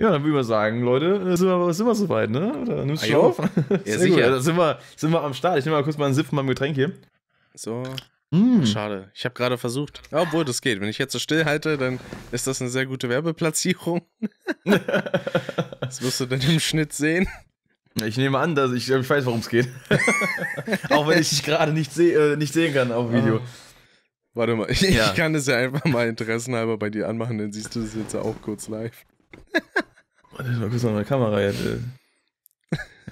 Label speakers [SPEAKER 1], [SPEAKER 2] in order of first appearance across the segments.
[SPEAKER 1] Ja, dann würde ich mal sagen, Leute, äh, sind wir, sind wir soweit, ne? Oder nimmst du ah, auf? Ja, sicher. Gut. Dann also sind wir, sind wir am Start. Ich nehme mal kurz mal einen Sip von meinem Getränk hier. So. Mm. Schade. Ich habe gerade versucht. Obwohl, das geht. Wenn ich jetzt so still halte, dann ist das eine sehr gute Werbeplatzierung. das wirst du dann im Schnitt sehen. Ich nehme an, dass ich, ich weiß, worum es geht. Auch wenn ich dich gerade nicht, seh, äh, nicht sehen kann auf dem Video. Oh. Warte mal, ich, ja. ich kann es ja einfach mal interessenhalber bei dir anmachen, dann siehst du es jetzt auch kurz live. Warte, mal kurz an meine Kamera jetzt.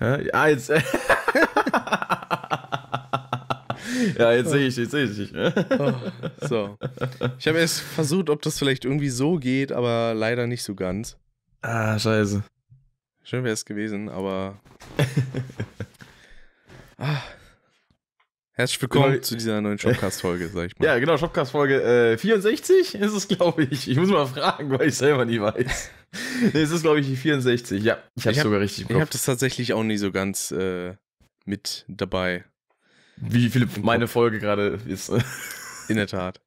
[SPEAKER 1] Ja, ja jetzt.
[SPEAKER 2] ja, jetzt sehe ich, dich, sehe ich. oh, so.
[SPEAKER 1] Ich habe erst versucht, ob das vielleicht irgendwie so geht, aber leider nicht so ganz. Ah, scheiße. Schön wäre es gewesen, aber. ah, Herzlich genau. willkommen genau. zu dieser neuen Shopcast-Folge, sag ich mal. Ja, genau, Shopcast-Folge äh, 64 ist es, glaube ich. Ich muss mal fragen, weil ich selber nie weiß. nee, es ist, glaube ich, die 64. Ja, ich habe hab, sogar richtig im Kopf. Ich habe das tatsächlich auch nie so ganz äh, mit dabei. Wie Philipp meine Folge gerade ist. In der Tat.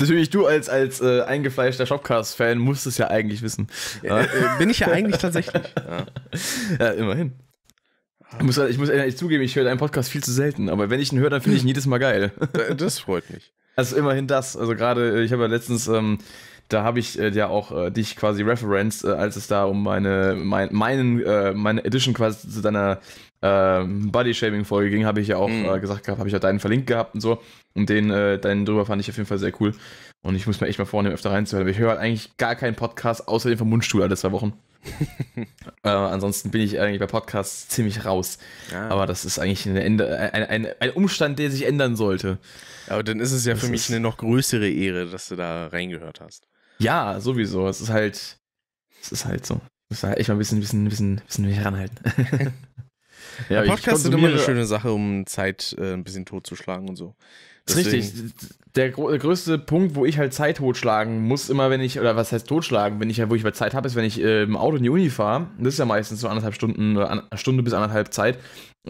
[SPEAKER 1] Natürlich, du als, als äh, eingefleischter Shopcast-Fan musst es ja eigentlich wissen. Äh, äh, bin ich ja eigentlich tatsächlich. ja, ja immerhin. Ich muss, ich muss ehrlich zugeben, ich höre deinen Podcast viel zu selten, aber wenn ich ihn höre, dann finde ich ihn jedes Mal geil. Das freut mich. Also immerhin das. Also gerade, äh, ich habe ja letztens, ähm, da habe ich äh, ja auch äh, dich quasi referenced, äh, als es da um meine, mein, meinen, äh, meine Edition quasi zu deiner ähm, Body-Shaming-Folge ging, habe ich ja auch mhm. Äh, gesagt gehabt, habe ich ja deinen verlinkt gehabt und so. Und den, deinen drüber fand ich auf jeden Fall sehr cool. Und ich muss mir echt mal vornehmen, öfter reinzuhören. Aber ich höre halt eigentlich gar keinen Podcast, außer den vom Mundstuhl alle zwei Wochen. äh, ansonsten bin ich eigentlich bei Podcasts ziemlich raus. Ja. Ah. Aber das ist eigentlich eine Ende, ein, ein, ein, Umstand, der sich ändern sollte. Aber dann ist es ja das für mich eine noch größere Ehre, dass du da reingehört hast. Ja, sowieso. Es ist halt, es ist halt so. Ich muss da echt mal ein bisschen, bisschen, bisschen, bisschen mich heranhalten.
[SPEAKER 2] ja, Podcasts sind immer eine schöne
[SPEAKER 1] Sache, um Zeit äh, ein bisschen totzuschlagen und so richtig. Der größte Punkt, wo ich halt Zeit totschlagen muss, immer wenn ich, oder was heißt totschlagen, wenn ich halt, wo ich mal Zeit habe, ist, wenn ich äh, im Auto in die Uni fahre, das ist ja meistens so anderthalb Stunden oder äh, eine Stunde bis anderthalb Zeit,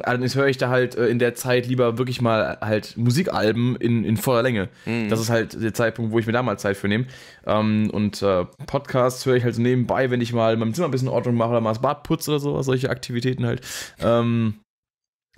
[SPEAKER 1] Allerdings höre ich da halt äh, in der Zeit lieber wirklich mal halt Musikalben in, in voller Länge. Mhm. Das ist halt der Zeitpunkt, wo ich mir da mal Zeit für nehme. Ähm, und äh, Podcasts höre ich halt so nebenbei, wenn ich mal in meinem Zimmer ein bisschen Ordnung mache oder mal das Bad putze oder sowas, solche Aktivitäten halt. Ähm,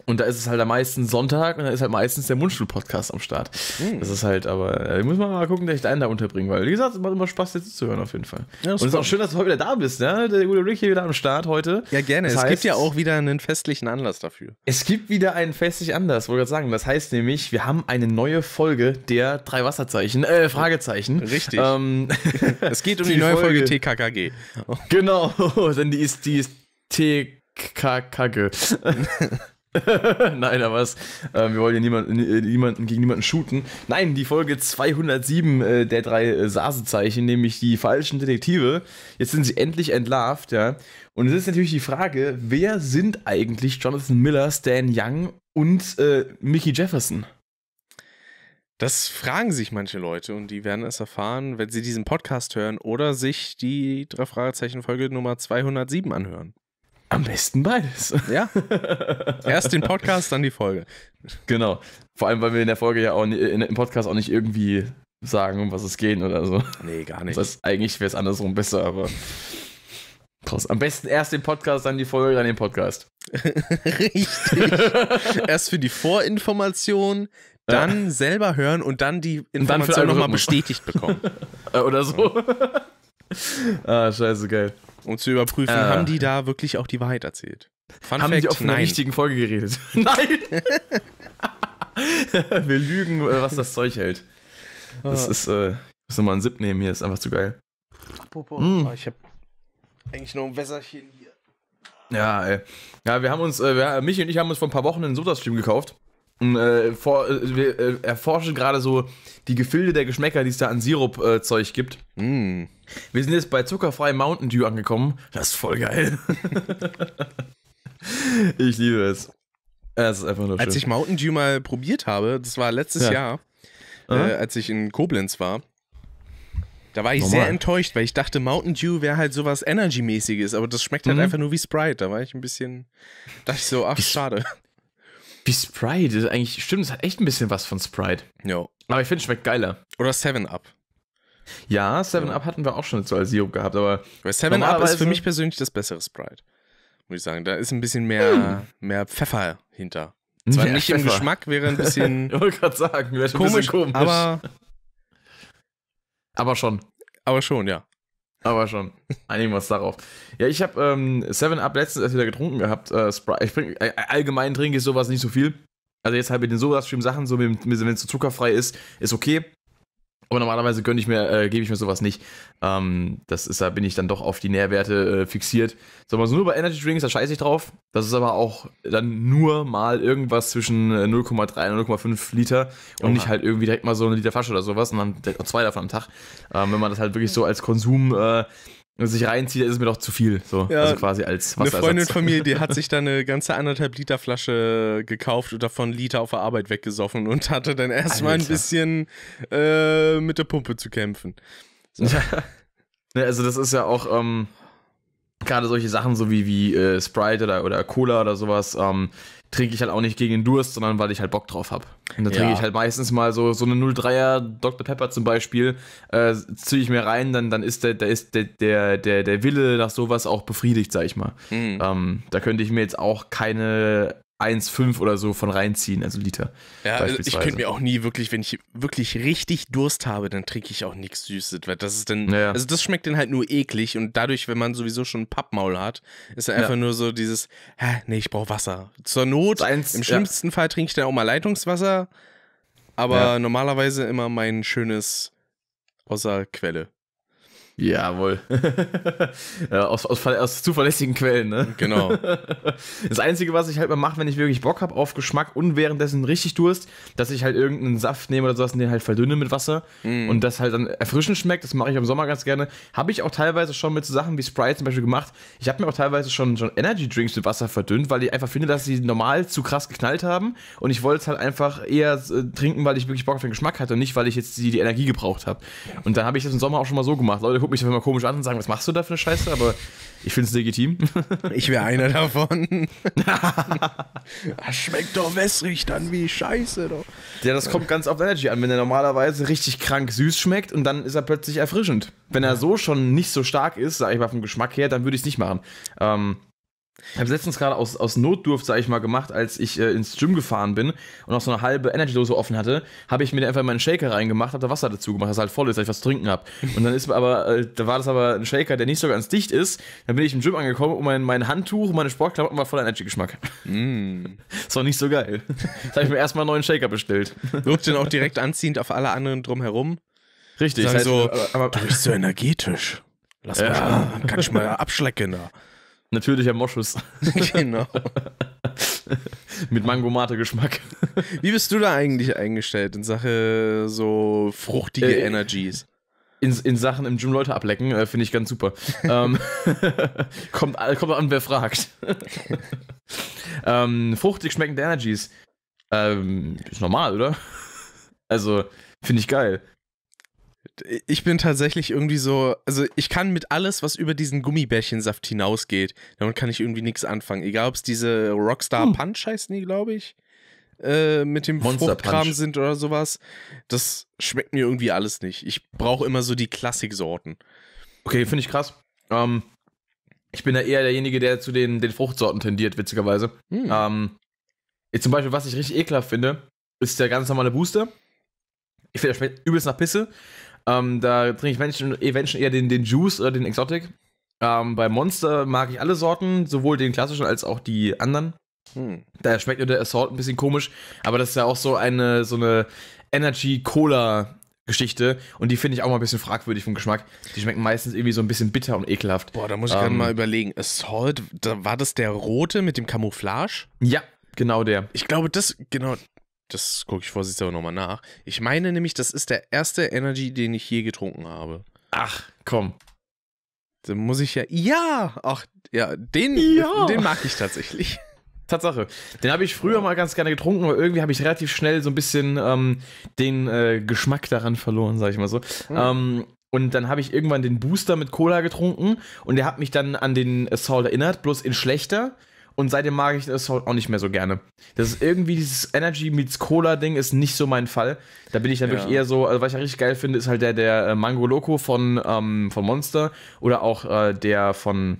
[SPEAKER 1] und da ist es halt am meisten Sonntag und da ist halt meistens der Mundstuhl-Podcast am Start. Mhm. Das ist halt, aber äh, muss man mal gucken, dass ich einen da unterbringe, weil wie gesagt, es macht immer Spaß, dir zuzuhören auf jeden Fall. Ja, und es ist auch schön, dass du heute wieder da bist, ne? Der gute Rick hier wieder am Start heute. Ja, gerne. Das es heißt, gibt ja auch wieder einen festlichen Anlass dafür. Es gibt wieder einen festlichen Anlass, wollte ich gerade sagen. Das heißt nämlich, wir haben eine neue Folge der drei Wasserzeichen, äh, Fragezeichen. Richtig. Ähm, es geht um die, die neue Folge, Folge TKKG. Oh. Genau, denn die ist, die ist TKKG. Nein, aber es, äh, wir wollen ja niemanden, äh, niemanden, gegen niemanden shooten. Nein, die Folge 207 äh, der drei äh, Sasezeichen, nämlich die falschen Detektive. Jetzt sind sie endlich entlarvt, ja. Und es ist natürlich die Frage, wer sind eigentlich Jonathan Miller, Stan Young und äh, Mickey Jefferson? Das fragen sich manche Leute und die werden es erfahren, wenn sie diesen Podcast hören oder sich die drei Fragezeichen Folge Nummer 207 anhören. Am besten beides. Ja. Erst den Podcast, dann die Folge. Genau. Vor allem, weil wir in der Folge ja auch in, im Podcast auch nicht irgendwie sagen, um was es geht oder so. Nee, gar nicht. Das, eigentlich wäre es andersrum besser, aber. Krass. Am besten erst den Podcast, dann die Folge, dann den Podcast. Richtig. erst für die Vorinformation, dann ja. selber hören und dann die Information nochmal bestätigt bekommen. oder so. ah, scheiße, geil. Um zu überprüfen, äh, haben die da wirklich auch die Wahrheit erzählt? Fun haben Fact, die auf einer richtigen Folge geredet? nein! Wir lügen, äh, was das Zeug hält. Das ah. ist, äh, ich muss nochmal einen Sip nehmen hier, ist einfach zu geil. Apropos, mm. ich hab eigentlich nur ein Wässerchen hier. Ja, ey. Ja, wir haben uns, äh, wir, Michi und ich haben uns vor ein paar Wochen einen Soda-Stream gekauft und äh, for, äh, wir äh, erforschen gerade so die Gefilde der Geschmäcker, die es da an Sirup-Zeug äh, gibt. Mm. Wir sind jetzt bei zuckerfrei Mountain Dew angekommen. Das ist voll geil. ich liebe es. Es ist einfach nur schön. Als ich Mountain Dew mal probiert habe, das war letztes ja. Jahr, uh als ich in Koblenz war, da war ich Normal. sehr enttäuscht, weil ich dachte, Mountain Dew wäre halt sowas Energy-mäßiges, aber das schmeckt halt mhm. einfach nur wie Sprite. Da war ich ein bisschen, dachte ich so, ach, schade. Wie Sprite, das ist eigentlich, stimmt, es hat echt ein bisschen was von Sprite. Jo. Aber ich finde, es schmeckt geiler. Oder 7 Up. Ja, 7 ja. Genau. Up hatten wir auch schon so als Sirup gehabt, aber. Weil 7 Up ist für mich persönlich das bessere Sprite. Muss ich sagen. Da ist ein bisschen mehr, hm. mehr Pfeffer hinter. Zwar ja, nicht Pfeffer. im Geschmack, wäre ein bisschen. ich wollte gerade sagen, wäre komisch, komisch, aber. Aber schon. Aber schon, ja. Aber schon. Einigen wir uns darauf. Ja, ich habe ähm, Seven up letztens erst wieder getrunken gehabt. Äh, Sprite. Ich bring, äh, allgemein trinke ich sowas nicht so viel. Also jetzt halt mit den soda stream sachen so wenn es so zuckerfrei ist, ist okay. Aber normalerweise gönne ich mir, äh, gebe ich mir sowas nicht. Ähm, das ist, da bin ich dann doch auf die Nährwerte äh, fixiert. Sag mal, so nur bei Energy Drinks, da scheiße ich drauf. Das ist aber auch dann nur mal irgendwas zwischen 0,3 äh, und 0,5 Liter und Oha. nicht halt irgendwie direkt mal so eine Liter Flasche oder sowas und dann zwei davon am Tag. Ähm, wenn man das halt wirklich so als Konsum äh, sich reinzieht, ist es mir doch zu viel. So. Ja, also quasi als Wasserersatz. Eine Freundin von mir, die hat sich dann eine ganze anderthalb Liter Flasche gekauft und davon Liter auf der Arbeit weggesoffen und hatte dann erstmal ein bisschen äh, mit der Pumpe zu kämpfen. So. Ja. ja. Ne, also das ist ja auch ähm, gerade solche Sachen so wie, wie äh, Sprite oder, oder Cola oder sowas. Ähm, trinke ich halt auch nicht gegen den Durst, sondern weil ich halt Bock drauf habe. Und dann ja. trinke ich halt meistens mal so, so eine 03er Dr. Pepper zum Beispiel, äh, ziehe ich mir rein, dann, dann ist, der, der, ist der, der, der, der Wille nach sowas auch befriedigt, sag ich mal. Mhm. Ähm, da könnte ich mir jetzt auch keine 1,5 oder so von reinziehen, also Liter. Ja, also ich könnte mir auch nie wirklich, wenn ich wirklich richtig Durst habe, dann trinke ich auch nichts Süßes. Weil das ist dann, ja. also das schmeckt dann halt nur eklig und dadurch, wenn man sowieso schon Pappmaul hat, ist dann einfach nur so dieses, hä, nee, ich brauche Wasser. Zur Not, eins, im schlimmsten ja. Fall trinke ich dann auch mal Leitungswasser, aber normalerweise immer mein schönes außer Quelle. Jawohl. aus, aus, aus, zuverlässigen Quellen, ne? Genau. Das Einzige, was ich halt mal mache, wenn ich wirklich Bock habe auf Geschmack und währenddessen richtig Durst, dass ich halt irgendeinen Saft nehme oder sowas und den halt verdünne mit Wasser mm. und das halt dann erfrischend schmeckt. Das mache ich im Sommer ganz gerne. Habe ich auch teilweise schon mit so Sachen wie Sprite zum Beispiel gemacht. Ich habe mir auch teilweise schon, schon Energy Drinks mit Wasser verdünnt, weil ich einfach finde, dass sie normal zu krass geknallt haben und ich wollte es halt einfach eher äh, trinken, weil ich wirklich Bock auf den Geschmack hatte und nicht, weil ich jetzt die, die Energie gebraucht habe. Und dann habe ich das im Sommer auch schon mal so gemacht. Leute, gucken mich immer komisch an und sagen, was machst du da für eine Scheiße? Aber ich finde es legitim. ich wäre einer davon. das ah, schmeckt doch wässrig dann wie Scheiße. Doch. Ja, das kommt ganz auf Energy an. Wenn er normalerweise richtig krank süß schmeckt und dann ist er plötzlich erfrischend. Wenn er so schon nicht so stark ist, sag ich mal vom Geschmack her, dann würde ich es nicht machen. Ähm, ich habe letztens gerade aus, aus Notdurft, sage ich mal, gemacht, als ich äh, ins Gym gefahren bin und noch so eine halbe Energydose offen hatte, habe ich mir einfach in meinen Shaker reingemacht, habe da Wasser dazu gemacht, dass halt voll ist, dass ich was zu trinken habe. Und dann ist aber, äh, da war das aber ein Shaker, der nicht so ganz dicht ist. Dann bin ich im Gym angekommen und mein, mein Handtuch und meine Sportklamotten war voller Energy-Geschmack. Mm. Das war nicht so geil. Jetzt habe ich mir erstmal einen neuen Shaker bestellt. Wirkt den auch direkt anziehend auf alle anderen drumherum. Richtig. Sagen das so, aber, aber, du bist so energetisch. Lass ja. mal, kann ich mal abschlecken da. Natürlicher Moschus. genau. Mit mangomate geschmack Wie bist du da eigentlich eingestellt in Sache so fruchtige äh, Energies? In, in Sachen im Gym Leute ablecken, äh, finde ich ganz super. ähm, kommt, äh, kommt an, wer fragt. ähm, fruchtig schmeckende Energies. Ähm, ist normal, oder? Also, finde ich geil. Ich bin tatsächlich irgendwie so, also ich kann mit alles, was über diesen Gummibärchensaft hinausgeht, damit kann ich irgendwie nichts anfangen. Egal, ob es diese Rockstar hm. Punch heißen die, glaube ich, äh, mit dem Fruchtkram sind oder sowas. Das schmeckt mir irgendwie alles nicht. Ich brauche immer so die Klassik-Sorten. Okay, finde ich krass. Ähm, ich bin da eher derjenige, der zu den, den Fruchtsorten tendiert, witzigerweise. Hm. Ähm, zum Beispiel, was ich richtig ekelhaft finde, ist der ganz normale Booster. Ich finde, der schmeckt übelst nach Pisse. Ähm, da trinke ich eh Menschen, eher den, den Juice oder den Exotic. Ähm, bei Monster mag ich alle Sorten, sowohl den klassischen als auch die anderen. Hm. Da schmeckt nur der Assault ein bisschen komisch, aber das ist ja auch so eine, so eine Energy-Cola- Geschichte und die finde ich auch mal ein bisschen fragwürdig vom Geschmack. Die schmecken meistens irgendwie so ein bisschen bitter und ekelhaft. Boah, da muss ich ähm, gerade mal überlegen. Assault, da war das der rote mit dem Camouflage? Ja, genau der. Ich glaube, das, genau, das gucke ich vorsichtshalber nochmal nach. Ich meine nämlich, das ist der erste Energy, den ich je getrunken habe. Ach, komm. Dann muss ich ja. Ja! Ach, ja, den, ja. den mag ich tatsächlich. Tatsache. Den habe ich früher mal ganz gerne getrunken, aber irgendwie habe ich relativ schnell so ein bisschen ähm, den äh, Geschmack daran verloren, sag ich mal so. Mhm. Ähm, und dann habe ich irgendwann den Booster mit Cola getrunken und der hat mich dann an den Assault erinnert, bloß in schlechter. Und seitdem mag ich das auch nicht mehr so gerne. Das ist irgendwie dieses Energy meets Cola-Ding ist nicht so mein Fall. Da bin ich dann ja. wirklich eher so, also was ich ja richtig geil finde, ist halt der, der äh, Mango Loco von, ähm, von Monster oder auch äh, der von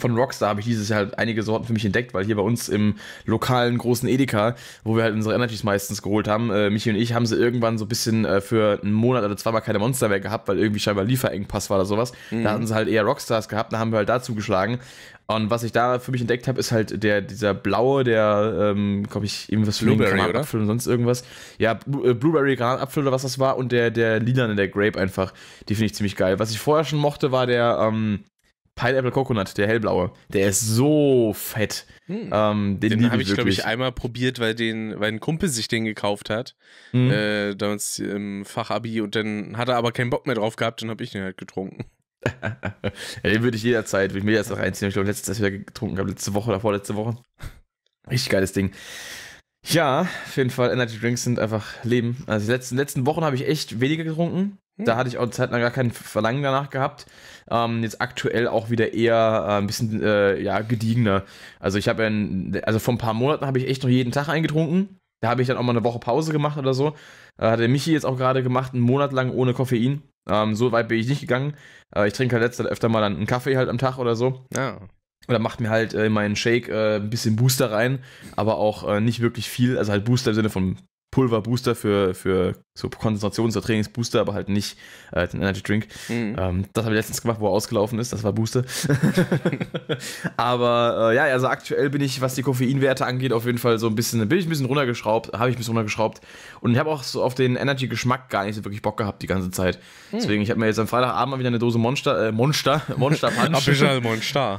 [SPEAKER 1] von Rockstar habe ich dieses Jahr halt einige Sorten für mich entdeckt, weil hier bei uns im lokalen großen Edeka, wo wir halt unsere Energies meistens geholt haben, äh, Michi und ich haben sie irgendwann so ein bisschen äh, für einen Monat oder zweimal keine Monster mehr gehabt, weil irgendwie scheinbar Lieferengpass war oder sowas. Mhm. Da hatten sie halt eher Rockstars gehabt, da haben wir halt da zugeschlagen. Und was ich da für mich entdeckt habe, ist halt der, dieser blaue, der, ähm, glaube ich, irgendwas für Blueberry, Granatapfel oder? und sonst irgendwas. Ja, äh, Blueberry, Granatapfel oder was das war und der, der lilane, der Grape einfach. Die finde ich ziemlich geil. Was ich vorher schon mochte, war der, ähm, Pineapple Coconut, der hellblaue. Der ist so fett. Hm. Ähm, den, den habe ich, glaube ich, einmal probiert, weil, den, weil ein Kumpel sich den gekauft hat. Hm. Äh, damals im Fachabi und dann hat er aber keinen Bock mehr drauf gehabt dann habe ich den halt getrunken. ja, den würde ich jederzeit, würde ich mir jetzt noch reinziehen. Ich glaube, letztes, Jahr wieder getrunken habe, letzte Woche oder vorletzte Woche. Richtig geiles Ding. Ja, auf jeden Fall, Energy Drinks sind einfach Leben. Also, die letzten, letzten Wochen habe ich echt weniger getrunken. Hm? Da hatte ich auch zeitlang gar kein Verlangen danach gehabt. Ähm, jetzt aktuell auch wieder eher äh, ein bisschen äh, ja, gediegener. Also ich habe ja, also vor ein paar Monaten habe ich echt noch jeden Tag eingetrunken. Da habe ich dann auch mal eine Woche Pause gemacht oder so. Äh, hat der Michi jetzt auch gerade gemacht, einen Monat lang ohne Koffein. Ähm, so weit bin ich nicht gegangen. Äh, ich trinke halt letzter öfter mal einen Kaffee halt am Tag oder so. Ja. Oder macht mir halt äh, in meinen Shake äh, ein bisschen Booster rein, aber auch äh, nicht wirklich viel. Also halt Booster im Sinne von Pulverbooster für, für so Konzentrations- oder Trainingsbooster, aber halt nicht äh, den Energy Drink. Mhm. Ähm, das habe ich letztens gemacht, wo er ausgelaufen ist. Das war Booster. aber äh, ja, also aktuell bin ich, was die Koffeinwerte angeht, auf jeden Fall so ein bisschen, bin ich ein bisschen runtergeschraubt, habe ich ein bisschen runtergeschraubt. Und ich habe auch so auf den Energy-Geschmack gar nicht so wirklich Bock gehabt die ganze Zeit. Mhm. Deswegen, ich habe mir jetzt am Freitagabend mal wieder eine Dose Monster, äh, Monster, Monster Punch. Monster.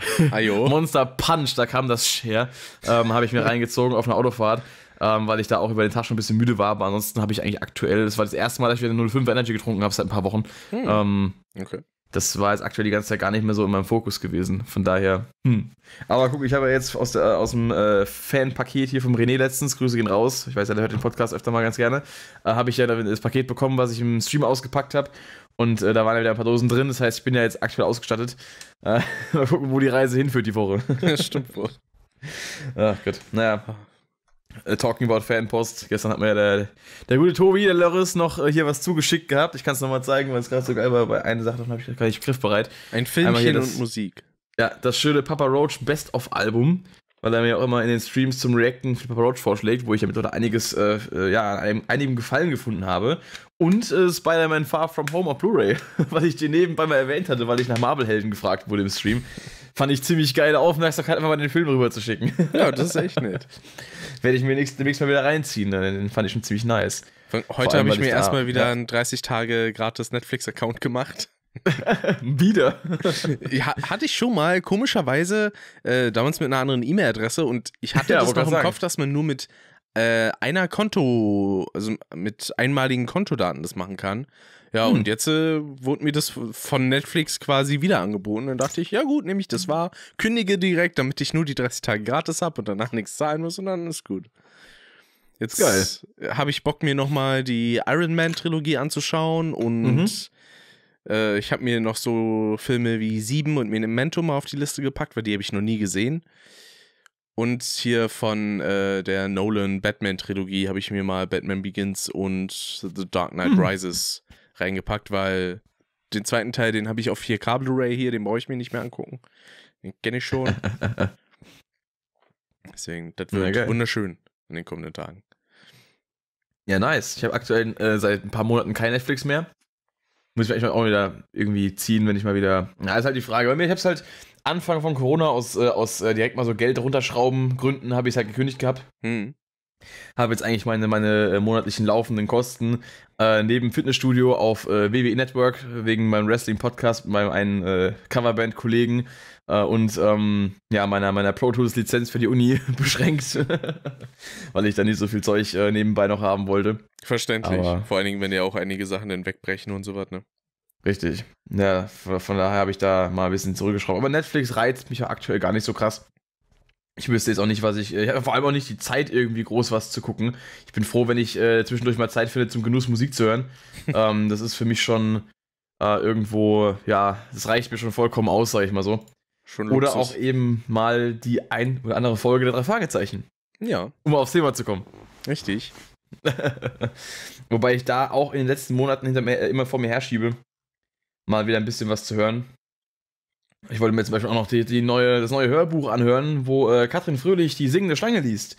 [SPEAKER 1] Monster Punch, da kam das her. Ähm, habe ich mir reingezogen auf einer Autofahrt ähm, weil ich da auch über den Tag schon ein bisschen müde war. Aber ansonsten habe ich eigentlich aktuell, das war das erste Mal, dass ich wieder 05 Energy getrunken habe seit ein paar Wochen. Hm. Ähm, okay. Das war jetzt aktuell die ganze Zeit gar nicht mehr so in meinem Fokus gewesen. Von daher, hm. Aber guck, ich habe jetzt aus, der, aus dem äh, Fan-Paket hier vom René letztens, Grüße gehen raus, ich weiß, ja, der hört den Podcast öfter mal ganz gerne, äh, habe ich ja das Paket bekommen, was ich im Stream ausgepackt habe. Und äh, da waren ja wieder ein paar Dosen drin, das heißt, ich bin ja jetzt aktuell ausgestattet. Äh, mal gucken, wo die Reise hinführt die Woche. stimmt wohl. Ach gut. naja. Äh, Talking about Fanpost. Gestern hat mir der, der gute Tobi, der Loris, noch äh, hier was zugeschickt gehabt. Ich kann es nochmal zeigen, weil es gerade so geil war. Bei einer Sache habe ich gar nicht griffbereit. Ein Filmchen das, und Musik. Ja, das schöne Papa Roach Best of Album, weil er mir auch immer in den Streams zum Reacten für Papa Roach vorschlägt, wo ich ja mitunter einiges, äh, äh ja, an einigem Gefallen gefunden habe. Und äh, Spider-Man Far From Home auf Blu-ray, weil ich den nebenbei mal erwähnt hatte, weil ich nach Marvel-Helden gefragt wurde im Stream. Fand ich ziemlich geile Aufmerksamkeit, einfach mal den Film rüber zu schicken. Ja, das ist echt nett. Werde ich mir nächstes, demnächst mal wieder reinziehen, den fand ich schon ziemlich nice. Von, heute habe ich mir erstmal wieder ja. einen 30 Tage gratis Netflix-Account gemacht. Wieder. ja, hatte ich schon mal, komischerweise, äh, damals mit einer anderen E-Mail-Adresse und ich hatte ja, das noch im sagen. Kopf, dass man nur mit äh, einer Konto, also mit einmaligen Kontodaten das machen kann. Ja, hm. und jetzt äh, wurde mir das von Netflix quasi wieder angeboten. Dann dachte ich, ja gut, nehme ich das wahr, kündige direkt, damit ich nur die 30 Tage gratis habe und danach nichts zahlen muss und dann ist gut. Jetzt habe ich Bock, mir nochmal die Iron Man Trilogie anzuschauen und mhm. äh, ich habe mir noch so Filme wie Sieben und Memento mal auf die Liste gepackt, weil die habe ich noch nie gesehen. Und hier von äh, der Nolan Batman-Trilogie habe ich mir mal Batman Begins und The Dark Knight hm. Rises reingepackt, weil den zweiten Teil, den habe ich auf 4K Blu-ray hier, den brauche ich mir nicht mehr angucken. Den kenne ich schon. Deswegen, das wird ja, wunderschön in den kommenden Tagen. Ja, nice. Ich habe aktuell äh, seit ein paar Monaten kein Netflix mehr. Muss ich vielleicht auch wieder irgendwie ziehen, wenn ich mal wieder. Na, ist halt die Frage. Bei mir, ich hab's halt Anfang von Corona aus, äh, aus äh, direkt mal so Geld runterschrauben Gründen habe ich halt gekündigt gehabt. Hm. Habe jetzt eigentlich meine, meine äh, monatlichen laufenden Kosten äh, neben Fitnessstudio auf äh, WWE Network wegen meinem Wrestling-Podcast mit meinem einen äh, Coverband-Kollegen äh, und ähm, ja, meiner, meiner Pro Tools Lizenz für die Uni beschränkt, weil ich da nicht so viel Zeug äh, nebenbei noch haben wollte. Verständlich. Aber Vor allen Dingen, wenn ja auch einige Sachen dann wegbrechen und so was, ne? Richtig. Ja, von daher habe ich da mal ein bisschen zurückgeschraubt. Aber Netflix reizt mich ja aktuell gar nicht so krass. Ich wüsste jetzt auch nicht, was ich. Äh, ich habe vor allem auch nicht die Zeit, irgendwie groß was zu gucken. Ich bin froh, wenn ich äh, zwischendurch mal Zeit finde, zum Genuss Musik zu hören. ähm, das ist für mich schon äh, irgendwo, ja, das reicht mir schon vollkommen aus, sage ich mal so. Schon oder auch eben mal die ein oder andere Folge der drei Fragezeichen. Ja. Um mal aufs Thema zu kommen. Richtig. Wobei ich da auch in den letzten Monaten hinter mir, äh, immer vor mir herschiebe, mal wieder ein bisschen was zu hören. Ich wollte mir zum Beispiel auch noch die, die neue, das neue Hörbuch anhören, wo äh, Katrin Fröhlich die singende Schlange liest.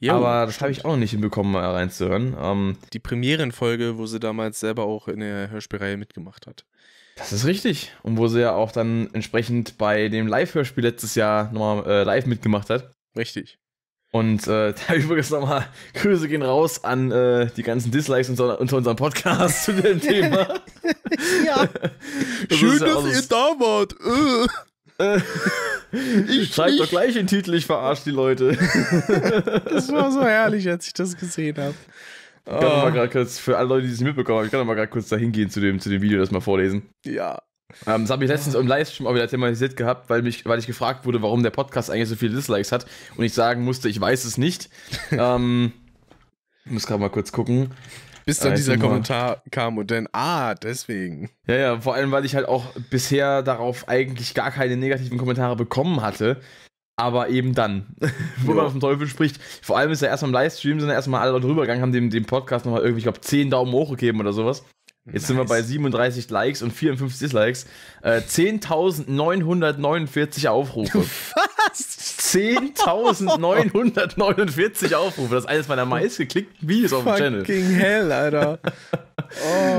[SPEAKER 1] Jo, Aber das habe ich auch noch nicht hinbekommen, mal reinzuhören. Ähm, die Premierenfolge, wo sie damals selber auch in der Hörspielreihe mitgemacht hat. Das ist richtig. Und wo sie ja auch dann entsprechend bei dem Live-Hörspiel letztes Jahr nochmal äh, live mitgemacht hat. Richtig. Und äh, da übrigens nochmal Grüße gehen raus an äh, die ganzen Dislikes unter, unter unserem Podcast zu dem Thema. ja. Das Schön, ja dass also ihr da wart. ich, Schreibt doch gleich den Titel, ich verarsche die Leute. das war so herrlich, als ich das gesehen habe. Ich kann oh. mal ah. gerade kurz, für alle Leute, die es nicht mitbekommen haben, ich kann noch mal gerade kurz da hingehen zu dem, zu dem Video, das mal vorlesen. Ja. Ähm, das habe ich letztens im Livestream auch wieder thematisiert gehabt, weil, mich, weil ich gefragt wurde, warum der Podcast eigentlich so viele Dislikes hat und ich sagen musste, ich weiß es nicht. ähm, ich muss gerade mal kurz gucken. Bis dann äh, dieser Kommentar kam und dann, ah, deswegen. Ja, ja, vor allem, weil ich halt auch bisher darauf eigentlich gar keine negativen Kommentare bekommen hatte aber eben dann, wo ja. man vom Teufel spricht. Vor allem ist ja erstmal im Livestream, sind ja erstmal alle drüber gegangen, haben dem, dem Podcast nochmal irgendwie, ich glaube, 10 Daumen hoch gegeben oder sowas. Jetzt nice. sind wir bei 37 Likes und 54 Dislikes. Äh, 10.949 Aufrufe. 10.949 Aufrufe. Das ist eines meiner meistgeklickten Videos auf dem Channel. Fucking hell, Alter. Oh.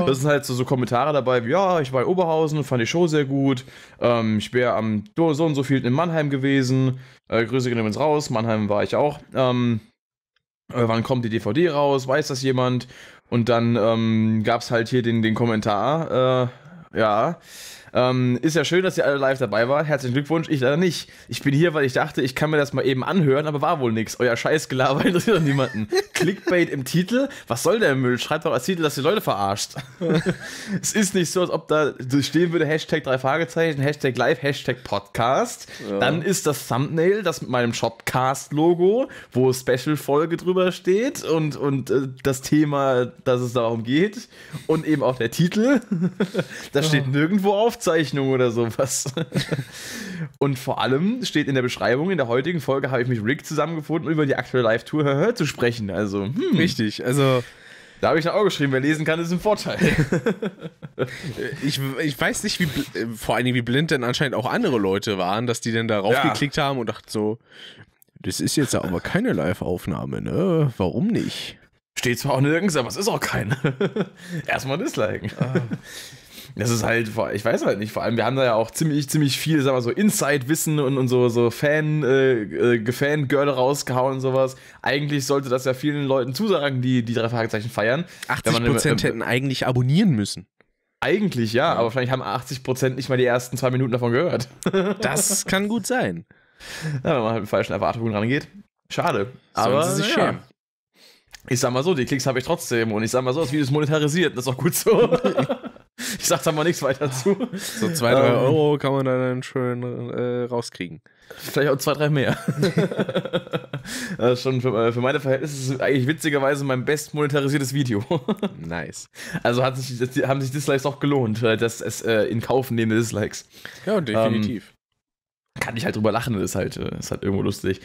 [SPEAKER 1] Das sind halt so, so, Kommentare dabei, wie, ja, ich war in Oberhausen, fand die Show sehr gut. Ähm, ich wäre am so und so viel in Mannheim gewesen. Äh, Grüße gehen übrigens raus, Mannheim war ich auch. Ähm, äh, wann kommt die DVD raus? Weiß das jemand? Und dann ähm, gab es halt hier den, den Kommentar, äh, ja, ähm, ist ja schön, dass ihr alle live dabei wart. Herzlichen Glückwunsch. Ich leider nicht. Ich bin hier, weil ich dachte, ich kann mir das mal eben anhören, aber war wohl nichts. Euer Scheißgelaber interessiert doch niemanden. Clickbait im Titel? Was soll der Müll? Schreibt doch als Titel, dass die Leute verarscht. es ist nicht so, als ob da stehen würde Hashtag drei Fragezeichen, Hashtag live, Hashtag Podcast. Ja. Dann ist das Thumbnail, das mit meinem Shopcast-Logo, wo Special-Folge drüber steht und, und äh, das Thema, dass es darum geht und eben auch der Titel. das steht nirgendwo auf Aufzeichnung oder sowas. und vor allem steht in der Beschreibung, in der heutigen Folge habe ich mit Rick zusammengefunden, um über die aktuelle Live-Tour zu sprechen. Also, hm. richtig. Also. Da habe ich noch auch geschrieben, wer lesen kann, ist ein Vorteil. ich, ich weiß nicht, wie vor allen Dingen, wie blind denn anscheinend auch andere Leute waren, dass die denn darauf ja. haben und dachten so, das ist jetzt aber keine Live-Aufnahme, ne? Warum nicht? Steht zwar auch nirgends, aber es ist auch keine. Erstmal disliken. Ah. Das ist halt, ich weiß halt nicht, vor allem, wir haben da ja auch ziemlich, ziemlich viel, sagen wir so, Inside-Wissen und, und so, so Fan, äh, äh, Gefangirl rausgehauen und sowas. Eigentlich sollte das ja vielen Leuten zusagen, die die drei Fragezeichen feiern. 80% Prozent hätten eigentlich abonnieren müssen. Eigentlich ja, aber vielleicht haben 80% nicht mal die ersten zwei Minuten davon gehört. das kann gut sein. Ja, wenn man halt mit falschen Erwartungen rangeht. Schade. Sollen aber sie sich schämen. Ich sag mal so, die Klicks habe ich trotzdem und ich sag mal so, das Video ist monetarisiert, das ist auch gut so. Ich sag da mal nichts weiter zu. So zwei, drei ähm, Euro kann man dann schön äh, rauskriegen. Vielleicht auch zwei, drei mehr. das ist schon für, äh, für, meine Verhältnisse ist eigentlich witzigerweise mein best monetarisiertes Video. nice. Also hat sich, haben sich Dislikes auch gelohnt, äh, dass es äh, in Kauf nehmende Dislikes. Ja, definitiv. Ähm, kann ich halt drüber lachen, ist halt, äh, ist halt irgendwo lustig.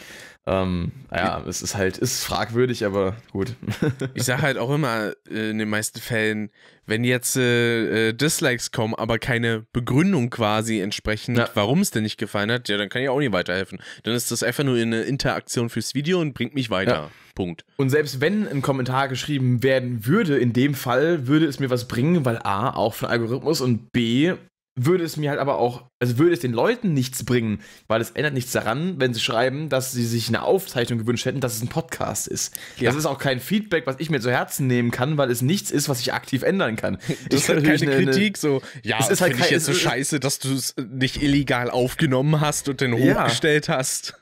[SPEAKER 1] Ähm, ja, es ist halt, ist fragwürdig, aber gut. ich sage halt auch immer äh, in den meisten Fällen, wenn jetzt äh, äh, Dislikes kommen, aber keine Begründung quasi entsprechend, ja. warum es denn nicht gefallen hat, ja, dann kann ich auch nicht weiterhelfen. Dann ist das einfach nur eine Interaktion fürs Video und bringt mich weiter. Ja. Punkt. Und selbst wenn ein Kommentar geschrieben werden würde, in dem Fall würde es mir was bringen, weil A, auch von Algorithmus und B, würde es mir halt aber auch, also würde es den Leuten nichts bringen, weil es ändert nichts daran, wenn sie schreiben, dass sie sich eine Aufzeichnung gewünscht hätten, dass es ein Podcast ist. Ja. Das ist auch kein Feedback, was ich mir zu Herzen nehmen kann, weil es nichts ist, was ich aktiv ändern kann. Das ich ist halt keine eine, Kritik, so, ja, es ist halt kein, ich jetzt so scheiße, dass du es nicht illegal aufgenommen hast und dann ja. hochgestellt hast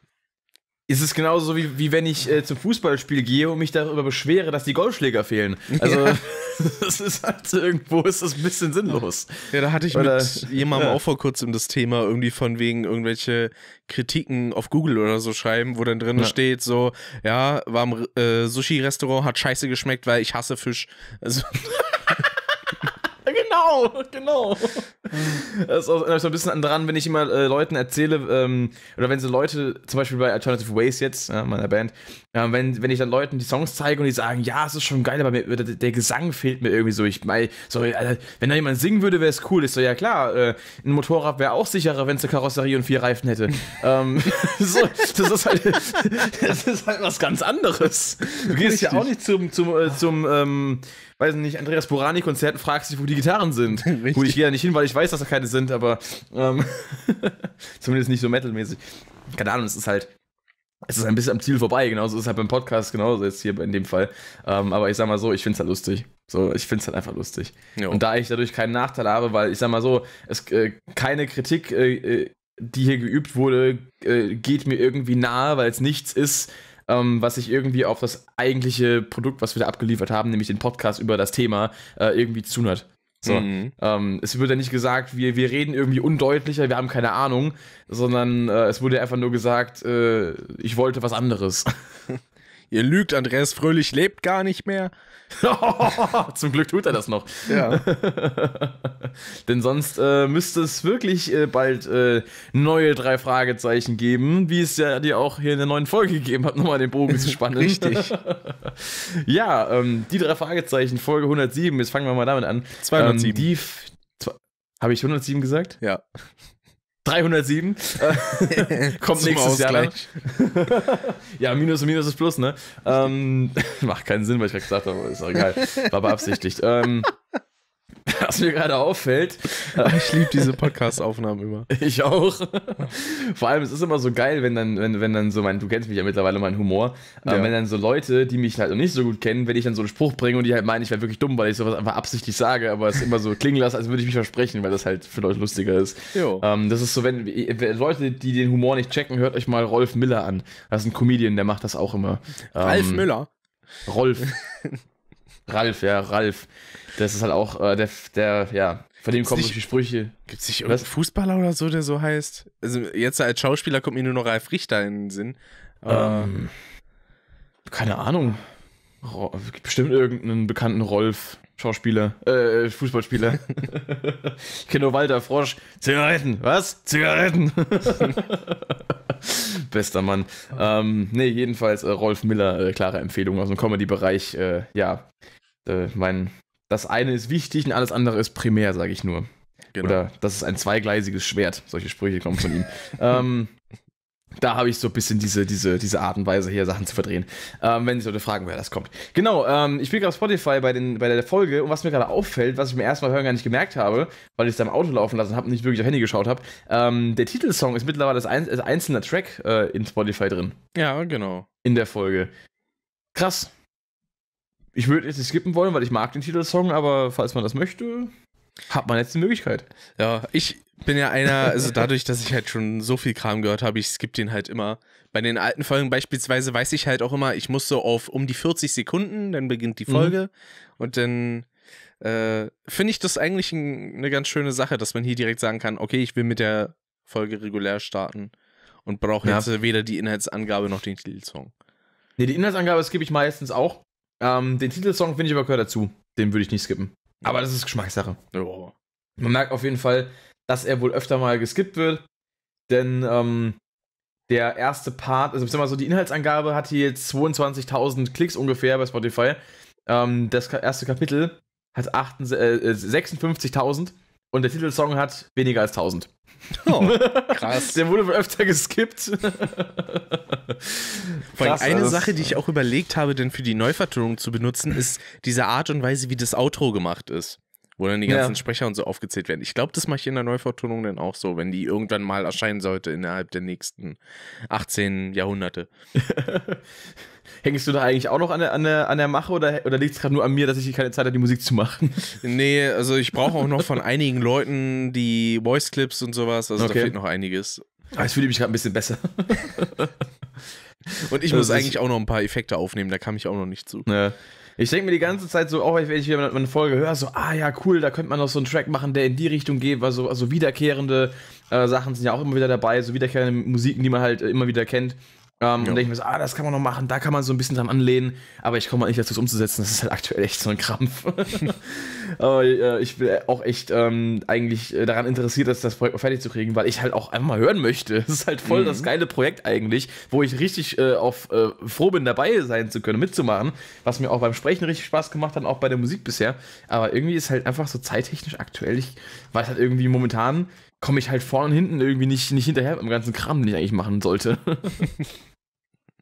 [SPEAKER 1] ist es genauso wie, wie wenn ich äh, zum Fußballspiel gehe und mich darüber beschwere, dass die Golfschläger fehlen. Also ja. das ist halt irgendwo ist das ein bisschen sinnlos. Ja, da hatte ich oder, mit jemandem ja. auch vor kurzem das Thema irgendwie von wegen irgendwelche Kritiken auf Google oder so schreiben, wo dann drin ja. steht so, ja, war im äh, Sushi Restaurant hat scheiße geschmeckt, weil ich hasse Fisch. Also Genau,
[SPEAKER 2] genau.
[SPEAKER 1] das ist auch so ein bisschen dran, wenn ich immer äh, Leuten erzähle, ähm, oder wenn so Leute, zum Beispiel bei Alternative Ways jetzt, äh, meiner Band, äh, wenn, wenn ich dann Leuten die Songs zeige und die sagen, ja, es ist schon geil, aber mir, der, der, Gesang fehlt mir irgendwie so. Ich mein, so, äh, wenn da jemand singen würde, wäre es cool. Ich so, ja klar, äh, ein Motorrad wäre auch sicherer, wenn es eine Karosserie und vier Reifen hätte. ähm, so, das, ist halt, das ist halt was ganz anderes. Du gehst Richtig. ja auch nicht zum, zum, äh, zum ähm, weiß nicht, Andreas Borani-Konzerten fragst du dich, wo die Gitarren sind. Richtig. ich gehe ja nicht hin, weil ich weiß, dass da keine sind, aber ähm, zumindest nicht so metalmäßig. Keine Ahnung, es ist halt, es ist ein bisschen am Ziel vorbei, genauso ist es halt beim Podcast, genauso jetzt hier in dem Fall. Ähm, aber ich sag mal so, ich find's halt lustig. So, ich find's halt einfach lustig. Jo. Und da ich dadurch keinen Nachteil habe, weil ich sag mal so, es äh, keine Kritik, äh, äh die hier geübt wurde, äh, geht mir irgendwie nahe, weil es nichts ist, ähm, was sich irgendwie auf das eigentliche Produkt, was wir da abgeliefert haben, nämlich den Podcast über das Thema, äh, irgendwie zunert. So, mhm. ähm, es wurde ja nicht gesagt, wir, wir reden irgendwie undeutlicher, wir haben keine Ahnung, sondern äh, es wurde einfach nur gesagt, äh, ich wollte was anderes. Ihr lügt, Andreas Fröhlich lebt gar nicht mehr. Zum Glück tut er das noch. Ja. Denn sonst äh, müsste es wirklich äh, bald äh, neue drei Fragezeichen geben, wie es ja dir auch hier in der neuen Folge gegeben hat, nochmal den Bogen zu spannen. Richtig. ja, ähm, die drei Fragezeichen, Folge 107, jetzt fangen wir mal damit an. 207. Ähm, Habe ich 107 gesagt? Ja. 307. Kommt nächstes Jahr. Dann. ja, Minus und Minus ist Plus, ne? Ähm, macht keinen Sinn, weil ich gerade gesagt habe, ist auch egal. War beabsichtigt. Ähm, Was mir gerade auffällt. Ich liebe diese Podcast-Aufnahmen immer. Ich auch. Vor allem, es ist immer so geil, wenn dann, wenn, wenn dann so mein, du kennst mich ja mittlerweile, mein Humor, ja. wenn dann so Leute, die mich halt noch nicht so gut kennen, wenn ich dann so einen Spruch bringe und die halt meinen, ich wäre wirklich dumm, weil ich sowas einfach absichtlich sage, aber es immer so klingen lasse, als würde ich mich versprechen, weil das halt für Leute lustiger ist. Ähm, das ist so, wenn, Leute, die den Humor nicht checken, hört euch mal Rolf Miller an. Das ist ein Comedian, der macht das auch immer. Ähm, Ralf Müller? Rolf. Ralf, ja, Ralf. Das ist halt auch äh, der, der, ja, von dem kommen nicht, die Sprüche. Gibt es nicht irgendeinen Was? Fußballer oder so, der so heißt? Also jetzt als Schauspieler kommt mir nur noch Ralf Richter in den Sinn. Ähm, ähm keine Ahnung. Bestimmt irgendeinen bekannten Rolf. Schauspieler, äh, Fußballspieler. ich kenne nur Walter Frosch. Zigaretten, was? Zigaretten. Bester Mann. Ähm, nee, jedenfalls äh, Rolf Miller, äh, klare Empfehlung aus dem Comedy-Bereich. Äh, ja, äh, mein das eine ist wichtig und alles andere ist primär, sage ich nur. Genau. Oder das ist ein zweigleisiges Schwert. Solche Sprüche kommen von ihm. ähm, da habe ich so ein bisschen diese, diese, diese Art und Weise hier Sachen zu verdrehen. Ähm, wenn sich Leute fragen, wer das kommt. Genau, ähm, ich bin gerade auf Spotify bei, den, bei der Folge und was mir gerade auffällt, was ich mir erstmal hören gar nicht gemerkt habe, weil ich es im Auto laufen lassen habe und nicht wirklich auf Handy geschaut habe, ähm, der Titelsong ist mittlerweile als, ein, als äh, einzelner Track äh, in Spotify drin. Ja, genau. In der Folge. Krass. Ich würde jetzt nicht skippen wollen, weil ich mag den Titelsong, aber falls man das möchte, hat man jetzt die Möglichkeit. Ja, ich bin ja einer, also dadurch, dass ich halt schon so viel Kram gehört habe, ich skippe den halt immer. Bei den alten Folgen beispielsweise weiß ich halt auch immer, ich muss so auf um die 40 Sekunden, dann beginnt die mhm. Folge mhm. und dann äh, finde ich das eigentlich ein, eine ganz schöne Sache, dass man hier direkt sagen kann, okay, ich will mit der Folge regulär starten und brauche ja. jetzt weder die Inhaltsangabe noch den Titelsong. Ne, die Inhaltsangabe skippe ich meistens auch, ähm, den Titelsong finde ich aber gehört dazu. Den würde ich nicht skippen. Aber das ist Geschmackssache. Oh. Man merkt auf jeden Fall, dass er wohl öfter mal geskippt wird. Denn ähm, der erste Part, also ich sag mal so die Inhaltsangabe hat hier jetzt 22.000 Klicks ungefähr bei Spotify. Ähm, das erste Kapitel hat äh, 56.000 äh, und der Titelsong hat weniger als 1000. Oh, krass. der wurde öfter geskippt. krass, eine alles. Sache, die ich auch überlegt habe, denn für die Neuvertonung zu benutzen, ist diese Art und Weise, wie das Outro gemacht ist. Wo dann die ganzen ja. Sprecher und so aufgezählt werden. Ich glaube, das mache ich in der Neuvertonung dann auch so, wenn die irgendwann mal erscheinen sollte innerhalb der nächsten 18 Jahrhunderte. Hängst du da eigentlich auch noch an der, an der, an der Mache oder, oder liegt es gerade nur an mir, dass ich keine Zeit habe, die Musik zu machen? Nee, also ich brauche auch noch von einigen Leuten die Voice Clips und sowas. Also okay. da fehlt noch einiges. Aber ah, ich fühle mich gerade ein bisschen besser. und ich das muss eigentlich auch noch ein paar Effekte aufnehmen, da kam ich auch noch nicht zu. Ja. Ich denke mir die ganze Zeit so, auch wenn ich wieder eine Folge höre, so, ah ja, cool, da könnte man noch so einen Track machen, der in die Richtung geht, weil so also wiederkehrende äh, Sachen sind ja auch immer wieder dabei, so wiederkehrende Musiken, die man halt äh, immer wieder kennt. Ähm, ja. Und denke mir so, ah, das kann man noch machen, da kann man so ein bisschen dran anlehnen, aber ich komme halt nicht dazu, es umzusetzen. Das ist halt aktuell echt so ein Krampf. aber äh, ich bin auch echt ähm, eigentlich äh, daran interessiert, dass das Projekt mal fertig zu kriegen, weil ich halt auch einfach mal hören möchte. Das ist halt voll mhm. das geile Projekt eigentlich, wo ich richtig äh, auf, äh, froh bin, dabei sein zu können, mitzumachen, was mir auch beim Sprechen richtig Spaß gemacht hat, auch bei der Musik bisher. Aber irgendwie ist halt einfach so zeittechnisch aktuell, ich weiß halt irgendwie momentan, komme ich halt vorne und hinten irgendwie nicht, nicht hinterher beim ganzen Kram, den ich eigentlich machen sollte.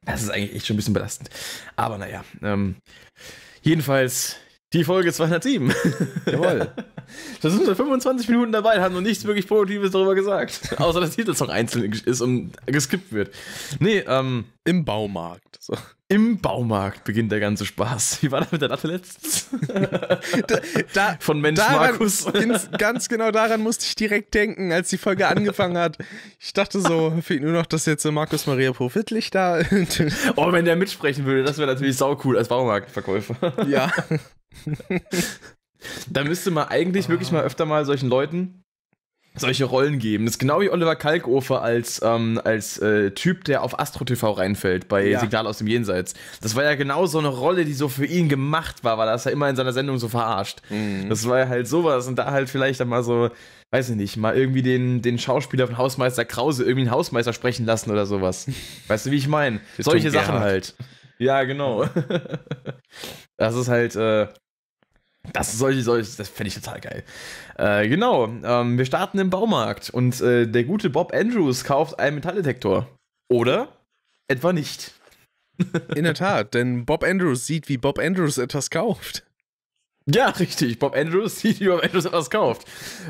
[SPEAKER 1] Das ist eigentlich echt schon ein bisschen belastend. Aber naja, ähm, jedenfalls die Folge 207. Jawohl. da sind wir 25 Minuten dabei, haben noch nichts wirklich Produktives darüber gesagt. Außer dass Titelsong einzeln ist und geskippt wird. Nee, ähm. Im Baumarkt. So. Im Baumarkt beginnt der ganze Spaß. Wie war das mit der Latte letztens? da, da, Von Mensch daran, Markus. ganz genau daran musste ich direkt denken, als die Folge angefangen hat. Ich dachte so, fehlt nur noch, dass jetzt Markus Maria Profitlich da. oh, wenn der mitsprechen würde, das wäre natürlich sau cool als Baumarktverkäufer. ja. da müsste man eigentlich oh. wirklich mal öfter mal solchen Leuten, solche Rollen geben. Das ist genau wie Oliver Kalkofer als, ähm, als äh, Typ, der auf Astro TV reinfällt bei ja. Signal aus dem Jenseits. Das war ja genau so eine Rolle, die so für ihn gemacht war, weil er ist ja immer in seiner Sendung so verarscht. Mhm. Das war ja halt sowas und da halt vielleicht dann mal so, weiß ich nicht, mal irgendwie den, den Schauspieler von Hausmeister Krause irgendwie einen Hausmeister sprechen lassen oder sowas. weißt du, wie ich meine? Solche Sachen halt. Ja, genau. das ist halt, äh, das solche, solche, das fände ich total geil. Äh, genau, ähm, wir starten im Baumarkt und äh, der gute Bob Andrews kauft einen Metalldetektor. Oder? Etwa nicht. In der Tat, denn Bob Andrews sieht, wie Bob Andrews etwas kauft. Ja, richtig. Bob Andrews sieht, wie Bob Andrews etwas kauft.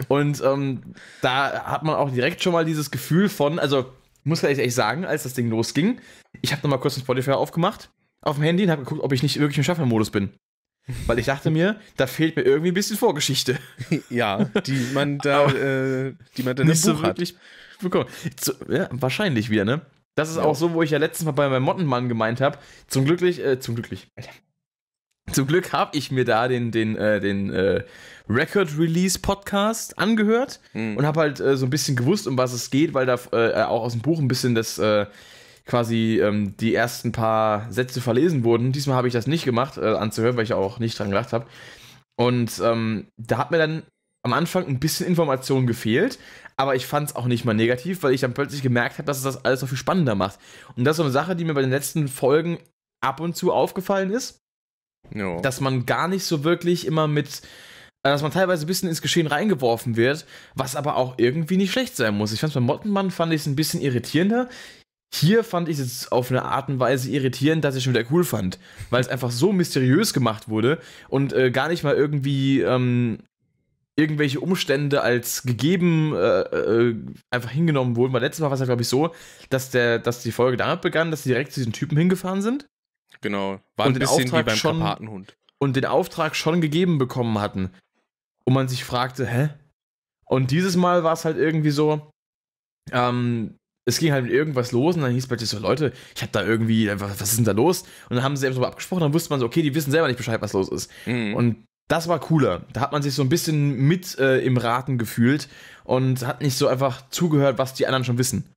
[SPEAKER 1] Und ähm, da hat man auch direkt schon mal dieses Gefühl von, also muss ich echt sagen, als das Ding losging, ich habe nochmal kurz den Spotify aufgemacht auf dem Handy und habe geguckt, ob ich nicht wirklich im shuffle bin weil ich dachte mir, da fehlt mir irgendwie ein bisschen Vorgeschichte. ja, die man da, äh, die man da nicht so wirklich hat. bekommt. Zu, ja, wahrscheinlich wieder, ne? Das ist ja. auch so, wo ich ja letztes Mal bei meinem Mottenmann gemeint habe. Zum Glücklich, äh, zum Glücklich. Alter. Zum Glück habe ich mir da den, den, äh, den äh, Record Release Podcast angehört mhm. und habe halt äh, so ein bisschen gewusst, um was es geht, weil da äh, auch aus dem Buch ein bisschen das äh, quasi ähm, die ersten paar Sätze verlesen wurden. Diesmal habe ich das nicht gemacht, äh, anzuhören, weil ich auch nicht dran gedacht habe. Und ähm, da hat mir dann am Anfang ein bisschen Information gefehlt, aber ich fand es auch nicht mal negativ, weil ich dann plötzlich gemerkt habe, dass es das alles so viel spannender macht. Und das ist so eine Sache, die mir bei den letzten Folgen ab und zu aufgefallen ist, no. dass man gar nicht so wirklich immer mit äh, dass man teilweise ein bisschen ins Geschehen reingeworfen wird, was aber auch irgendwie nicht schlecht sein muss. Ich fand es beim Mottenmann fand ich es ein bisschen irritierender. Hier fand ich es auf eine Art und Weise irritierend, dass ich es schon wieder cool fand, weil es einfach so mysteriös gemacht wurde und äh, gar nicht mal irgendwie ähm, irgendwelche Umstände als gegeben äh, äh, einfach hingenommen wurden. Weil letztes Mal war es ja, glaube ich, so, dass, der, dass die Folge damit begann, dass sie direkt zu diesen Typen hingefahren sind. Genau, war ein bisschen Auftrag wie beim schon, Karpatenhund. Und den Auftrag schon gegeben bekommen hatten. Und man sich fragte, hä? Und dieses Mal war es halt irgendwie so, ähm, es ging halt mit irgendwas los und dann hieß plötzlich so, Leute, ich hab da irgendwie, was, was ist denn da los? Und dann haben sie selbst darüber abgesprochen, dann wusste man so, okay, die wissen selber nicht Bescheid, was los ist. Mhm. Und das war cooler. Da hat man sich so ein bisschen mit äh, im Raten gefühlt und hat nicht so einfach zugehört, was die anderen schon wissen.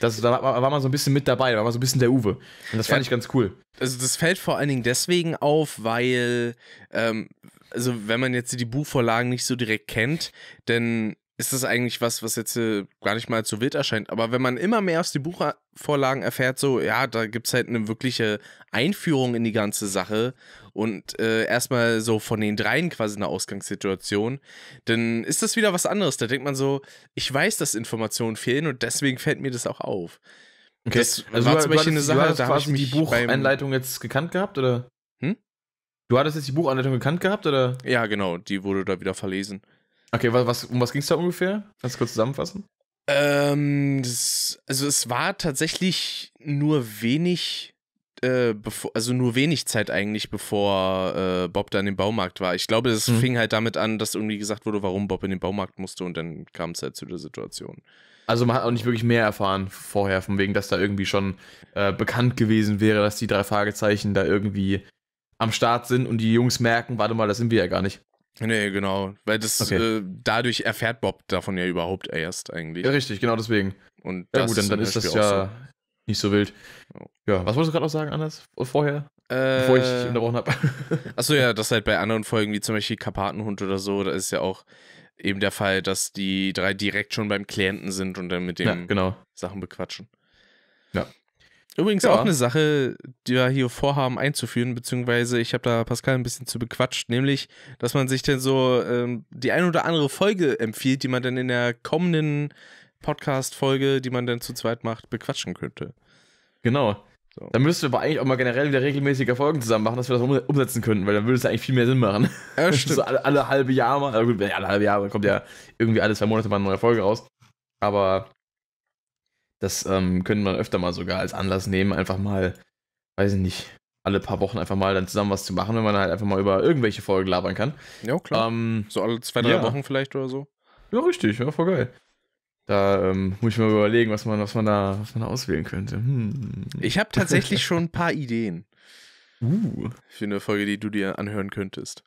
[SPEAKER 1] Das, da war, war, man so ein bisschen mit dabei, da war man so ein bisschen der Uwe. Und das fand ja, ich ganz cool. Also das fällt vor allen Dingen deswegen auf, weil, ähm, also wenn man jetzt die Buchvorlagen nicht so direkt kennt, denn ist das eigentlich was, was jetzt äh, gar nicht mal so wild erscheint. Aber wenn man immer mehr aus den Buchvorlagen erfährt, so, ja, da gibt es halt eine wirkliche Einführung in die ganze Sache und äh, erstmal so von den dreien quasi eine Ausgangssituation, dann ist das wieder was anderes. Da denkt man so, ich weiß, dass Informationen fehlen und deswegen fällt mir das auch auf. Okay. Das also war zum Beispiel eine Sache, da habe ich die Buchanleitung jetzt gekannt gehabt, oder? Hm? Du hattest jetzt die Buchanleitung gekannt gehabt, oder? Ja, genau, die wurde da wieder verlesen. Okay, was, um was ging es da ungefähr? Kannst du kurz zusammenfassen? Ähm, das, also es war tatsächlich nur wenig, äh, bevor, also nur wenig Zeit eigentlich, bevor äh, Bob da in den Baumarkt war. Ich glaube, das hm. fing halt damit an, dass irgendwie gesagt wurde, warum Bob in den Baumarkt musste und dann kam es halt zu der Situation. Also man hat auch nicht wirklich mehr erfahren vorher, von wegen, dass da irgendwie schon äh, bekannt gewesen wäre, dass die drei Fragezeichen da irgendwie am Start sind und die Jungs merken, warte mal, das sind wir ja gar nicht. Nee, genau. Weil das okay. äh, dadurch erfährt Bob davon ja überhaupt erst eigentlich. Ja, richtig, genau deswegen. Und ja, gut, dann, dann ist das ja so. nicht so wild. Ja, was wolltest du gerade noch sagen, Anders? Vorher? Äh, bevor ich dich äh, unterbrochen habe. Achso, ja, das halt bei anderen Folgen, wie zum Beispiel Karpatenhund oder so, da ist ja auch eben der Fall, dass die drei direkt schon beim Klienten sind und dann mit dem ja, genau. Sachen bequatschen. Ja. Übrigens ja. auch eine Sache, die wir hier vorhaben einzuführen, beziehungsweise ich habe da Pascal ein bisschen zu bequatscht, nämlich, dass man sich denn so ähm, die ein oder andere Folge empfiehlt, die man dann in der kommenden Podcast-Folge, die man dann zu zweit macht, bequatschen könnte. Genau. So. Dann müssten wir aber eigentlich auch mal generell wieder regelmäßige Folgen zusammen machen, dass wir das um umsetzen könnten, weil dann würde es ja eigentlich viel mehr Sinn machen. Ja, stimmt. so alle, alle halbe Jahre mal, alle halbe Jahre kommt ja irgendwie alle zwei Monate mal eine neue Folge raus. Aber das ähm, könnte man öfter mal sogar als Anlass nehmen, einfach mal, weiß ich nicht, alle paar Wochen einfach mal dann zusammen was zu machen, wenn man halt einfach mal über irgendwelche Folgen labern kann. Ja, klar. Ähm, so alle zwei, drei ja. Wochen vielleicht oder so. Ja, richtig, ja, voll geil. Da ähm, muss ich mal überlegen, was man, was man, da, was man da auswählen könnte. Hm. Ich habe tatsächlich schon ein paar Ideen. Uh. Für eine Folge, die du dir anhören könntest.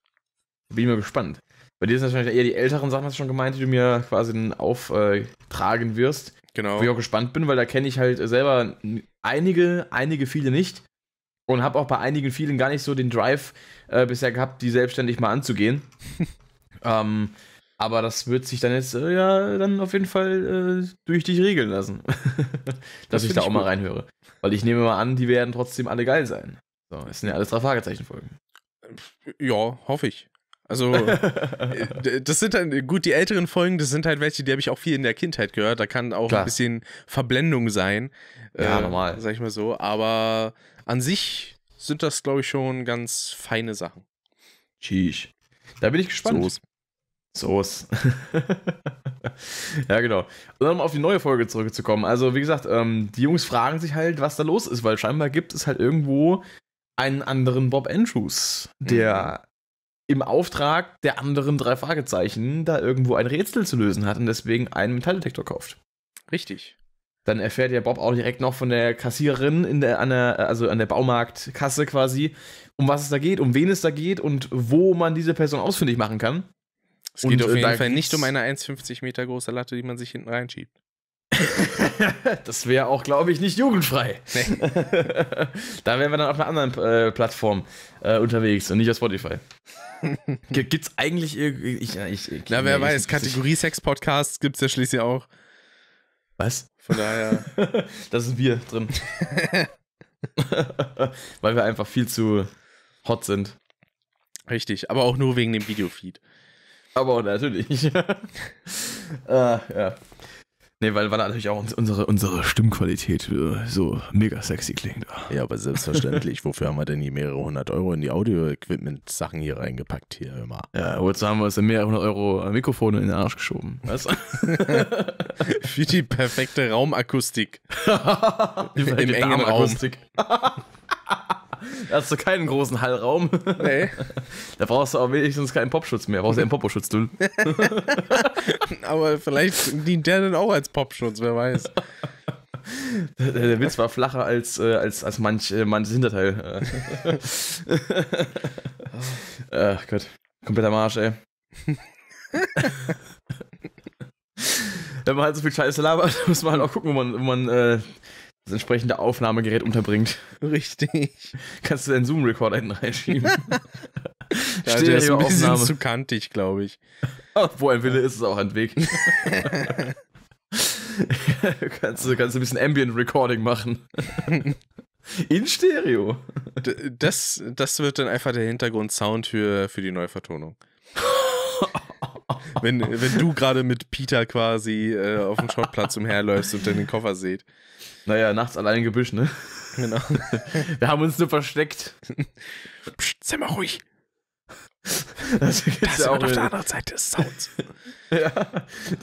[SPEAKER 1] Bin ich mal gespannt. Bei dir sind wahrscheinlich eher die älteren Sachen, hast du schon gemeint, die du mir quasi auftragen wirst. Genau. Wo ich auch gespannt bin, weil da kenne ich halt selber einige, einige, viele nicht. Und habe auch bei einigen vielen gar nicht so den Drive äh, bisher gehabt, die selbstständig mal anzugehen. ähm, aber das wird sich dann jetzt, äh, ja, dann auf jeden Fall äh, durch dich regeln lassen. Dass das ich da auch gut. mal reinhöre. Weil ich nehme mal an, die werden trotzdem alle geil sein. So, es sind ja alles drei Fragezeichen-Folgen. Ja, hoffe ich. Also, äh, das sind dann, halt, gut, die älteren Folgen, das sind halt welche, die habe ich auch viel in der Kindheit gehört. Da kann auch Klar. ein bisschen Verblendung sein. Ja, äh, normal. Sag ich mal so. Aber an sich sind das, glaube ich, schon ganz feine Sachen. Sheesh. Da bin ich gespannt. Soß. Soß. ja, genau. Und dann mal auf die neue Folge zurückzukommen. Also, wie gesagt, ähm, die Jungs fragen sich halt, was da los ist, weil scheinbar gibt es halt irgendwo einen anderen Bob Andrews, der mhm im Auftrag der anderen drei Fragezeichen da irgendwo ein Rätsel zu lösen hat und deswegen einen Metalldetektor kauft. Richtig. Dann erfährt ja Bob auch direkt noch von der Kassiererin in der, an der, äh, also an der Baumarktkasse quasi, um was es da geht, um wen es da geht und wo man diese Person ausfindig machen kann. Es geht und auf äh, jeden Fall nicht um eine 1,50 Meter große Latte, die man sich hinten reinschiebt. das wäre auch, glaube ich, nicht jugendfrei. Nee. da wären wir dann auf einer anderen äh, Plattform äh, unterwegs und nicht auf Spotify. gibt's eigentlich ich, ich, ich, Na, wer nee, weiß, Kategorie Sex-Podcasts gibt es ja schließlich auch. Was? Von daher. das sind wir drin. Weil wir einfach viel zu hot sind. Richtig, aber auch nur wegen dem Videofeed. Aber natürlich. ah, ja. Nee, weil, weil natürlich auch unsere, unsere Stimmqualität äh, so mega sexy klingt. Ja, aber selbstverständlich. Wofür haben wir denn hier mehrere hundert Euro in die Audio-Equipment-Sachen hier reingepackt? Hier immer. Ja, wozu haben wir uns mehrere hundert Euro Mikrofone in den Arsch geschoben? Weißt Für die perfekte Raumakustik. die Im engen Raum da hast du keinen großen Hallraum. Nee. Da brauchst du auch wenigstens keinen Popschutz mehr. Da brauchst du einen Popo-Schutz, du. Aber vielleicht dient der dann auch als Popschutz, wer weiß. Der, der Witz war flacher als, äh, als, als manch, äh, manches Hinterteil. Äh. Äh, ach Gott. Kompletter Marsch, ey. Wenn man halt so viel Scheiße labert, muss man halt auch gucken, wo man, wo man äh, das entsprechende Aufnahmegerät unterbringt. Richtig. Kannst du deinen Zoom-Recorder hinten reinschieben? ja, Stereo der ist ein bisschen Aufnahme. zu kantig, glaube ich. Oh. wo ein Wille ist, ist auch ein Weg. kannst, du, kannst du ein bisschen Ambient-Recording machen. In Stereo. Das, das wird dann einfach der Hintergrundsound für, für die Neuvertonung. wenn, wenn du gerade mit Peter quasi äh, auf dem Schrottplatz umherläufst und dann den Koffer seht. Naja, nachts allein im Gebüsch, ne? Genau. Wir haben uns nur versteckt. Psst, sei mal ruhig. Das, das ist ja auch auf der anderen Seite des Sounds. ja,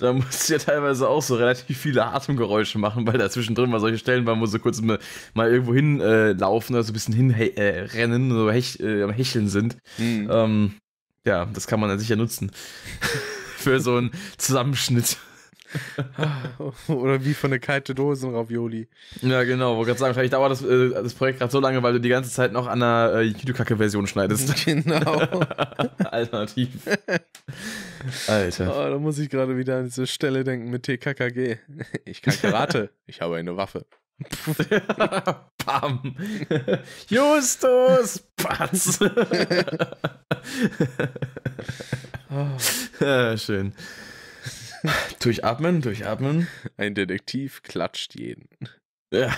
[SPEAKER 1] da musst du ja teilweise auch so relativ viele Atemgeräusche machen, weil da zwischendrin mal solche Stellen waren, wo so kurz mal, mal irgendwo hinlaufen äh, laufen, also ein bisschen hinrennen, äh, so hech, äh, am Hecheln sind. Mhm. Ähm, ja, das kann man dann sicher nutzen. Für so einen Zusammenschnitt. Oder wie von eine kalte Dosen Ravioli. Ja, genau. Wollte gerade sagen, vielleicht dauert das, äh, das Projekt gerade so lange, weil du die ganze Zeit noch an der äh, YouTube-Kacke-Version schneidest. Genau. Alternativ. Alter. Oh, da muss ich gerade wieder an diese Stelle denken mit TKKG. Ich kann Karate. ich habe eine Waffe. Bam. Justus! Patz! ja, ah, schön. Durchatmen, durchatmen. Ein Detektiv klatscht jeden. Ja.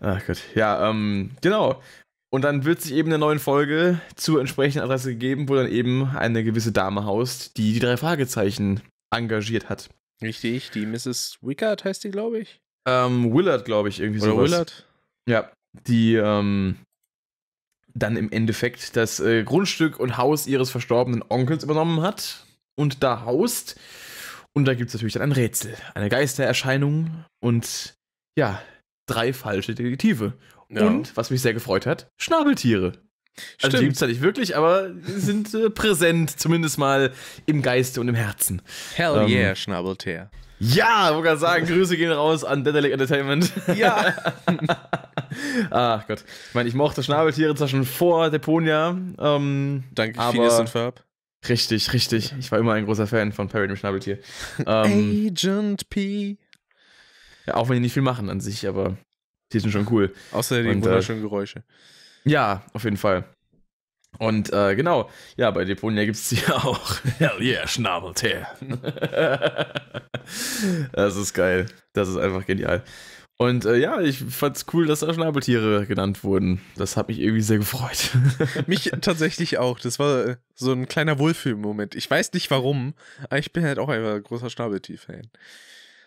[SPEAKER 1] Ach Gott. Ja, ähm, genau. Und dann wird sich eben eine neue Folge zur entsprechenden Adresse gegeben, wo dann eben eine gewisse Dame haust, die die drei Fragezeichen engagiert hat. Richtig, die Mrs. Wickard heißt die, glaube ich. Ähm, Willard, glaube ich, irgendwie so. Willard? Ja, die ähm, dann im Endeffekt das äh, Grundstück und Haus ihres verstorbenen Onkels übernommen hat und da haust. Und da gibt es natürlich dann ein Rätsel, eine Geistererscheinung und ja, drei falsche Detektive. Ja. Und, was mich sehr gefreut hat, Schnabeltiere. Stimmt. Also die gibt es halt nicht wirklich, aber sind äh, präsent, zumindest mal im Geiste und im Herzen. Hell ähm, yeah, Schnabeltier. Ja, ich wollte sagen, Grüße gehen raus an Dedelic Entertainment. Ja. Ach Gott. Ich meine, ich mochte Schnabeltiere zwar schon vor Deponia. Ähm, Danke, aber Phineas und Ferb. Richtig, richtig. Ich war immer ein großer Fan von Parry dem Schnabeltier. Ähm, Agent P. Ja, auch wenn die nicht viel machen an sich, aber die sind schon cool. Außer die und, äh, wunderschönen äh, Geräusche. Ja, auf jeden Fall. Und äh, genau, ja, bei Deponia gibt es die auch. Hell yeah, Schnabeltee. das ist geil. Das ist einfach genial. Und äh, ja, ich fand's cool, dass da Schnabeltiere genannt wurden. Das hat mich irgendwie sehr gefreut. mich tatsächlich auch. Das war äh, so ein kleiner Wohlfühlmoment. Ich weiß nicht warum, aber ich bin halt auch ein großer Schnabeltier-Fan.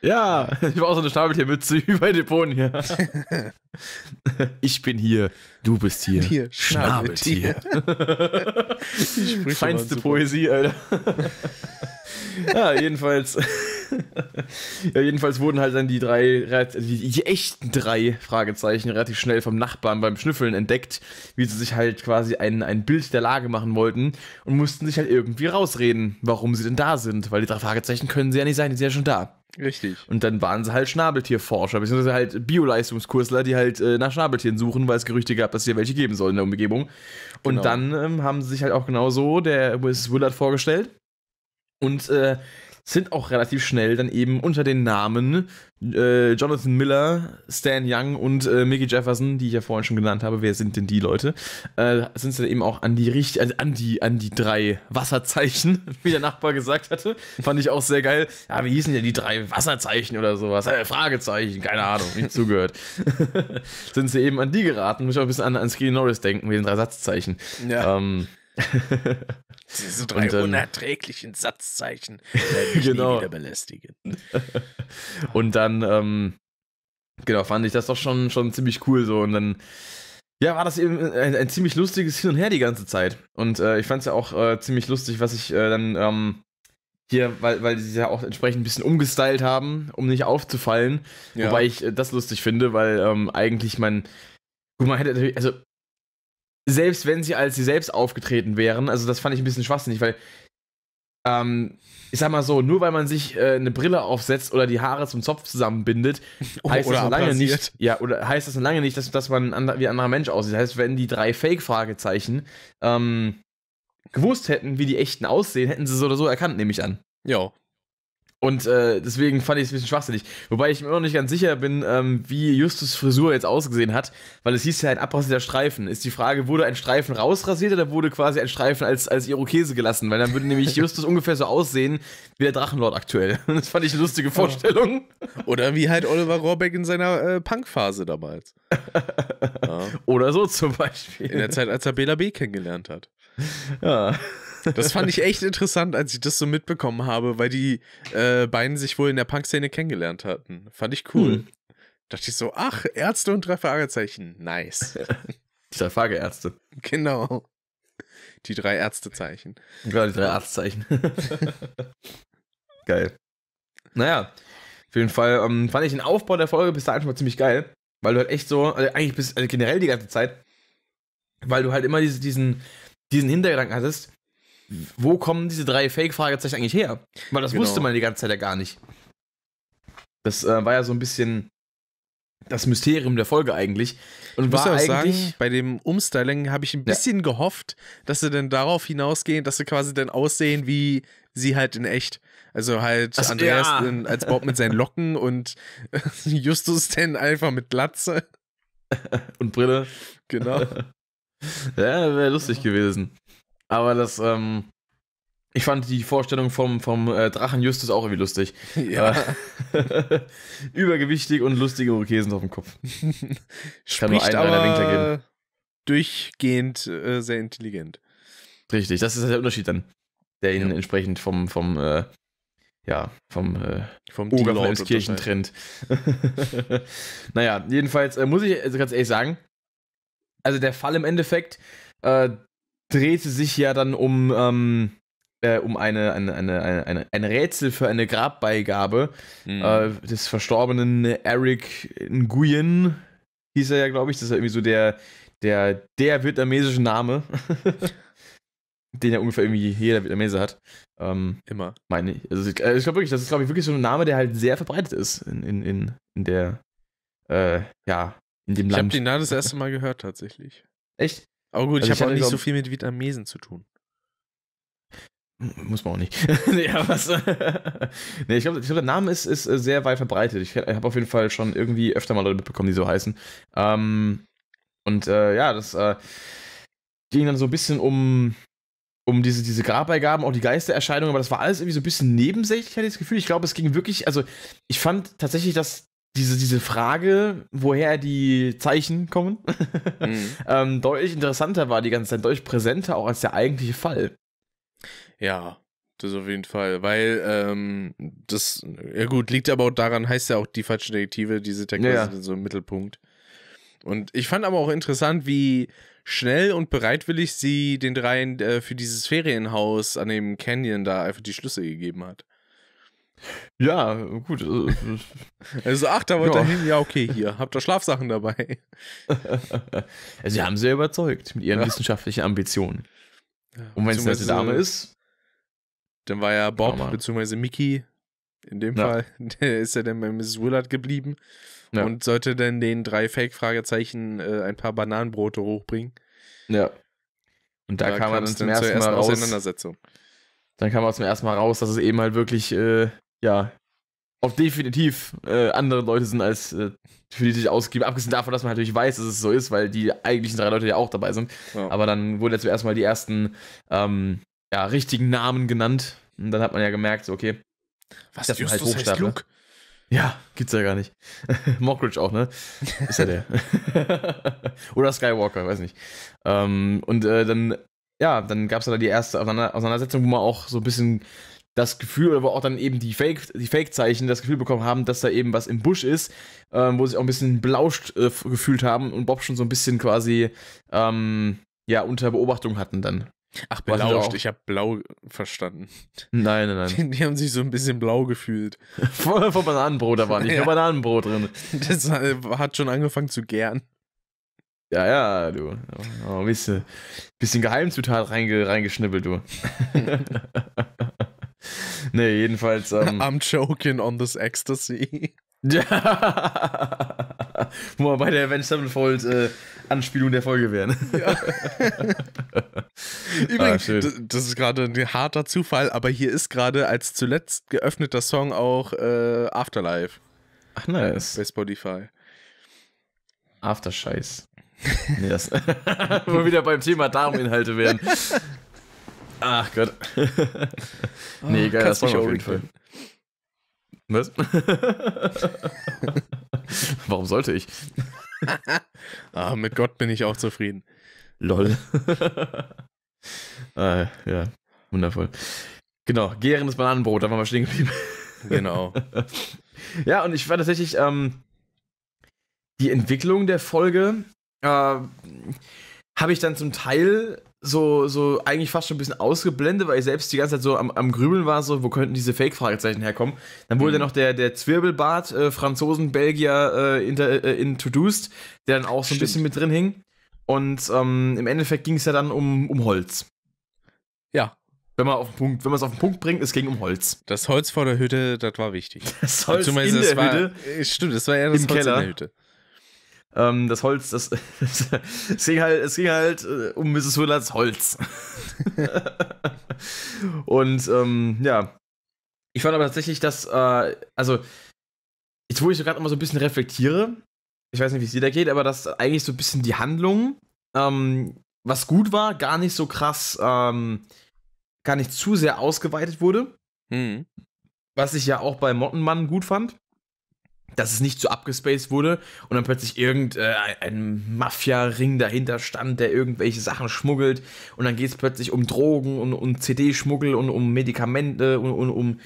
[SPEAKER 1] Ja, ich war auch so eine Schnabeltiermütze wie bei Depon hier. ich bin hier, du bist hier. hier Schnabeltier. Schnabeltier. Feinste Poesie, Alter. ja, jedenfalls. ja, jedenfalls wurden halt dann die drei, also die, echten drei Fragezeichen relativ schnell vom Nachbarn beim Schnüffeln entdeckt, wie sie sich halt quasi ein, ein Bild der Lage machen wollten und mussten sich halt irgendwie rausreden, warum sie denn da sind, weil die drei Fragezeichen können sie ja nicht sein, die sind ja schon da. Richtig. Und dann waren sie halt Schnabeltierforscher, beziehungsweise halt Bioleistungskursler, die halt äh, nach Schnabeltieren suchen, weil es Gerüchte gab, dass es hier welche geben soll in der Umgebung. Und genau. dann ähm, haben sie sich halt auch genauso der Mrs. Willard vorgestellt. Und äh, sind auch relativ schnell dann eben unter den Namen äh, Jonathan Miller, Stan Young und äh, Mickey Jefferson, die ich ja vorhin schon genannt habe, wer sind denn die Leute, äh, sind sie dann eben auch an die richtig, also an die, an die drei Wasserzeichen, wie der Nachbar gesagt hatte. Fand ich auch sehr geil. Ja, wie hießen denn die drei Wasserzeichen oder sowas? Äh, Fragezeichen, keine Ahnung, nicht zugehört. sind sie eben an die geraten, muss ich auch ein bisschen an, an Skinny Norris denken, mit den drei Satzzeichen. Ja. Ähm, Diese drei dann, unerträglichen Satzzeichen werden mich genau. wieder belästigen. und dann, ähm, genau, fand ich das doch schon, schon ziemlich cool so. Und dann, ja, war das eben ein, ein ziemlich lustiges Hin und Her die ganze Zeit. Und äh, ich fand es ja auch äh, ziemlich lustig, was ich äh, dann ähm, hier, weil, weil sie ja auch entsprechend ein bisschen umgestylt haben, um nicht aufzufallen. Ja. Wobei ich äh, das lustig finde, weil ähm, eigentlich mein. Guck mal, hätte, also selbst wenn sie als sie selbst aufgetreten wären, also das fand ich ein bisschen schwachsinnig, weil ähm, ich sag mal so, nur weil man sich äh, eine Brille aufsetzt oder die Haare zum Zopf zusammenbindet, oh, heißt das noch lange nicht, ja, oder heißt das lange nicht, dass, dass man andre, wie ein anderer Mensch aussieht. Das heißt, wenn die drei Fake-Fragezeichen ähm, gewusst hätten, wie die echten aussehen, hätten sie so oder so erkannt, nehme ich an. Ja, und äh, deswegen fand ich es ein bisschen schwachsinnig. Wobei ich mir immer noch nicht ganz sicher bin, ähm, wie Justus Frisur jetzt ausgesehen hat, weil es hieß ja ein abrasierter Streifen. Ist die Frage, wurde ein Streifen rausrasiert oder wurde quasi ein Streifen als, als Irokese gelassen? Weil dann würde nämlich Justus ungefähr so aussehen wie der Drachenlord aktuell. Das fand ich eine lustige Vorstellung. Oder wie halt Oliver Rohrbeck in seiner äh, Punkphase damals. ja. Oder so zum Beispiel. In der Zeit, als er Bela B kennengelernt hat. Ja. Das fand ich echt interessant, als ich das so mitbekommen habe, weil die äh, beiden sich wohl in der Punk-Szene kennengelernt hatten. Fand ich cool. Hm. Dachte ich so, ach, Ärzte und drei Fragezeichen. Nice. Die drei Frageärzte. Genau. Die drei Ärztezeichen. Genau, die drei Arztzeichen. geil. Naja, auf jeden Fall ähm, fand ich den Aufbau der Folge bis dahin schon mal ziemlich geil, weil du halt echt so, also eigentlich bis also generell die ganze Zeit, weil du halt immer diese, diesen, diesen Hintergedanken hattest, wo kommen diese drei Fake-Fragezeichen eigentlich her? Weil das genau. wusste man die ganze Zeit ja gar nicht. Das äh, war ja so ein bisschen das Mysterium der Folge eigentlich. Und ich muss war auch eigentlich sagen, bei dem Umstyling habe ich ein bisschen ja. gehofft, dass sie dann darauf hinausgehen, dass sie quasi dann aussehen wie sie halt in echt. Also halt also, Andreas ja. in, als Bob mit seinen Locken und Justus dann einfach mit Glatze. und Brille. Genau. ja, wäre lustig gewesen. Aber das, ähm, ich fand die Vorstellung vom, vom äh, Drachen Justus auch irgendwie lustig. Ja. Übergewichtig und lustige Irokesen auf dem Kopf. Spricht Kann aber durchgehend äh, sehr intelligent. Richtig, das ist halt der Unterschied dann, der ihn ja. entsprechend vom, vom äh, ja, vom, äh, vom Oberflächskirchen trennt. naja, jedenfalls äh, muss ich also ganz ehrlich sagen, also der Fall im Endeffekt, äh, drehte sich ja dann um, ähm, äh, um eine, eine, eine, eine, ein Rätsel für eine Grabbeigabe mhm. äh, des verstorbenen Eric Nguyen, hieß er ja, glaube ich. Das ist ja irgendwie so der, der, der vietnamesische Name. den ja ungefähr irgendwie jeder Vietnameser hat. Ähm, Immer. Meine ich. Also ich, äh, ich glaube wirklich, das ist, glaube ich, wirklich so ein Name, der halt sehr verbreitet ist in, in, in, in der, äh, ja, in dem ich Land. Ich habe den Namen das erste Mal gehört, tatsächlich. Echt? Aber gut, also ich habe auch nicht so viel mit Vietnamesen zu tun. Muss man auch nicht. nee, was? nee, ich glaube, glaub, der Name ist, ist äh, sehr weit verbreitet. Ich habe auf jeden Fall schon irgendwie öfter mal Leute mitbekommen, die so heißen. Ähm, und äh, ja, das äh, ging dann so ein bisschen um, um diese, diese Grabbeigaben, auch die Geistererscheinungen, aber das war alles irgendwie so ein bisschen nebensächlich, hatte ich das Gefühl. Ich glaube, es ging wirklich, also ich fand tatsächlich, dass diese, diese Frage, woher die Zeichen kommen, mhm. ähm, deutlich interessanter war die ganze Zeit, deutlich präsenter auch als der eigentliche Fall. Ja, das auf jeden Fall, weil ähm, das, ja gut, liegt aber auch daran, heißt ja auch die falsche Detektive, diese Texte ja. sind so im Mittelpunkt. Und ich fand aber auch interessant, wie schnell und bereitwillig sie den dreien äh, für dieses Ferienhaus an dem Canyon da einfach die Schlüsse gegeben hat. Ja, gut. Äh, also ach, da wollt ja. hin, ja okay, hier. Habt ihr Schlafsachen dabei? also sie haben sie ja überzeugt mit ihren ja. wissenschaftlichen Ambitionen. Ja, Und wenn es eine Dame ist, dann war ja Bob ja, bzw. Mickey in dem Fall, der ist ja dann bei Mrs. Willard geblieben. Ja. und sollte dann den drei Fake-Fragezeichen äh, ein paar Bananenbrote hochbringen. Ja. Und da, da kam man dann zum ersten Mal raus. Auseinandersetzung. Dann kam man zum ersten Mal raus, dass es eben halt wirklich äh, ja, auch definitiv äh, andere Leute sind, als äh, für die sich ausgeben. Abgesehen davon, dass man natürlich weiß, dass es so ist, weil die eigentlichen drei Leute ja auch dabei sind. Ja. Aber dann wurden jetzt zuerst mal die ersten ähm, ja, richtigen Namen genannt. Und dann hat man ja gemerkt, so, okay,
[SPEAKER 2] was ist halt heißt Luke?
[SPEAKER 1] Ja, gibt's ja gar nicht. Mockridge auch, ne? Ist ja der. Oder Skywalker, weiß nicht. Ähm, und äh, dann, ja, dann gab's da die erste Auseinandersetzung, wo man auch so ein bisschen das Gefühl, oder wo auch dann eben die, Fake, die Fake-Zeichen das Gefühl bekommen haben, dass da eben was im Busch ist, ähm, wo sie sich auch ein bisschen belauscht äh, gefühlt haben und Bob schon so ein bisschen quasi ähm, ja, unter Beobachtung hatten dann. Ach, belauscht, ich habe blau verstanden. Nein, nein, nein. Die, die, haben sich so ein bisschen blau gefühlt. Vor, vor Bananenbrot, da war nicht ja. nur Bananenbrot drin. Das hat schon angefangen zu gern. Ja, ja, du. Oh, bisschen, oh, bisschen Geheimzutat reinge, reingeschnippelt, du. nee, jedenfalls. Ähm, I'm joking on this ecstasy. Ja. Wo wir bei der Avenged Sevenfold äh, Anspielung der Folge wären. Ja. Übrigens, ah, das ist gerade ein harter Zufall, aber hier ist gerade als zuletzt geöffneter Song auch äh, Afterlife. Ach, nice. Bei Spotify. Afterscheiß. Nee, das Wo wir wieder beim Thema Darminhalte werden. Ach Gott. nee, ah, geil, das war auf jeden Fall. Was? Warum sollte ich? ah, mit Gott bin ich auch zufrieden. Lol. ah, ja, wundervoll. Genau, gärendes Bananenbrot, da waren wir stehen geblieben. genau. ja, und ich war tatsächlich ähm, die Entwicklung der Folge äh, habe ich dann zum Teil so, so eigentlich fast schon ein bisschen ausgeblendet, weil ich selbst die ganze Zeit so am, am Grübeln war, so, wo könnten diese Fake-Fragezeichen herkommen. Dann wurde mhm. noch der, der Zwirbelbart, äh, Franzosen, Belgier äh, inter, äh, introduced, der dann auch so ein Stimmt. bisschen mit drin hing. Und ähm, im Endeffekt ging es ja dann um, um Holz. Ja. Wenn man auf den Punkt, wenn man es auf den Punkt bringt, es ging um Holz. Das Holz vor der Hütte, das war wichtig. Das Holz in der war, Hütte. Äh, stimmt, das war eher das Im Holz Keller. in der Hütte. Ähm, das Holz, das, das, es ging halt, es ging halt äh, um Mrs. Willards Holz. und ähm, ja, ich fand aber tatsächlich, dass, äh, also, jetzt wo ich so gerade immer so ein bisschen reflektiere, ich weiß nicht, wie es dir da geht, aber dass eigentlich so ein bisschen die Handlung, ähm, was gut war, gar nicht so krass, ähm, gar nicht zu sehr ausgeweitet wurde. Mhm. Was ich ja auch bei Mottenmann gut fand dass es nicht so abgespaced wurde und dann plötzlich irgendein äh, Mafia-Ring dahinter stand, der irgendwelche Sachen schmuggelt und dann geht es plötzlich um Drogen und um CD-Schmuggel und um Medikamente und, und um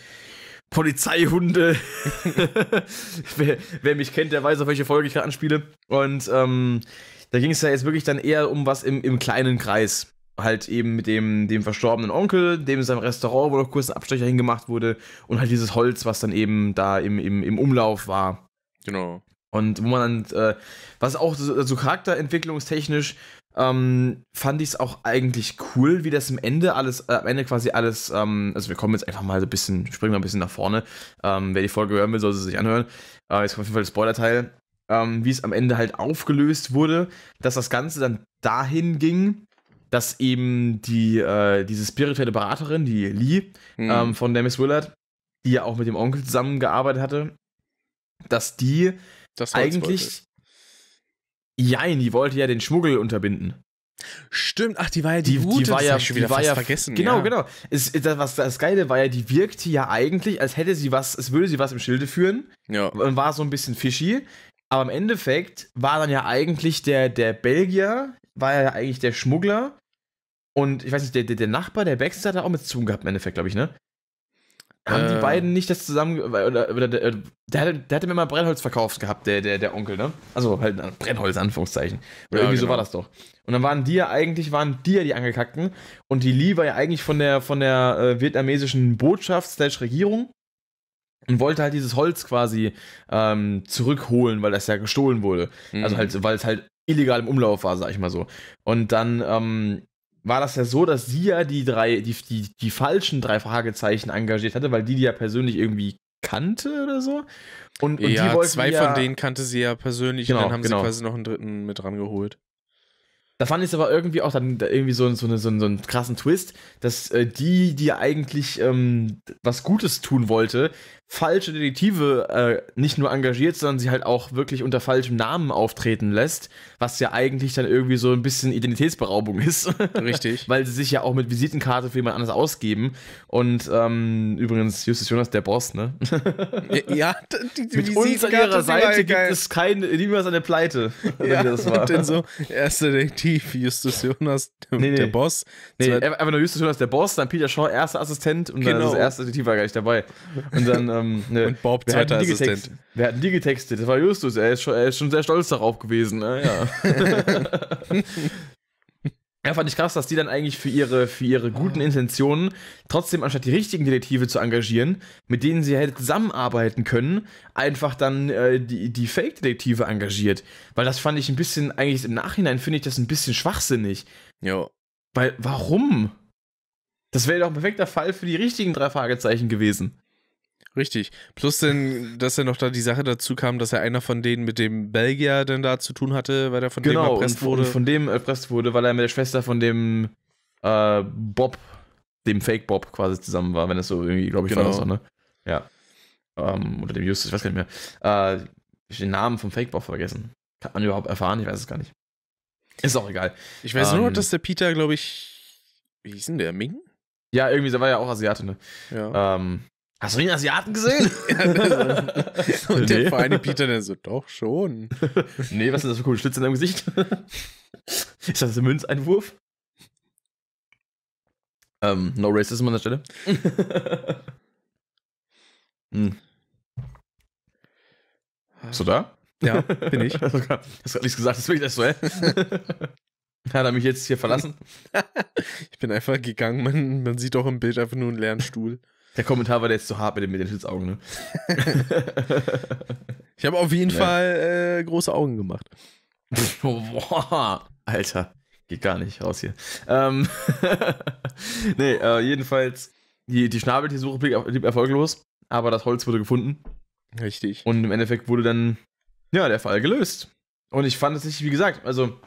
[SPEAKER 1] Polizeihunde. wer, wer, mich kennt, der weiß, auf welche Folge ich gerade anspiele. Und ähm, da ging es ja jetzt wirklich dann eher um was im, im kleinen Kreis halt eben mit dem, dem verstorbenen Onkel, dem in seinem Restaurant, wo noch kurz ein Abstecher hingemacht wurde, und halt dieses Holz, was dann eben da im, im, im Umlauf war. Genau. Und wo man dann, äh, was auch so, also charakterentwicklungstechnisch, ähm, fand ich es auch eigentlich cool, wie das am Ende alles, äh, am Ende quasi alles, ähm, also wir kommen jetzt einfach mal so ein bisschen, springen mal ein bisschen nach vorne. Ähm, wer die Folge hören will, soll sie sich anhören. Äh, jetzt kommt auf jeden Fall der Spoiler-Teil. Ähm, wie es am Ende halt aufgelöst wurde, dass das Ganze dann dahin ging, dass eben die, äh, diese spirituelle Beraterin, die Lee mhm. ähm, von Dennis Willard, die ja auch mit dem Onkel zusammengearbeitet hatte, dass die das eigentlich. Jein, die wollte ja den Schmuggel unterbinden. Stimmt, ach, die war ja die, die gute, die war ja, schon wieder fast ja, vergessen. Genau, ja. genau. Es, das, was, das Geile war ja, die wirkte ja eigentlich, als hätte sie was, als würde sie was im Schilde führen. Ja. Und war so ein bisschen fishy. Aber im Endeffekt war dann ja eigentlich der, der Belgier, war ja eigentlich der Schmuggler, und ich weiß nicht, der, der, Nachbar, der Baxter, hat da auch mit zu tun gehabt, im Endeffekt, glaube ich, ne? Haben äh, die beiden nicht das zusammen. Oder, oder der, äh, der, der hatte mir mal Brennholz verkauft gehabt, der, der, der Onkel, ne? Also halt Brennholz, Anführungszeichen. Oder ja, irgendwie genau. so war das doch. Und dann waren die ja eigentlich, waren die ja die Angekackten. Und die Lee war ja eigentlich von der, von der äh, vietnamesischen Botschaft Regierung und wollte halt dieses Holz quasi ähm, zurückholen, weil das ja gestohlen wurde. Also mhm. Also halt, weil es halt illegal im Umlauf war, sag ich mal so. Und dann ähm, war das ja so, dass sie ja die drei, die, die, die falschen drei Fragezeichen engagiert hatte, weil die die ja persönlich irgendwie kannte oder so. Und, und ja, die wollten zwei ja, von denen kannte sie ja persönlich genau, und dann haben genau. sie quasi noch einen dritten mit rangeholt. Da fand ich es aber irgendwie auch dann irgendwie so, so, eine, so, so einen krassen Twist, dass äh, die, die eigentlich ähm, was Gutes tun wollte, falsche Detektive äh, nicht nur engagiert, sondern sie halt auch wirklich unter falschem Namen auftreten lässt, was ja eigentlich dann irgendwie so ein bisschen Identitätsberaubung ist. Richtig. Weil sie sich ja auch mit Visitenkarte für jemand anderes ausgeben. Und ähm, übrigens, Justus Jonas, der Boss, ne? ja, die, die Mit uns an ihrer Seite gibt es keine, niemals eine Pleite. Ja, das war. und so, erster Detektiv, Justus Jonas, der, nee, nee. der Boss. Nee, einfach nur Justus Jonas, der Boss, dann Peter Shaw, erster Assistent und genau. dann das erste Detektiv war gar nicht dabei. Und dann, ähm, ne, und Bob, zweiter Assistent. Wer hat denn die getextet, das war Justus, er ist schon, er ist schon sehr stolz darauf gewesen. Ne? Ja, ja. ja, fand ich krass, dass die dann eigentlich für ihre, für ihre guten ah. Intentionen trotzdem, anstatt die richtigen Detektive zu engagieren, mit denen sie hätte halt zusammenarbeiten können, einfach dann äh, die, die Fake-Detektive engagiert. Weil das fand ich ein bisschen, eigentlich im Nachhinein finde ich das ein bisschen schwachsinnig. Ja. Weil, warum? Das wäre doch ein perfekter Fall für die richtigen drei Fragezeichen gewesen. Richtig. Plus denn, dass ja noch da die Sache dazu kam, dass er einer von denen mit dem Belgier denn da zu tun hatte, weil er von genau, dem erpresst wurde. Genau, von dem erpresst wurde, weil er mit der Schwester von dem äh, Bob, dem Fake Bob quasi zusammen war, wenn es so irgendwie, glaube ich, genau. war das auch, genau. ne? Ja. Ähm, oder dem Justus, ich weiß gar nicht mehr. Äh, ich den Namen vom Fake Bob vergessen. Hat man überhaupt erfahren? Ich weiß es gar nicht. Ist auch egal. Ich weiß ähm, nur, dass der Peter, glaube ich, wie hieß denn der? Ming? Ja, irgendwie, der war ja auch Asiate, ne? Ja. Ähm, Hast du den Asiaten gesehen? und der nee. feine Peter der so, doch schon. nee, was ist das für coole Schlitze in deinem Gesicht? ist das ein Münzeinwurf? Ähm, no racism an der Stelle.
[SPEAKER 2] hm. Bist du da? Ja, bin ich. Hast
[SPEAKER 1] du gerade nichts gesagt, das deswegen das so, hä? Hat er mich jetzt hier verlassen? ich bin einfach gegangen, man, man sieht auch im Bild einfach nur einen leeren Stuhl. Der Kommentar war jetzt zu hart mit den, mit den Schlitzaugen, ne? ich habe auf jeden ja. Fall äh, große Augen gemacht. Boah, Alter. Geht gar nicht raus hier. Ähm nee, äh, jedenfalls, die, die Schnabeltiersuche blieb erfolglos, aber das Holz wurde gefunden. Richtig. Und im Endeffekt wurde dann, ja, der Fall gelöst. Und ich fand es nicht, wie gesagt, also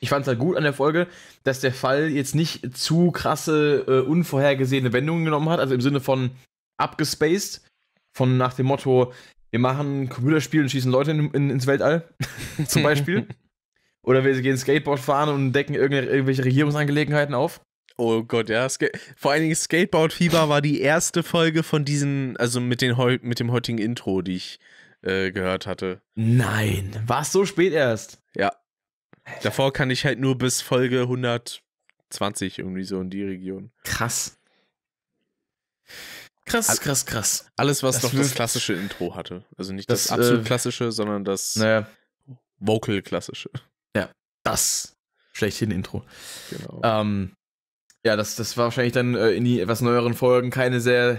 [SPEAKER 1] ich fand es halt gut an der Folge, dass der Fall jetzt nicht zu krasse, äh, unvorhergesehene Wendungen genommen hat, also im Sinne von abgespaced, von nach dem Motto, wir machen Computerspiele und schießen Leute in, in, ins Weltall, zum Beispiel. Oder wir gehen Skateboard fahren und decken irgendwelche Regierungsangelegenheiten auf. Oh Gott, ja. Sk Vor allen Dingen Skateboard Fieber war die erste Folge von diesen, also mit, den mit dem heutigen Intro, die ich äh, gehört hatte. Nein, war es so spät erst? Davor kann ich halt nur bis Folge 120 irgendwie so in die Region. Krass. Krass, All, krass, krass. Alles, was das noch das klassische Intro hatte. Also nicht das, das äh, absolut äh, klassische, sondern das naja. Vocal-klassische. Ja, das schlechthin Intro. Genau. Ähm, ja, das, das war wahrscheinlich dann äh, in die etwas neueren Folgen keine sehr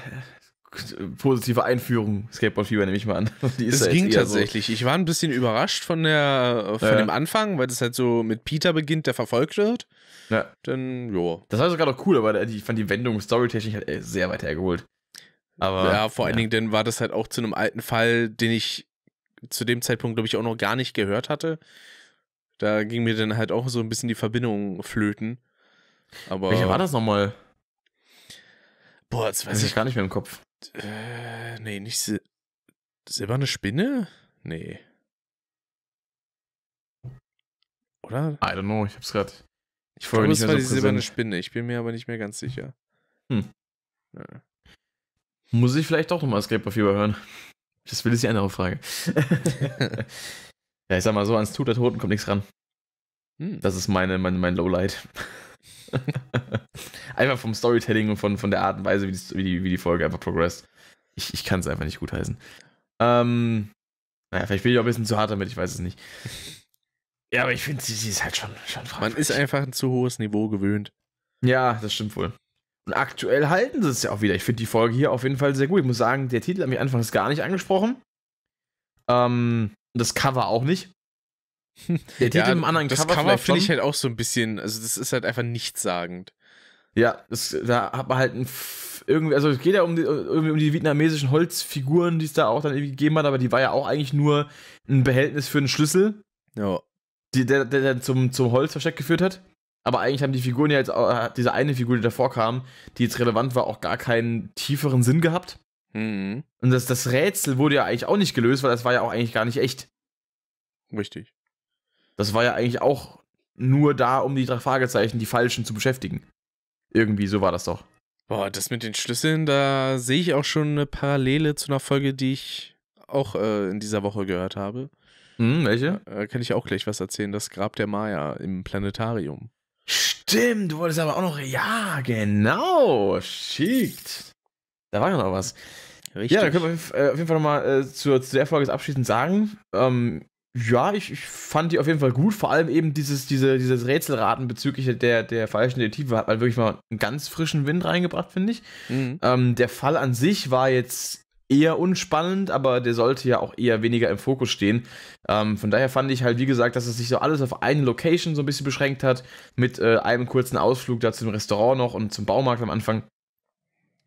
[SPEAKER 1] positive Einführung Skateboard-Fieber, nehme ich mal an. das ging tatsächlich. So. Ich war ein bisschen überrascht von, der, äh, von ja. dem Anfang, weil das halt so mit Peter beginnt, der verfolgt wird. Ja. Dann, jo. Das war sogar noch cool, aber ich fand die Wendung storytechnisch halt sehr weit hergeholt. Aber, ja, vor ja. allen Dingen, dann war das halt auch zu einem alten Fall, den ich zu dem Zeitpunkt, glaube ich, auch noch gar nicht gehört hatte. Da ging mir dann halt auch so ein bisschen die Verbindung flöten. Aber Welcher war das nochmal? Boah, jetzt weiß ich gar nicht mehr im Kopf. Äh, nee, nicht sil silberne Spinne? Nee. Oder? I don't know, ich hab's gerade. Ich folge nicht mehr war so die präsent. silberne Spinne, ich bin mir aber nicht mehr ganz sicher. Hm. Ja. Muss ich vielleicht doch nochmal Escape Fieber hören? Das will ist die andere Frage. ja, ich sag mal so, ans Tut der Toten kommt nichts ran. Hm. Das ist meine, mein, mein Lowlight. einfach vom Storytelling und von, von der Art und Weise, wie die, wie die, wie die Folge einfach progressiert. Ich, ich kann es einfach nicht gutheißen. Ähm, naja, vielleicht bin ich auch ein bisschen zu hart damit, ich weiß es nicht. Ja, aber ich finde, sie, sie, ist halt schon, schon Man ist einfach ein zu hohes Niveau gewöhnt. Ja, das stimmt wohl. Und aktuell halten sie es ja auch wieder. Ich finde die Folge hier auf jeden Fall sehr gut. Ich muss sagen, der Titel hat mich anfangs gar nicht angesprochen. Ähm, das Cover auch nicht. Der Titel ja, im anderen das Cover. Cover finde ich halt auch so ein bisschen, also das ist halt einfach nichtssagend. Ja, das, da hat man halt ein irgendwie, also es geht ja um die, irgendwie um die vietnamesischen Holzfiguren, die es da auch dann irgendwie gegeben hat, aber die war ja auch eigentlich nur ein Behältnis für einen Schlüssel. Ja. Die, der, der dann zum, zum Holzversteck geführt hat. Aber eigentlich haben die Figuren ja jetzt, auch, diese eine Figur, die davor kam, die jetzt relevant war, auch gar keinen tieferen Sinn gehabt. Mhm. Und das, das Rätsel wurde ja eigentlich auch nicht gelöst, weil das war ja auch eigentlich gar nicht echt. Richtig. Das war ja eigentlich auch nur da, um die drei Fragezeichen, die falschen, zu beschäftigen. Irgendwie, so war das doch. Boah, das mit den Schlüsseln, da sehe ich auch schon eine Parallele zu einer Folge, die ich auch äh, in dieser Woche gehört habe. Hm, welche? Da äh, äh, kann ich auch gleich was erzählen. Das Grab der Maya im Planetarium. Stimmt, du wolltest aber auch noch. Ja, genau. Schickt. Da war ja noch was. Richtig. Ja, da können wir auf jeden Fall nochmal äh, äh zu, zu der Folge abschließend sagen. Ähm, ja, ich, ich, fand die auf jeden Fall gut. Vor allem eben dieses, diese, dieses Rätselraten bezüglich der, der falschen Detektive hat man wirklich mal einen ganz frischen Wind reingebracht, finde ich. Mhm. Ähm, der Fall an sich war jetzt eher unspannend, aber der sollte ja auch eher weniger im Fokus stehen. Ähm, von daher fand ich halt, wie gesagt, dass es sich so alles auf eine Location so ein bisschen beschränkt hat, mit äh, einem kurzen Ausflug da zum Restaurant noch und zum Baumarkt am Anfang.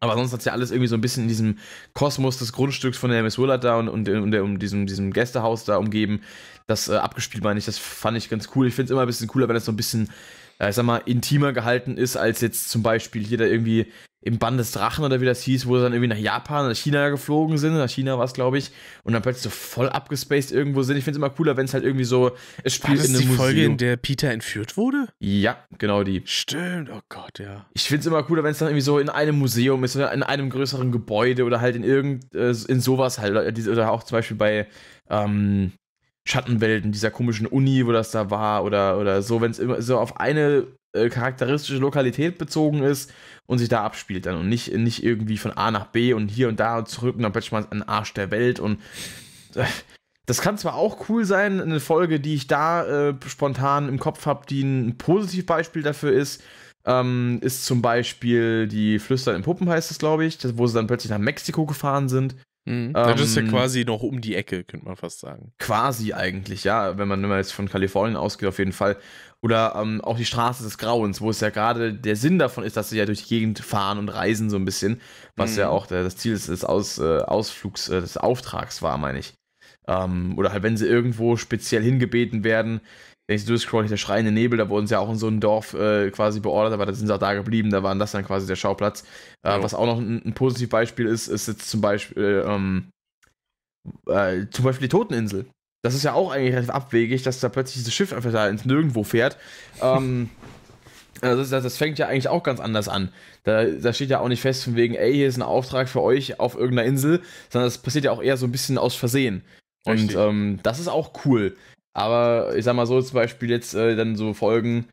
[SPEAKER 1] Aber sonst hat es ja alles irgendwie so ein bisschen in diesem Kosmos des Grundstücks von der MS Willard da und, und, und, und diesem, diesem Gästehaus da umgeben. Das äh, abgespielt, meine ich, das fand ich ganz cool. Ich finde es immer ein bisschen cooler, wenn das so ein bisschen, äh, ich sag mal, intimer gehalten ist, als jetzt zum Beispiel hier da irgendwie im Bann des Drachen oder wie das hieß, wo sie dann irgendwie nach Japan oder China geflogen sind. Nach China war es, glaube ich. Und dann plötzlich so voll abgespaced irgendwo sind. Ich finde es immer cooler, wenn es halt irgendwie so. Es spielt das in einem die Folge, in der Peter entführt wurde? Ja, genau die. Stimmt, oh Gott, ja. Ich finde es immer cooler, wenn es dann irgendwie so in einem Museum ist oder in einem größeren Gebäude oder halt in irgend. Äh, in sowas halt. Oder auch zum Beispiel bei. Ähm, Schattenwelten, dieser komischen Uni, wo das da war, oder, oder so, wenn es immer so auf eine äh, charakteristische Lokalität bezogen ist und sich da abspielt dann und nicht, nicht irgendwie von A nach B und hier und da zurück und dann plötzlich mal ein Arsch der Welt und äh, das kann zwar auch cool sein, eine Folge, die ich da äh, spontan im Kopf habe, die ein Positivbeispiel dafür ist, ähm, ist zum Beispiel die Flüstern in Puppen heißt es, glaube ich, wo sie dann plötzlich nach Mexiko gefahren sind. Mhm. Ähm, das ist ja quasi noch um die Ecke, könnte man fast sagen. Quasi eigentlich, ja, wenn man, wenn man jetzt von Kalifornien ausgeht, auf jeden Fall. Oder ähm, auch die Straße des Grauens, wo es ja gerade der Sinn davon ist, dass sie ja durch die Gegend fahren und reisen so ein bisschen, was mhm. ja auch der, das Ziel des, des Aus, äh, Ausflugs, äh, des Auftrags war, meine ich. Ähm, oder halt, wenn sie irgendwo speziell hingebeten werden, wenn ich durchscroll, der schreiende Nebel, da wurden sie ja auch in so einem Dorf äh, quasi beordert, aber da sind sie auch da geblieben, da waren das dann quasi der Schauplatz. Äh, was auch noch ein, ein positives ist, ist jetzt zum Beispiel, äh, ähm, äh, zum Beispiel die Toteninsel. Das ist ja auch eigentlich relativ abwegig, dass da plötzlich dieses Schiff einfach da ins Nirgendwo fährt. ähm, also das, das, fängt ja eigentlich auch ganz anders an. Da, da, steht ja auch nicht fest von wegen, ey, hier ist ein Auftrag für euch auf irgendeiner Insel, sondern das passiert ja auch eher so ein bisschen aus Versehen. Und ähm, das ist auch cool. Aber ich sag mal so, zum Beispiel jetzt äh, dann so Folgen,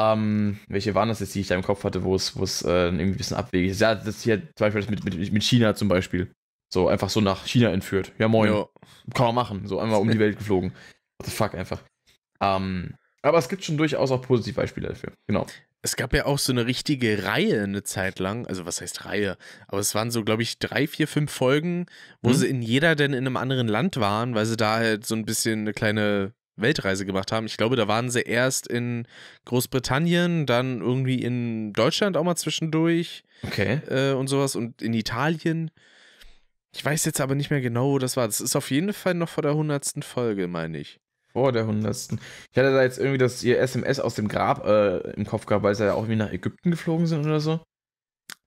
[SPEAKER 1] ähm, welche waren das jetzt, die ich da im Kopf hatte, wo es äh, irgendwie ein bisschen abwegig ist? Ja, das hier zum Beispiel mit, mit, mit China zum Beispiel. So einfach so nach China entführt. Ja, moin. Ja kann man machen. So einmal um die Welt geflogen. What the fuck einfach. Ähm, aber es gibt schon durchaus auch positive Beispiele dafür. Genau. Es gab ja auch so eine richtige Reihe eine Zeit lang. Also, was heißt Reihe? Aber es waren so, glaube ich, drei, vier, fünf Folgen, wo mhm. sie in jeder denn in einem anderen Land waren, weil sie da halt so ein bisschen eine kleine Weltreise gemacht haben. Ich glaube, da waren sie erst in Großbritannien, dann irgendwie in Deutschland auch mal zwischendurch. Okay. Äh, und sowas und in Italien. Ich weiß jetzt aber nicht mehr genau, wo das war. Das ist auf jeden Fall noch vor der hundertsten Folge, meine ich. Vor der hundertsten. Ich hatte da jetzt irgendwie das ihr SMS aus dem Grab äh, im Kopf gehabt, weil sie ja auch irgendwie nach Ägypten geflogen sind oder so.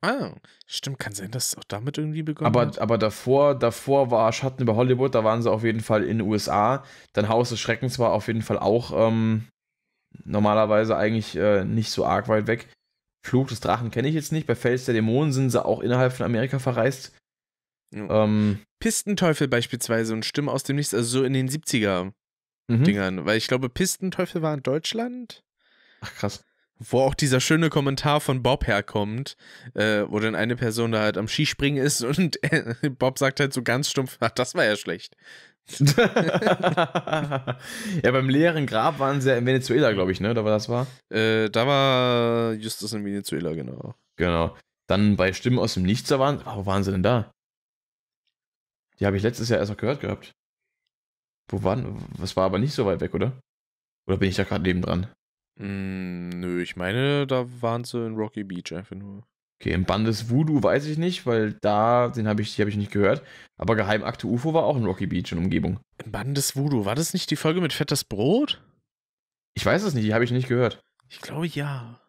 [SPEAKER 1] Ah, stimmt, kann sein, dass es auch damit irgendwie begonnen aber, hat. Aber davor, davor war Schatten über Hollywood, da waren sie auf jeden Fall in den USA. Dann Haus des Schreckens war auf jeden Fall auch ähm, normalerweise eigentlich äh, nicht so arg weit weg. Flug des Drachen kenne ich jetzt nicht. Bei Fels der Dämonen sind sie auch innerhalb von Amerika verreist. Ähm, Pistenteufel beispielsweise und Stimmen aus dem Nichts, also so in den 70er-Dingern. Mhm. Weil ich glaube, Pistenteufel war in Deutschland. Ach, krass. Wo auch dieser schöne Kommentar von Bob herkommt, äh, wo dann eine Person da halt am Skispringen ist und äh, Bob sagt halt so ganz stumpf: Ach, das war ja schlecht. ja, beim leeren Grab waren sie ja in Venezuela, glaube ich, ne? Da war das war. Äh, da war Justus in Venezuela, genau. Genau. Dann bei Stimmen aus dem Nichts, da waren, wo waren sie denn da? Die habe ich letztes Jahr erst noch gehört gehabt. Wo waren? Das war aber nicht so weit weg, oder? Oder bin ich da gerade nebendran? Mm, nö, ich meine, da waren sie in Rocky Beach einfach nur. Okay, im Band des Voodoo weiß ich nicht, weil da, den habe ich, habe ich nicht gehört. Aber Geheimakte UFO war auch in Rocky Beach in Umgebung. Im Band des Voodoo, war das nicht die Folge mit Fettes Brot? Ich weiß es nicht, die habe ich nicht gehört. Ich glaube ja.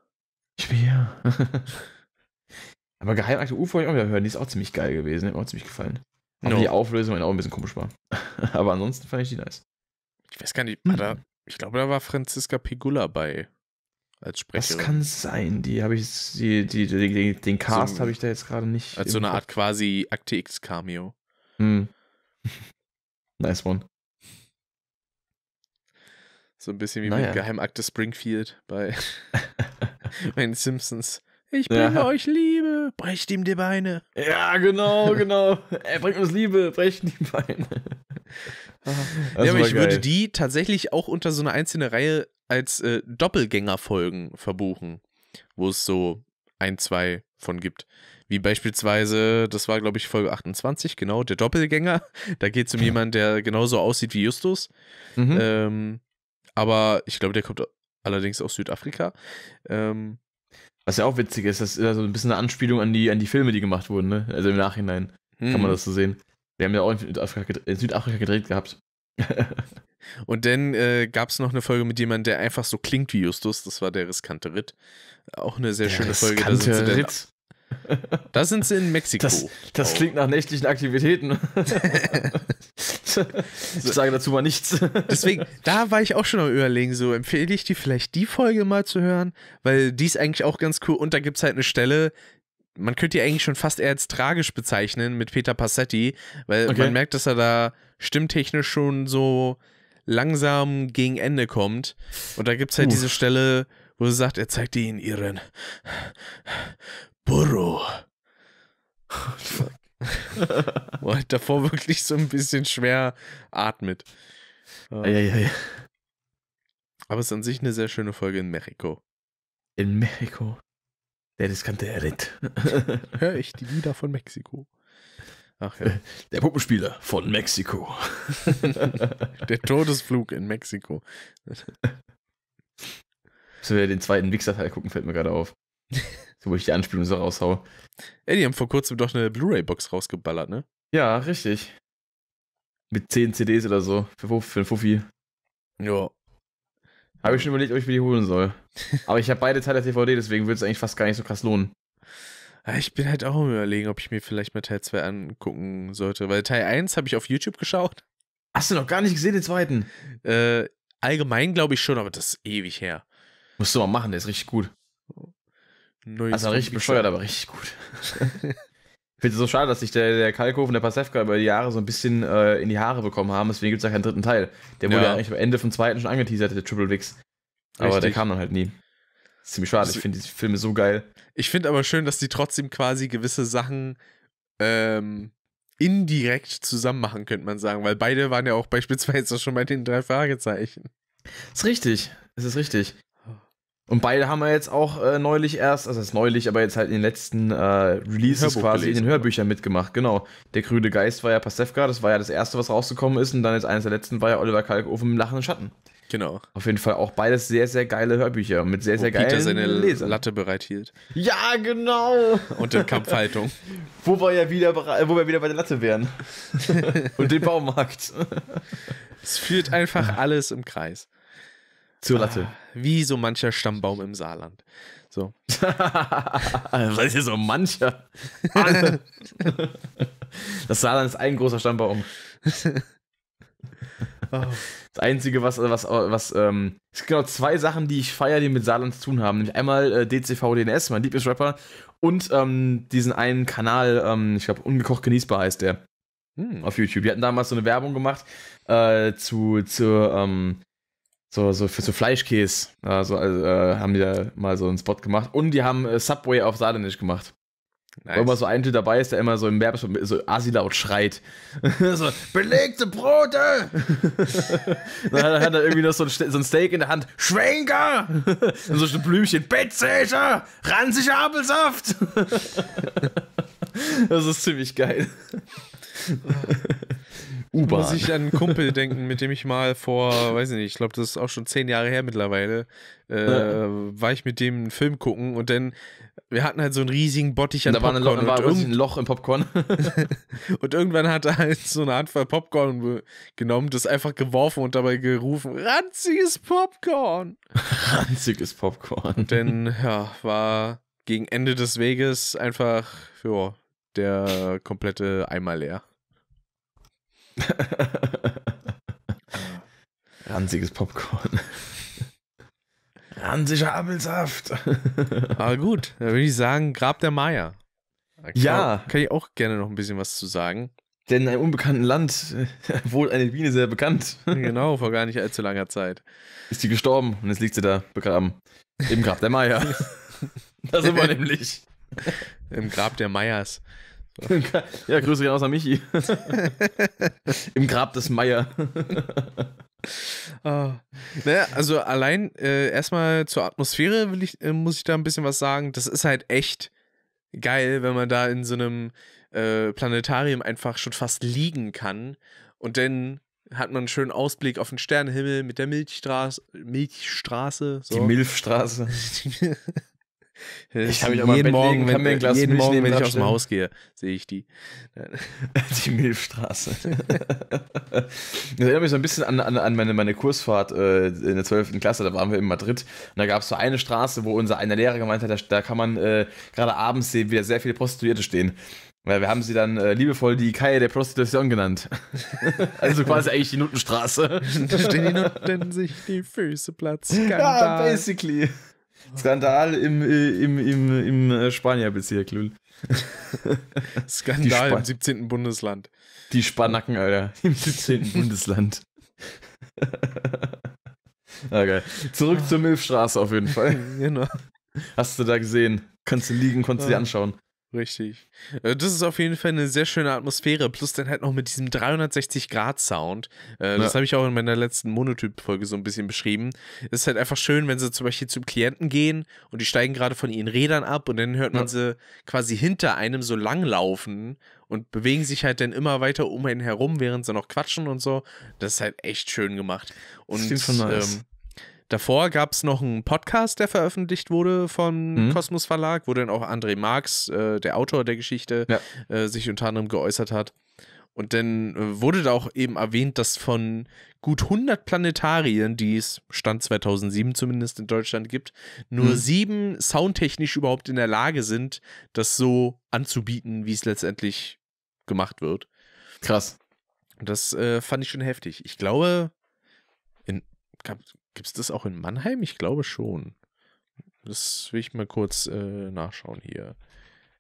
[SPEAKER 1] Ich bin ja. Aber Geheimakte UFO habe ich auch wieder hören, die ist auch ziemlich geil gewesen, hat mir auch ziemlich gefallen. Aber no. die Auflösung war auch ein bisschen komisch war. Aber ansonsten fand ich die nice. Ich weiß gar nicht, hm. da, ich glaube, da war Franziska Pegula bei als Sprecherin. Das kann sein. Die habe ich, die, die, die, den Cast so, habe ich da jetzt gerade nicht. Als so eine Art quasi Akte X Cameo. Hm. nice one. So ein bisschen wie naja. mit Geheimakte Springfield bei, bei den Simpsons. Ich bringe ja. euch Liebe. Brecht ihm die Beine. Ja, genau, genau. er bringt uns Liebe. Brecht ihm die Beine. Ah. ja, aber ich geil. würde die tatsächlich auch unter so eine einzelne Reihe als äh, Doppelgängerfolgen verbuchen, wo es so ein, zwei von gibt. Wie beispielsweise, das war glaube ich Folge 28, genau, der Doppelgänger. Da geht es um jemanden, der genauso aussieht wie Justus. Mhm. Ähm, aber ich glaube, der kommt allerdings aus Südafrika. Ähm, was ja auch witzig ist, das ist ja so ein bisschen eine Anspielung an die, an die Filme, die gemacht wurden, ne? Also im Nachhinein hm. kann man hm. das so sehen. Wir haben ja auch in Südafrika, gedreht, in Südafrika gedreht gehabt. Und dann äh, gab es noch eine Folge mit jemandem, der einfach so klingt wie Justus. Das war der riskante Ritt. Auch eine sehr der schöne riskante Folge. Da sind Ritt. Da sind sie in Mexiko. Das, das klingt nach nächtlichen Aktivitäten. ich sage dazu mal nichts. Deswegen, da war ich auch schon am überlegen, so empfehle ich dir vielleicht die Folge mal zu hören, weil die ist eigentlich auch ganz cool und da gibt es halt eine Stelle, man könnte die eigentlich schon fast eher als tragisch bezeichnen mit Peter Passetti, weil okay. man merkt, dass er da stimmtechnisch schon so langsam gegen Ende kommt. Und da gibt es halt Uff. diese Stelle, wo sie sagt, er zeigt ihnen ihren Burro. Fuck. Wo Boah, davor wirklich so ein bisschen schwer atmet. Eieiei. Ähm, aber es ist an sich eine sehr schöne Folge in Mexiko. In Mexiko. Der riskante Ritt. Hör ich die Lieder von Mexiko. Ach ja. Der Puppenspieler von Mexiko. Der Todesflug in Mexiko. Müssen wir den zweiten Wichser-Teil gucken, fällt mir gerade auf wo ich die Anspielung so raushaue. Ey, die haben vor kurzem doch eine Blu-ray-Box rausgeballert, ne? Ja, richtig. Mit 10 CDs oder so. Für, für einen Fuffi. Ja. Habe ich schon überlegt, ob ich mir die holen soll. Aber ich habe beide Teile der DVD, deswegen würde es eigentlich fast gar nicht so krass lohnen. Ich bin halt auch am überlegen, ob ich mir vielleicht mal Teil 2 angucken sollte, weil Teil 1 habe ich auf YouTube geschaut. Hast du noch gar nicht gesehen, den zweiten? Äh, allgemein glaube ich schon, aber das ist ewig her. Musst du mal machen, der ist richtig gut. Neues also richtig bescheuert, aber richtig gut. ich finde es so schade, dass sich der, der Kalkow und der Pasewka über die Jahre so ein bisschen äh, in die Haare bekommen haben, deswegen gibt es ja keinen dritten Teil. Der wurde ja. ja eigentlich am Ende vom zweiten schon angeteasert, der Triple Wix. Aber richtig. der kam dann halt nie. Ist Ziemlich schade, ich also finde die Filme so geil. Ich finde aber schön, dass die trotzdem quasi gewisse Sachen ähm, indirekt zusammen machen, könnte man sagen, weil beide waren ja auch beispielsweise schon bei den drei Fragezeichen. ist richtig, es ist richtig. Und beide haben wir jetzt auch äh, neulich erst, also ist neulich, aber jetzt halt in den letzten äh, Releases Hörbuch quasi gelesen, in den Hörbüchern oder? mitgemacht, genau. Der grüne Geist war ja Pasewka, das war ja das erste, was rausgekommen ist, und dann jetzt eines der letzten war ja Oliver Kalkofen im lachenden Schatten. Genau. Auf jeden Fall auch beides sehr, sehr geile Hörbücher mit sehr, sehr Wo sehr geilen Peter seine Lesern. Latte bereithielt. Ja, genau. Und in Kampfhaltung. wo, wir ja wieder, wo wir wieder bei der Latte wären. Und dem Baumarkt. es führt einfach alles im Kreis. Zur ah, Latte. Ah, wie so mancher Stammbaum im Saarland. So. Also, was ist hier so mancher? das Saarland ist ein großer Stammbaum. Oh. Das Einzige, was, was, was, ähm, es gibt genau zwei Sachen, die ich feiere, die mit Saarland zu tun haben. Nämlich einmal äh, DCVDNS, mein Lieblingsrapper, und ähm, diesen einen Kanal, ähm, ich glaube, ungekocht genießbar heißt der. Hm. Auf YouTube. Wir hatten damals so eine Werbung gemacht äh, zu, zu ähm, so, so für so Fleischkäse. Also, äh, haben die da mal so einen Spot gemacht. Und die haben äh, Subway auf Saarländisch gemacht. Nice. Wo immer so ein Typ dabei ist, der immer so im Werbespot so asi-laut schreit. so, belegte Brote! dann hat, er irgendwie noch so ein, so ein, Steak in der Hand. Schwenker! Und so ein Blümchen. Bettsächer! Ranzig Apfelsaft! das ist ziemlich geil. Ah. U-Bahn. Muss ich an einen Kumpel denken, mit dem ich mal vor, weiß ich nicht, ich glaube, das ist auch schon zehn Jahre her mittlerweile, äh, ja. war ich mit dem einen Film gucken und dann, wir hatten halt so einen riesigen Bottich an da Popcorn. Da war, eine, war ein Loch im Popcorn. und irgendwann hat er halt so eine Handvoll Popcorn genommen, das einfach geworfen und dabei gerufen, ranziges Popcorn. ranziges Popcorn. Und dann, ja, war gegen Ende des Weges einfach, ja, der komplette Eimer leer. Ranziges Popcorn. Ranziger Apfelsaft. Aber gut, da würde ich sagen, Grab der Maya. ja. kann ich auch gerne noch ein bisschen was zu sagen. Denn in einem unbekannten Land wohl eine Biene sehr bekannt. genau, vor gar nicht allzu langer Zeit. Ist sie gestorben und jetzt liegt sie da begraben. Im Grab der Maya. das sind wir nämlich. Im Grab der Mayas. ja, Grüße gehen aus an Michi. Im Grab des Meier. Oh. Naja, also allein äh, erstmal zur Atmosphäre ich, äh, muss ich da ein bisschen was sagen. Das ist halt echt geil, wenn man da in so einem äh, Planetarium einfach schon fast liegen kann. Und dann hat man einen schönen Ausblick auf den Sternenhimmel mit der Milchstraße. Milchstraße so. Die Milchstraße. Ich habe mich auch jeden Bett Morgen, legen, kann wenn, mir jeden Morgen, wenn ich aus dem Haus gehe, sehe ich die. Äh, die Milchstraße. das erinnert mich so ein bisschen an, an, an meine, meine Kursfahrt äh, in der 12. Klasse, da waren wir in Madrid und da gab es so eine Straße, wo unser einer Lehrer gemeint hat, da, da kann man äh, gerade abends sehen, wie da sehr viele Prostituierte stehen. Weil wir haben sie dann äh, liebevoll die Kaie der Prostitution genannt. also quasi eigentlich die Nuttenstraße. da stehen die Nutten sich die Füße platz. Skandal. Ja, basically. Skandal äh, im, im, im, im äh, Spanierbezirk, Lul. Skandal im 17. Bundesland. Die Spanacken, Alter. Im 17. Bundesland. okay. Zurück ah. zur Milfstraße auf jeden Fall. Genau. Hast du da gesehen? Kannst du liegen, konntest du dir ah. anschauen. Richtig. Äh, das ist auf jeden Fall eine sehr schöne Atmosphäre. Plus dann halt noch mit diesem 360-Grad-Sound. Äh, das ja. habe ich auch in meiner letzten Monotyp-Folge so ein bisschen beschrieben. Es ist halt einfach schön, wenn sie zum Beispiel zum Klienten gehen und die steigen gerade von ihren Rädern ab und dann hört man ja. sie quasi hinter einem so langlaufen und bewegen sich halt dann immer weiter um einen herum, während sie noch quatschen und so. Das ist halt echt schön gemacht. Und das ist ähm, Davor gab es noch einen Podcast, der veröffentlicht wurde vom mhm. Kosmos Verlag, wo dann auch André Marx, äh, der Autor der Geschichte, ja. äh, sich unter anderem geäußert hat. Und dann äh, wurde da auch eben erwähnt, dass von gut 100 Planetarien, die es Stand 2007 zumindest in Deutschland gibt, nur hm. sieben soundtechnisch überhaupt in der Lage sind, das so anzubieten, wie es letztendlich gemacht wird. Krass. Das äh, fand ich schon heftig. Ich glaube, in, Gibt es das auch in Mannheim? Ich glaube schon. Das will ich mal kurz äh, nachschauen hier.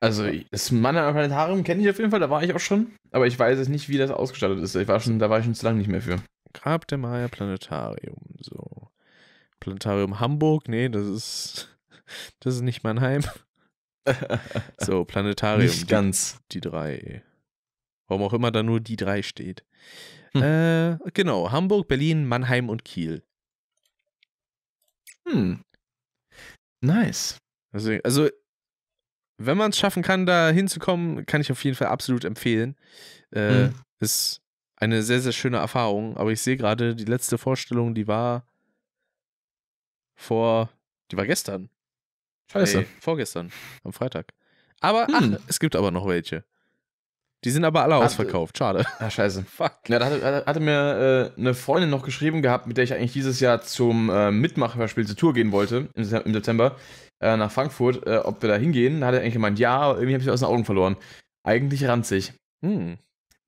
[SPEAKER 1] Also, das Mannheimer Planetarium kenne ich auf jeden Fall, da war ich auch schon. Aber ich weiß jetzt nicht, wie das ausgestattet ist. Ich war schon, da war ich schon zu lange nicht mehr für. Grab der Maya Planetarium, so. Planetarium Hamburg, nee, das ist. Das ist nicht Mannheim. so, Planetarium. Nicht ganz. Die, die drei. Warum auch immer da nur die drei steht. Hm. Äh, genau, Hamburg, Berlin, Mannheim und Kiel. Hm. Nice. Also, also wenn man es schaffen kann, da hinzukommen, kann ich auf jeden Fall absolut empfehlen. Äh, hm. Ist eine sehr, sehr schöne Erfahrung. Aber ich sehe gerade, die letzte Vorstellung, die war vor, die war gestern. Scheiße. Hey, vorgestern, am Freitag. Aber hm. ach, es gibt aber noch welche. Die sind aber alle ah, ausverkauft, schade. Ah, scheiße. Fuck. Ja, da hatte, hatte mir äh, eine Freundin noch geschrieben gehabt, mit der ich eigentlich dieses Jahr zum äh, Mitmacherspiel zur Tour gehen wollte, im, im September, äh, nach Frankfurt, äh, ob wir da hingehen. Da hat er eigentlich gemeint, ja, irgendwie habe ich aus den Augen verloren. Eigentlich ranzig. Hm.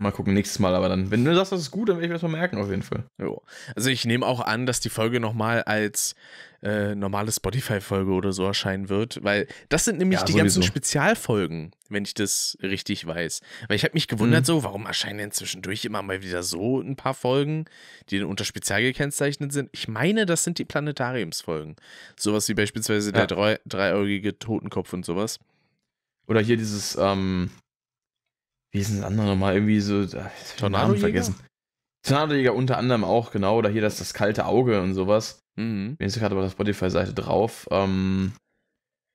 [SPEAKER 1] Mal gucken, nächstes Mal aber dann. Wenn du sagst, das ist gut, dann werde ich mir das mal merken, auf jeden Fall. Jo. Also ich nehme auch an, dass die Folge nochmal als äh, normale Spotify-Folge oder so erscheinen wird, weil das sind nämlich ja, die sowieso. ganzen Spezialfolgen, wenn ich das richtig weiß. Weil ich habe mich gewundert mhm. so, warum erscheinen denn zwischendurch immer mal wieder so ein paar Folgen, die dann unter Spezial gekennzeichnet sind. Ich meine, das sind die Planetariums-Folgen. Sowas wie beispielsweise ja. der drei, dreieugige Totenkopf und sowas. Oder hier dieses, ähm wie ist denn das andere nochmal? Irgendwie so, ah, Tornado vergessen. Tornadojäger unter anderem auch, genau. Oder hier das, das kalte Auge und sowas. Mhm. Bin jetzt gerade bei der Spotify-Seite drauf. Ähm,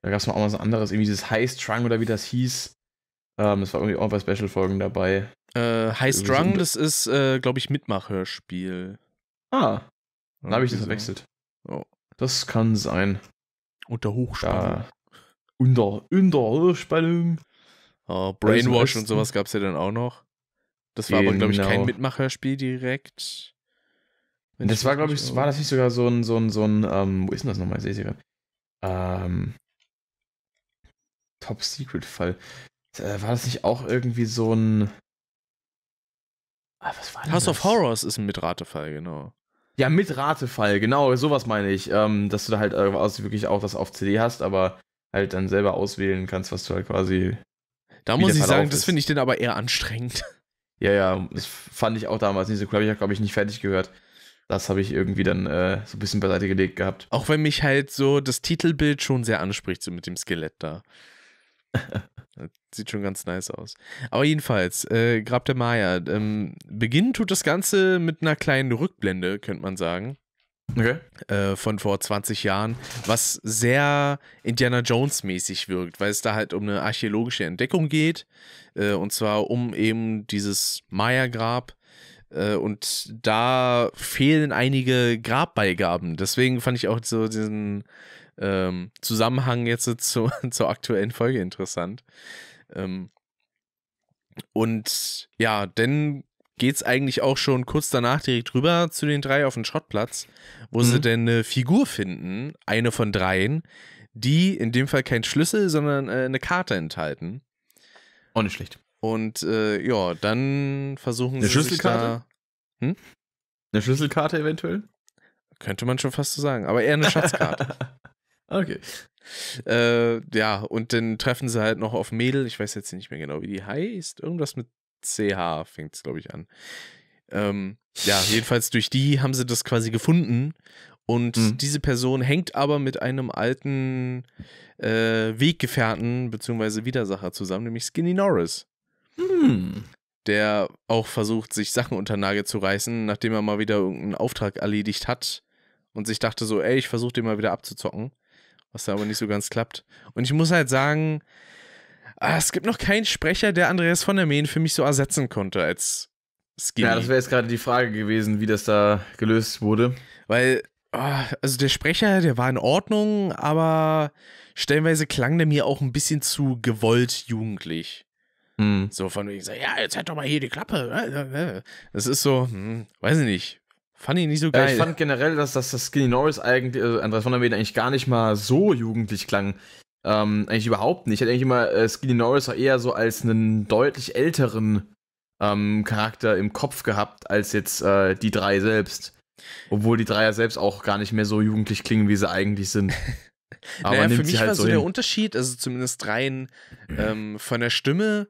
[SPEAKER 1] da gab es mal auch mal so ein anderes, irgendwie dieses High Strung oder wie das hieß. Ähm, das war irgendwie auch bei Special-Folgen dabei. Äh, High Strung, das ist, äh, glaube ich, Mitmachhörspiel. Ah. Dann habe ich das verwechselt. Oh. Das kann sein. Unter Hochspannung. Da, unter, unter Hochspannung. Oh, Brainwash und sowas gab es ja dann auch noch. Das war genau. aber, glaube ich, kein genau. Mitmacherspiel direkt. Das war, glaube ich, war das nicht sogar so ein, so ein, so ein, ähm, wo ist denn das nochmal? Ich sehe gerade. Ähm, Top Secret Fall. Äh, war das nicht auch irgendwie so ein. Ah, was war House das? of Horrors ist ein Mitratefall, genau. Ja, Mitratefall, genau, sowas meine ich. Ähm, dass du da halt äh, wirklich auch das auf CD hast, aber halt dann selber auswählen kannst, was du halt quasi da muss ich sagen, ist. das finde ich dann aber eher anstrengend. Ja, ja, das fand ich auch damals nicht so cool. Habe ich auch, glaube ich, nicht fertig gehört. Das habe ich irgendwie dann äh, so ein bisschen beiseite gelegt gehabt. Auch wenn mich halt so das Titelbild schon sehr anspricht, so mit dem Skelett da. Sieht schon ganz nice aus. Aber jedenfalls, äh, Grab der Maya. Ähm, beginnen tut das Ganze mit einer kleinen Rückblende, könnte man sagen. Okay. Äh, von vor 20 Jahren, was sehr Indiana Jones-mäßig wirkt, weil es da halt um eine archäologische Entdeckung geht. Äh, und zwar um eben dieses Maya-Grab. Äh, und da fehlen einige Grabbeigaben. Deswegen fand ich auch so diesen ähm, Zusammenhang jetzt zu, zur aktuellen Folge interessant. Ähm, und ja, dann geht es eigentlich auch schon kurz danach direkt rüber zu den drei auf den Schrottplatz, wo mhm. sie denn eine Figur finden, eine von dreien, die in dem Fall kein Schlüssel, sondern äh, eine Karte enthalten. Auch nicht schlecht. Und äh, ja, dann versuchen eine sie. Eine Schlüsselkarte? Da, hm? Eine Schlüsselkarte eventuell? Könnte man schon fast so sagen, aber eher eine Schatzkarte. okay. Äh, ja, und dann treffen sie halt noch auf Mädel, ich weiß jetzt nicht mehr genau, wie die heißt. Irgendwas mit CH fängt es, glaube ich, an. Ähm, ja, jedenfalls durch die haben sie das quasi gefunden. Und mhm. diese Person hängt aber mit einem alten äh, Weggefährten bzw. Widersacher zusammen, nämlich Skinny Norris.
[SPEAKER 2] Mhm.
[SPEAKER 1] Der auch versucht, sich Sachen unter Nagel zu reißen, nachdem er mal wieder irgendeinen Auftrag erledigt hat und sich dachte so, ey, ich versuche den mal wieder abzuzocken. Was da aber nicht so ganz klappt. Und ich muss halt sagen, Ah, es gibt noch keinen Sprecher, der Andreas von der Meen für mich so ersetzen konnte als Skinny. Ja, das wäre jetzt gerade die Frage gewesen, wie das da gelöst wurde. Weil, ah, also der Sprecher, der war in Ordnung, aber stellenweise klang der mir auch ein bisschen zu gewollt jugendlich. Hm. So von wegen, ja, jetzt halt doch mal hier die Klappe. Ne? Das ist so, hm, weiß ich nicht. Fand ich nicht so geil. Ja, ich fand generell, dass, das Skinny Norris eigentlich, also Andreas von der Mede eigentlich gar nicht mal so jugendlich klang. Ähm, eigentlich überhaupt nicht. Ich hatte eigentlich immer äh, Skinny Norris auch eher so als einen deutlich älteren ähm, Charakter im Kopf gehabt, als jetzt äh, die drei selbst. Obwohl die drei ja selbst auch gar nicht mehr so jugendlich klingen, wie sie eigentlich sind. Aber naja, für mich halt war so hin. der Unterschied, also zumindest rein ähm, von der Stimme,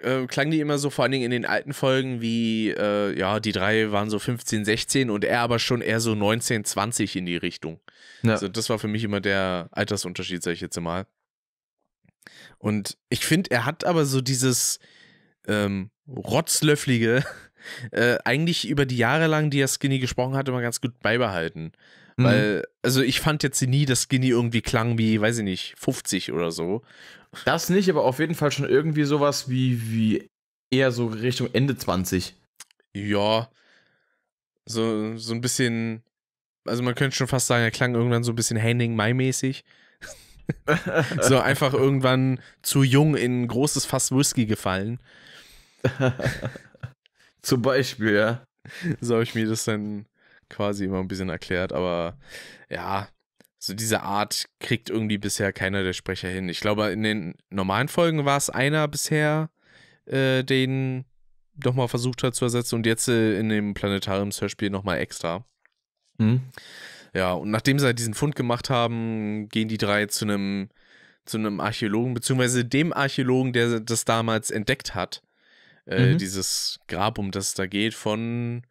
[SPEAKER 1] äh, klangen die immer so, vor allen Dingen in den alten Folgen, wie, äh, ja, die drei waren so 15, 16 und er aber schon eher so 19, 20 in die Richtung. Ja. Also das war für mich immer der Altersunterschied, sage ich jetzt mal. Und ich finde, er hat aber so dieses ähm, rotzlöfflige äh, eigentlich über die Jahre lang, die er Skinny gesprochen hat, immer ganz gut beibehalten. Mhm. Weil, also ich fand jetzt nie, dass Skinny irgendwie klang wie, weiß ich nicht, 50 oder so. Das nicht, aber auf jeden Fall schon irgendwie sowas wie, wie eher so Richtung Ende 20. Ja. So, so ein bisschen also man könnte schon fast sagen, er klang irgendwann so ein bisschen Henning Mai-mäßig. so einfach irgendwann zu jung in ein großes Fass Whisky gefallen. Zum Beispiel, ja. So habe ich mir das dann quasi immer ein bisschen erklärt, aber ja, so diese Art kriegt irgendwie bisher keiner der Sprecher hin. Ich glaube, in den normalen Folgen war es einer bisher, äh, den nochmal versucht hat zu ersetzen und jetzt äh, in dem Planetariums-Hörspiel nochmal extra. Mhm. Ja, und nachdem sie halt diesen Fund gemacht haben, gehen die drei zu einem zu einem Archäologen, beziehungsweise dem Archäologen, der das damals entdeckt hat, äh, mhm. dieses Grab, um das es da geht, von,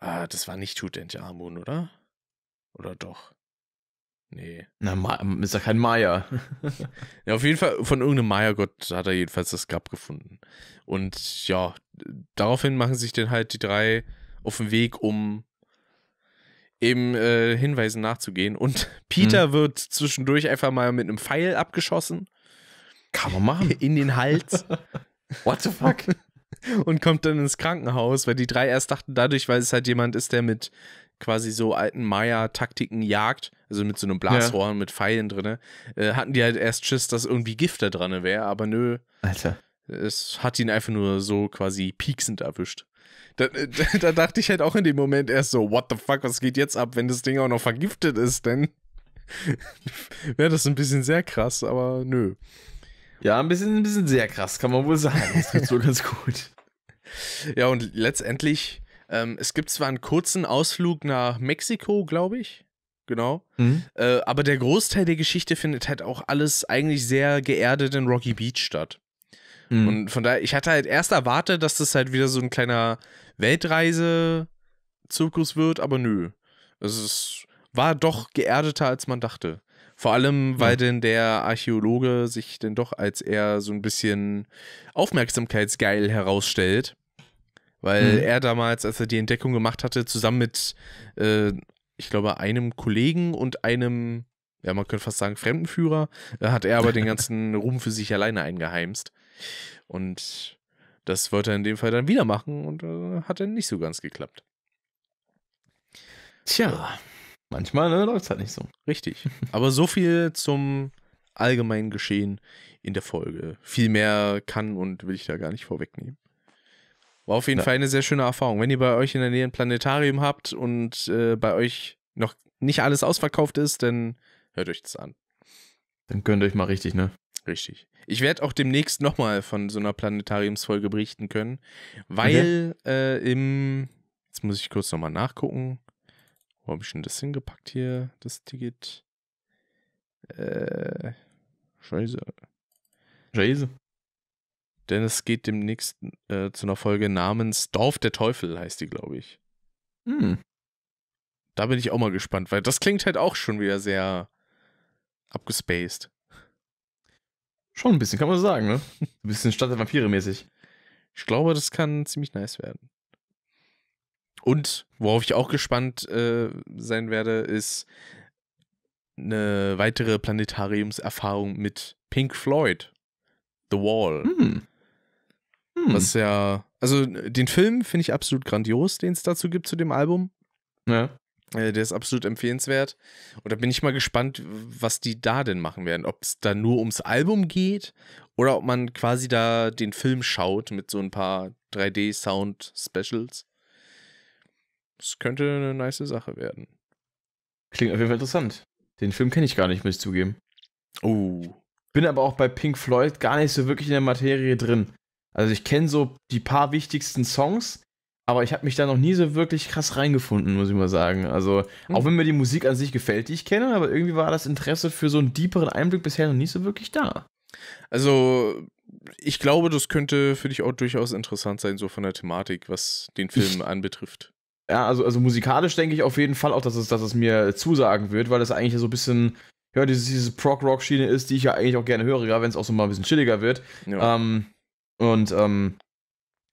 [SPEAKER 1] äh, das war nicht Tutanchamun, oder? Oder doch? Nee. Na, Ma ist ja kein Maya. ja, auf jeden Fall, von irgendeinem Maya-Gott hat er jedenfalls das Grab gefunden. Und ja, daraufhin machen sich dann halt die drei auf den Weg, um eben äh, Hinweisen nachzugehen. Und Peter hm. wird zwischendurch einfach mal mit einem Pfeil abgeschossen. Kann man machen. In den Hals. What the fuck? Und kommt dann ins Krankenhaus, weil die drei erst dachten, dadurch, weil es halt jemand ist, der mit quasi so alten Maya-Taktiken jagt, also mit so einem Blasrohr ja. mit Pfeilen drin, äh, hatten die halt erst Schiss, dass irgendwie Gift da dran wäre, aber nö. Alter es hat ihn einfach nur so quasi pieksend erwischt. Da, da, da, dachte ich halt auch in dem Moment erst so, what the fuck, was geht jetzt ab, wenn das Ding auch noch vergiftet ist, denn wäre das ein bisschen sehr krass, aber nö. Ja, ein bisschen, ein bisschen sehr krass, kann man wohl sagen. Das ist so ganz gut. Ja, und letztendlich, ähm, es gibt zwar einen kurzen Ausflug nach Mexiko, glaube ich. Genau. Mhm. Äh, aber der Großteil der Geschichte findet halt auch alles eigentlich sehr geerdet in Rocky Beach statt. Mhm. Und von daher, ich hatte halt erst erwartet, dass das halt wieder so ein kleiner Weltreise-Zirkus wird, aber nö. Es ist, war doch geerdeter, als man dachte. Vor allem, weil ja. denn der Archäologe sich denn doch als eher so ein bisschen aufmerksamkeitsgeil herausstellt. Weil mhm. er damals, als er die Entdeckung gemacht hatte, zusammen mit, äh, ich glaube, einem Kollegen und einem, ja, man könnte fast sagen, Fremdenführer, äh, hat er aber den ganzen Ruhm für sich alleine eingeheimst. Und das wollte er in dem Fall dann wieder machen und äh, hat dann nicht so ganz geklappt. Tja, manchmal ne, läuft es halt nicht so. Richtig. Aber so viel zum allgemeinen Geschehen in der Folge. Viel mehr kann und will ich da gar nicht vorwegnehmen. War auf jeden ja. Fall eine sehr schöne Erfahrung. Wenn ihr bei euch in der Nähe ein Planetarium habt und äh, bei euch noch nicht alles ausverkauft ist, dann hört euch das an. Dann gönnt euch mal richtig, ne? Richtig. Ich werde auch demnächst nochmal von so einer Planetariumsfolge berichten können, weil okay. äh, im. Jetzt muss ich kurz nochmal nachgucken. Wo habe ich denn das hingepackt hier, das Ticket? Äh. Scheiße. Scheiße. Denn es geht demnächst äh, zu einer Folge namens Dorf der Teufel, heißt die, glaube ich. Hm. Da bin ich auch mal gespannt, weil das klingt halt auch schon wieder sehr abgespaced. Schon ein bisschen, kann man so sagen, ne? Ein bisschen Stadt der Vampire mäßig. Ich glaube, das kann ziemlich nice werden. Und worauf ich auch gespannt äh, sein werde, ist eine weitere Planetariumserfahrung mit Pink Floyd, The Wall. Hm. Hm. Was ja, also den Film finde ich absolut grandios, den es dazu gibt zu dem Album. Ja. Äh, der ist absolut empfehlenswert. Und da bin ich mal gespannt, was die da denn machen werden. Ob es da nur ums Album geht oder ob man quasi da den Film schaut mit so ein paar 3D-Sound-Specials. Das könnte eine nice Sache werden. Klingt auf jeden Fall interessant. Den Film kenne ich gar nicht, muss ich zugeben. Oh. Bin aber auch bei Pink Floyd gar nicht so wirklich in der Materie drin. Also ich kenne so die paar wichtigsten Songs, aber ich habe mich da noch nie so wirklich krass reingefunden, muss ich mal sagen. Also, hm. auch wenn mir die Musik an sich gefällt, die ich kenne, aber irgendwie war das Interesse für so einen tieferen Einblick bisher noch nicht so wirklich da. Also, ich glaube, das könnte für dich auch durchaus interessant sein, so von der Thematik, was den Film anbetrifft. Ja, also, also musikalisch denke ich auf jeden Fall auch, dass es, dass es mir zusagen wird, weil das eigentlich so ein bisschen, ja, dieses, diese Prog-Rock-Schiene ist, die ich ja eigentlich auch gerne höre, gerade wenn es auch so mal ein bisschen chilliger wird. Ja. Ähm, und ähm,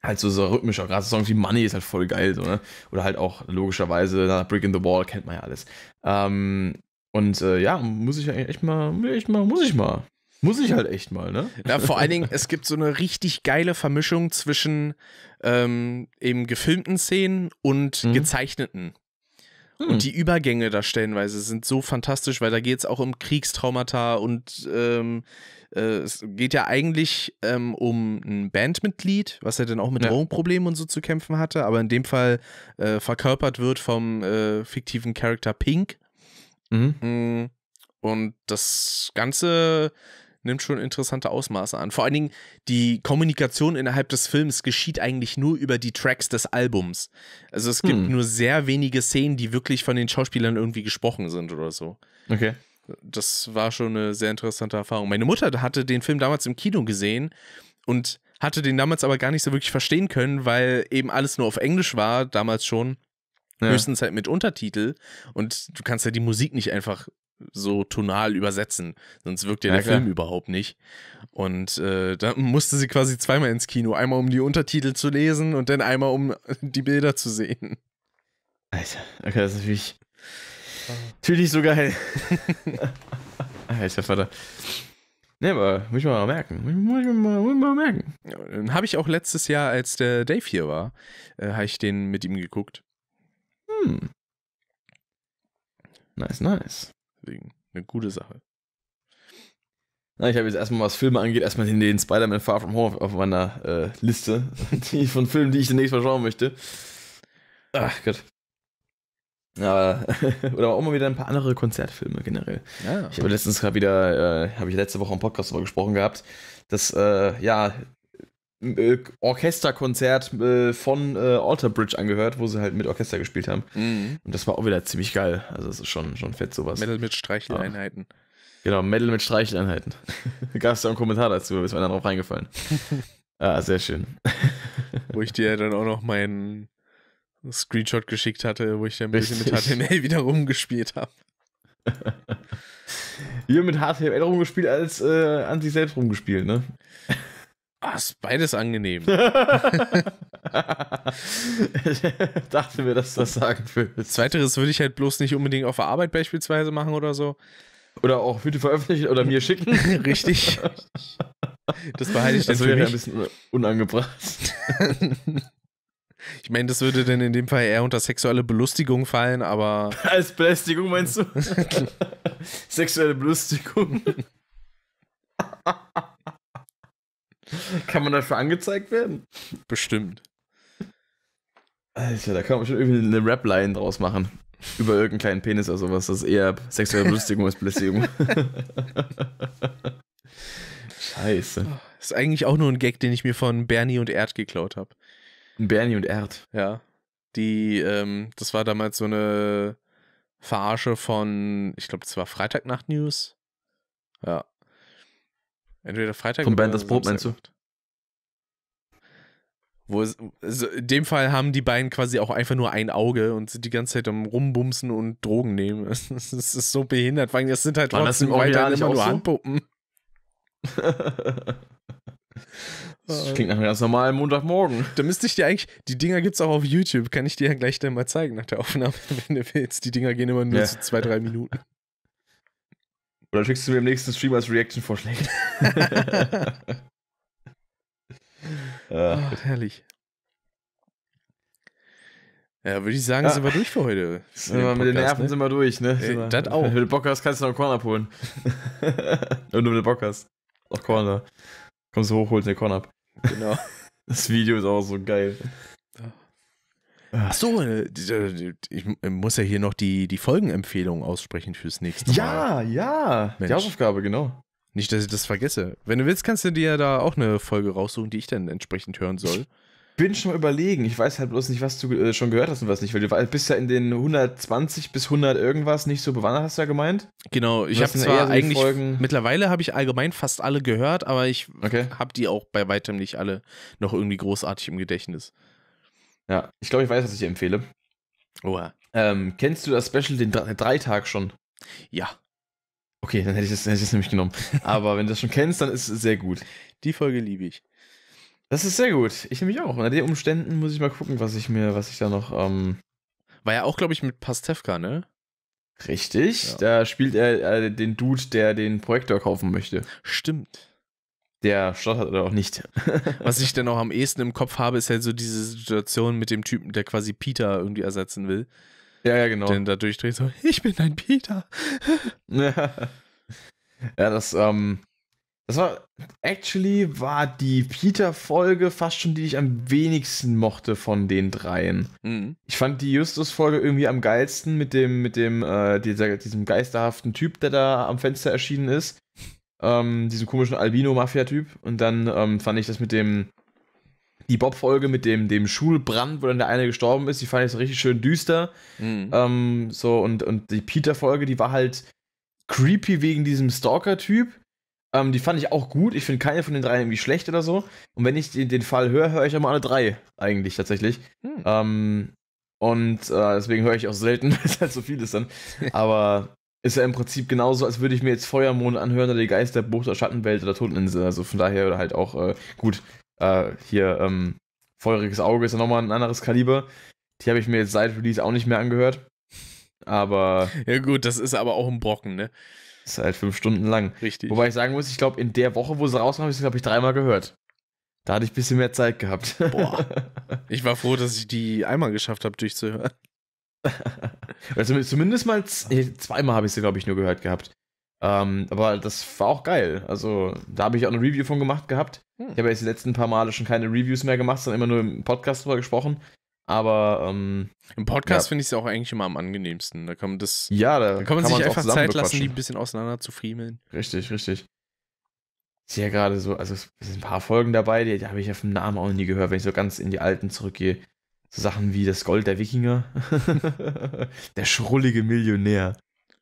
[SPEAKER 1] halt so, so rhythmischer, gerade Songs wie Money ist halt voll geil, so, ne? Oder halt auch logischerweise Brick in the Wall kennt man ja alles. Ähm, und äh, ja, muss ich echt mal, echt mal, muss ich mal. Muss ich halt echt mal, ne? Ja, vor allen Dingen, es gibt so eine richtig geile Vermischung zwischen ähm, eben gefilmten Szenen und mhm. gezeichneten. Hm. Und die Übergänge da stellenweise sind so fantastisch, weil da geht es auch um Kriegstraumata und ähm, äh, es geht ja eigentlich ähm, um ein Bandmitglied, was ja dann auch mit ja. Drogenproblemen und so zu kämpfen hatte, aber in dem Fall äh, verkörpert wird vom äh, fiktiven Charakter Pink. Mhm. Hm. Und das Ganze nimmt schon interessante Ausmaße an. Vor allen Dingen, die Kommunikation innerhalb des Films geschieht eigentlich nur über die Tracks des Albums. Also es gibt hm. nur sehr wenige Szenen, die wirklich von den Schauspielern irgendwie gesprochen sind oder so. Okay. Das war schon eine sehr interessante Erfahrung. Meine Mutter hatte den Film damals im Kino gesehen und hatte den damals aber gar nicht so wirklich verstehen können, weil eben alles nur auf Englisch war, damals schon. Ja. Höchstens halt mit Untertitel. Und du kannst ja die Musik nicht einfach so tonal übersetzen. Sonst wirkt ja, der Film überhaupt nicht. Und äh, da musste sie quasi zweimal ins Kino. Einmal, um die Untertitel zu lesen und dann einmal, um die Bilder zu sehen. Alter, okay, das ist natürlich, natürlich so geil. Alter Vater. Nee, aber muss ich mal merken. Muss ich mal, muss ich mal merken. Ja, dann habe ich auch letztes Jahr, als der Dave hier war, äh, habe ich den mit ihm geguckt. Hm. Nice, nice. Deswegen eine gute Sache. Na, ich habe jetzt erstmal, was Filme angeht, erstmal den, den Spider-Man Far From Home auf meiner äh, Liste die, von Filmen, die ich demnächst mal schauen möchte. Ach Gott. Aber, oder auch mal wieder ein paar andere Konzertfilme generell. Ja. Ah. Ich habe letztens gerade wieder, äh, habe ich letzte Woche im Podcast darüber gesprochen gehabt, dass äh, ja äh, Orchesterkonzert äh, von äh, Alterbridge angehört, wo sie halt mit Orchester gespielt haben. Mhm. Und das war auch wieder ziemlich geil. Also es ist schon, schon fett sowas. Metal mit Streicheleinheiten. Ja. Genau, Metal mit Streicheleinheiten. Gab es da einen Kommentar dazu, ist mir dann drauf reingefallen. ah, sehr schön. wo ich dir dann auch noch meinen Screenshot geschickt hatte, wo ich dann ein bisschen mit HTML wieder rumgespielt habe. Hier mit HTML rumgespielt, als äh, an sich selbst rumgespielt, ne? Ah, ist beides angenehm. ich dachte mir, dass du das sagen willst. Zweiteres würde ich halt bloß nicht unbedingt auf der Arbeit beispielsweise machen oder so. Oder auch für die Veröffentlichung oder mir schicken. Richtig. Das behalte ich dann das wäre ein bisschen unangebracht. ich meine, das würde dann in dem Fall eher unter sexuelle Belustigung fallen, aber. Als Belästigung meinst du? sexuelle Belustigung. Kann man dafür angezeigt werden? Bestimmt. Alter, da kann man schon irgendwie eine Rap-Line draus machen. Über irgendeinen kleinen Penis oder sowas. Das ist eher sexuelle Belustigung als Belästigung. Scheiße. Das ist eigentlich auch nur ein Gag, den ich mir von Bernie und Erd geklaut habe. Bernie und Erd. Ja. Die, ähm, das war damals so eine Verarsche von, ich glaube, das war Freitagnacht-News. Ja, Entweder Freitag Vom Band das Brot meinst du? Wo es, also in dem Fall haben die beiden quasi auch einfach nur ein Auge und sind die ganze Zeit am Rumbumsen und Drogen nehmen. Das ist so behindert. Vor das sind halt War trotzdem weiter immer nur so? Handpuppen. das klingt nach einem ganz normalen Montagmorgen. Da müsste ich dir eigentlich, die Dinger gibt es auch auf YouTube, kann ich dir ja gleich dann mal zeigen nach der Aufnahme, wenn du willst. Die Dinger gehen immer nur ja. so zwei, drei Minuten. Oder schickst du mir im nächsten Stream als Reaction-Vorschläge? oh, herrlich. Ja, würde ich sagen, ja. sind wir durch für heute. Für den Podcast, mit den Nerven ne? sind wir durch, ne? Ey, das auch. Wenn du Bock hast, kannst du noch einen Korn abholen. Wenn du Bock hast. noch Korn da. Ne? Kommst du hoch, holst den Korn ab. Genau. Das Video ist auch so geil. Ach so, äh, äh, ich äh, muss ja hier noch die, die Folgenempfehlung aussprechen fürs nächste ja, Mal. Ja, ja. Die Hausaufgabe, genau. Nicht, dass ich das vergesse. Wenn du willst, kannst du dir ja da auch eine Folge raussuchen, die ich dann entsprechend hören soll. Ich bin schon mal überlegen. Ich weiß halt bloß nicht, was du schon gehört hast und was nicht, weil du bist ja in den 120 bis 100 irgendwas nicht so bewandert, hast du ja gemeint. Genau, ich habe zwar eigentlich, Folgen... mittlerweile habe ich allgemein fast alle gehört, aber ich okay. habe die auch bei weitem nicht alle noch irgendwie großartig im Gedächtnis. Ja, ich glaube, ich weiß, was ich dir empfehle. Oha. Ähm, kennst du das Special, den äh, Dreitag schon? Ja. Okay, dann hätte ich das, hätte ich das nämlich genommen. Aber wenn du das schon kennst, dann ist es sehr gut. Die Folge liebe ich. Das ist sehr gut. Ich nämlich auch. Unter den Umständen muss ich mal gucken, was ich mir, was ich da noch. Ähm War ja auch, glaube ich, mit Pastewka, ne? Richtig. Ja. Da spielt er äh, den Dude, der den Projektor kaufen möchte. Stimmt der stottert oder auch nicht. Was ich denn auch am ehesten im Kopf habe, ist halt so diese Situation mit dem Typen, der quasi Peter irgendwie ersetzen will. Ja, ja, genau. Denn da durchdreht so, ich bin ein Peter. ja. das, ähm, das war, actually war die Peter-Folge fast schon die, die ich am wenigsten mochte von den dreien. Mhm. Ich fand die Justus-Folge irgendwie am geilsten mit dem, mit dem, äh, dieser, diesem geisterhaften Typ, der da am Fenster erschienen ist ähm, diesen komischen Albino-Mafia-Typ. Und dann ähm, fand ich das mit dem, die Bob-Folge mit dem, dem Schulbrand, wo dann der eine gestorben ist, die fand ich so richtig schön düster. Mhm. Ähm, so, und, und die Peter-Folge, die war halt creepy wegen diesem Stalker-Typ. Ähm, die fand ich auch gut. Ich finde keine von den drei irgendwie schlecht oder so. Und wenn ich den, den Fall höre, höre ich immer alle drei, eigentlich tatsächlich. Mhm. Ähm, und äh, deswegen höre ich auch selten, weil es halt so viel ist dann. Aber ist ja im Prinzip genauso, als würde ich mir jetzt Feuermond anhören oder die Geisterbucht oder Schattenwelt oder Toteninsel. Also von daher oder halt auch, äh, gut, äh, hier ähm, Feuriges Auge ist ja nochmal ein anderes Kaliber. Die habe ich mir jetzt seit Release auch nicht mehr angehört. Aber. Ja, gut, das ist aber auch ein Brocken, ne? Ist halt fünf Stunden lang. Richtig. Wobei ich sagen muss, ich glaube, in der Woche, wo sie rauskam, habe ich es, glaube ich, dreimal gehört. Da hatte ich ein bisschen mehr Zeit gehabt. Boah. Ich war froh, dass ich die einmal geschafft habe, durchzuhören. also zumindest mal zweimal habe ich sie, glaube ich, nur gehört gehabt. Ähm, aber das war auch geil. Also, da habe ich auch eine Review von gemacht gehabt. Hm. Ich habe jetzt die letzten paar Male schon keine Reviews mehr gemacht, sondern immer nur im Podcast drüber gesprochen. Aber ähm, im Podcast ja. finde ich es auch eigentlich immer am angenehmsten. Da kann man das. Ja, da, da kann man kann sich einfach Zeit lassen, die ein bisschen auseinander zu friemeln. Richtig, richtig. Ist ja gerade so, also es sind ein paar Folgen dabei, die, die habe ich ja vom Namen auch nie gehört, wenn ich so ganz in die alten zurückgehe. So Sachen wie das Gold der Wikinger. der schrullige Millionär.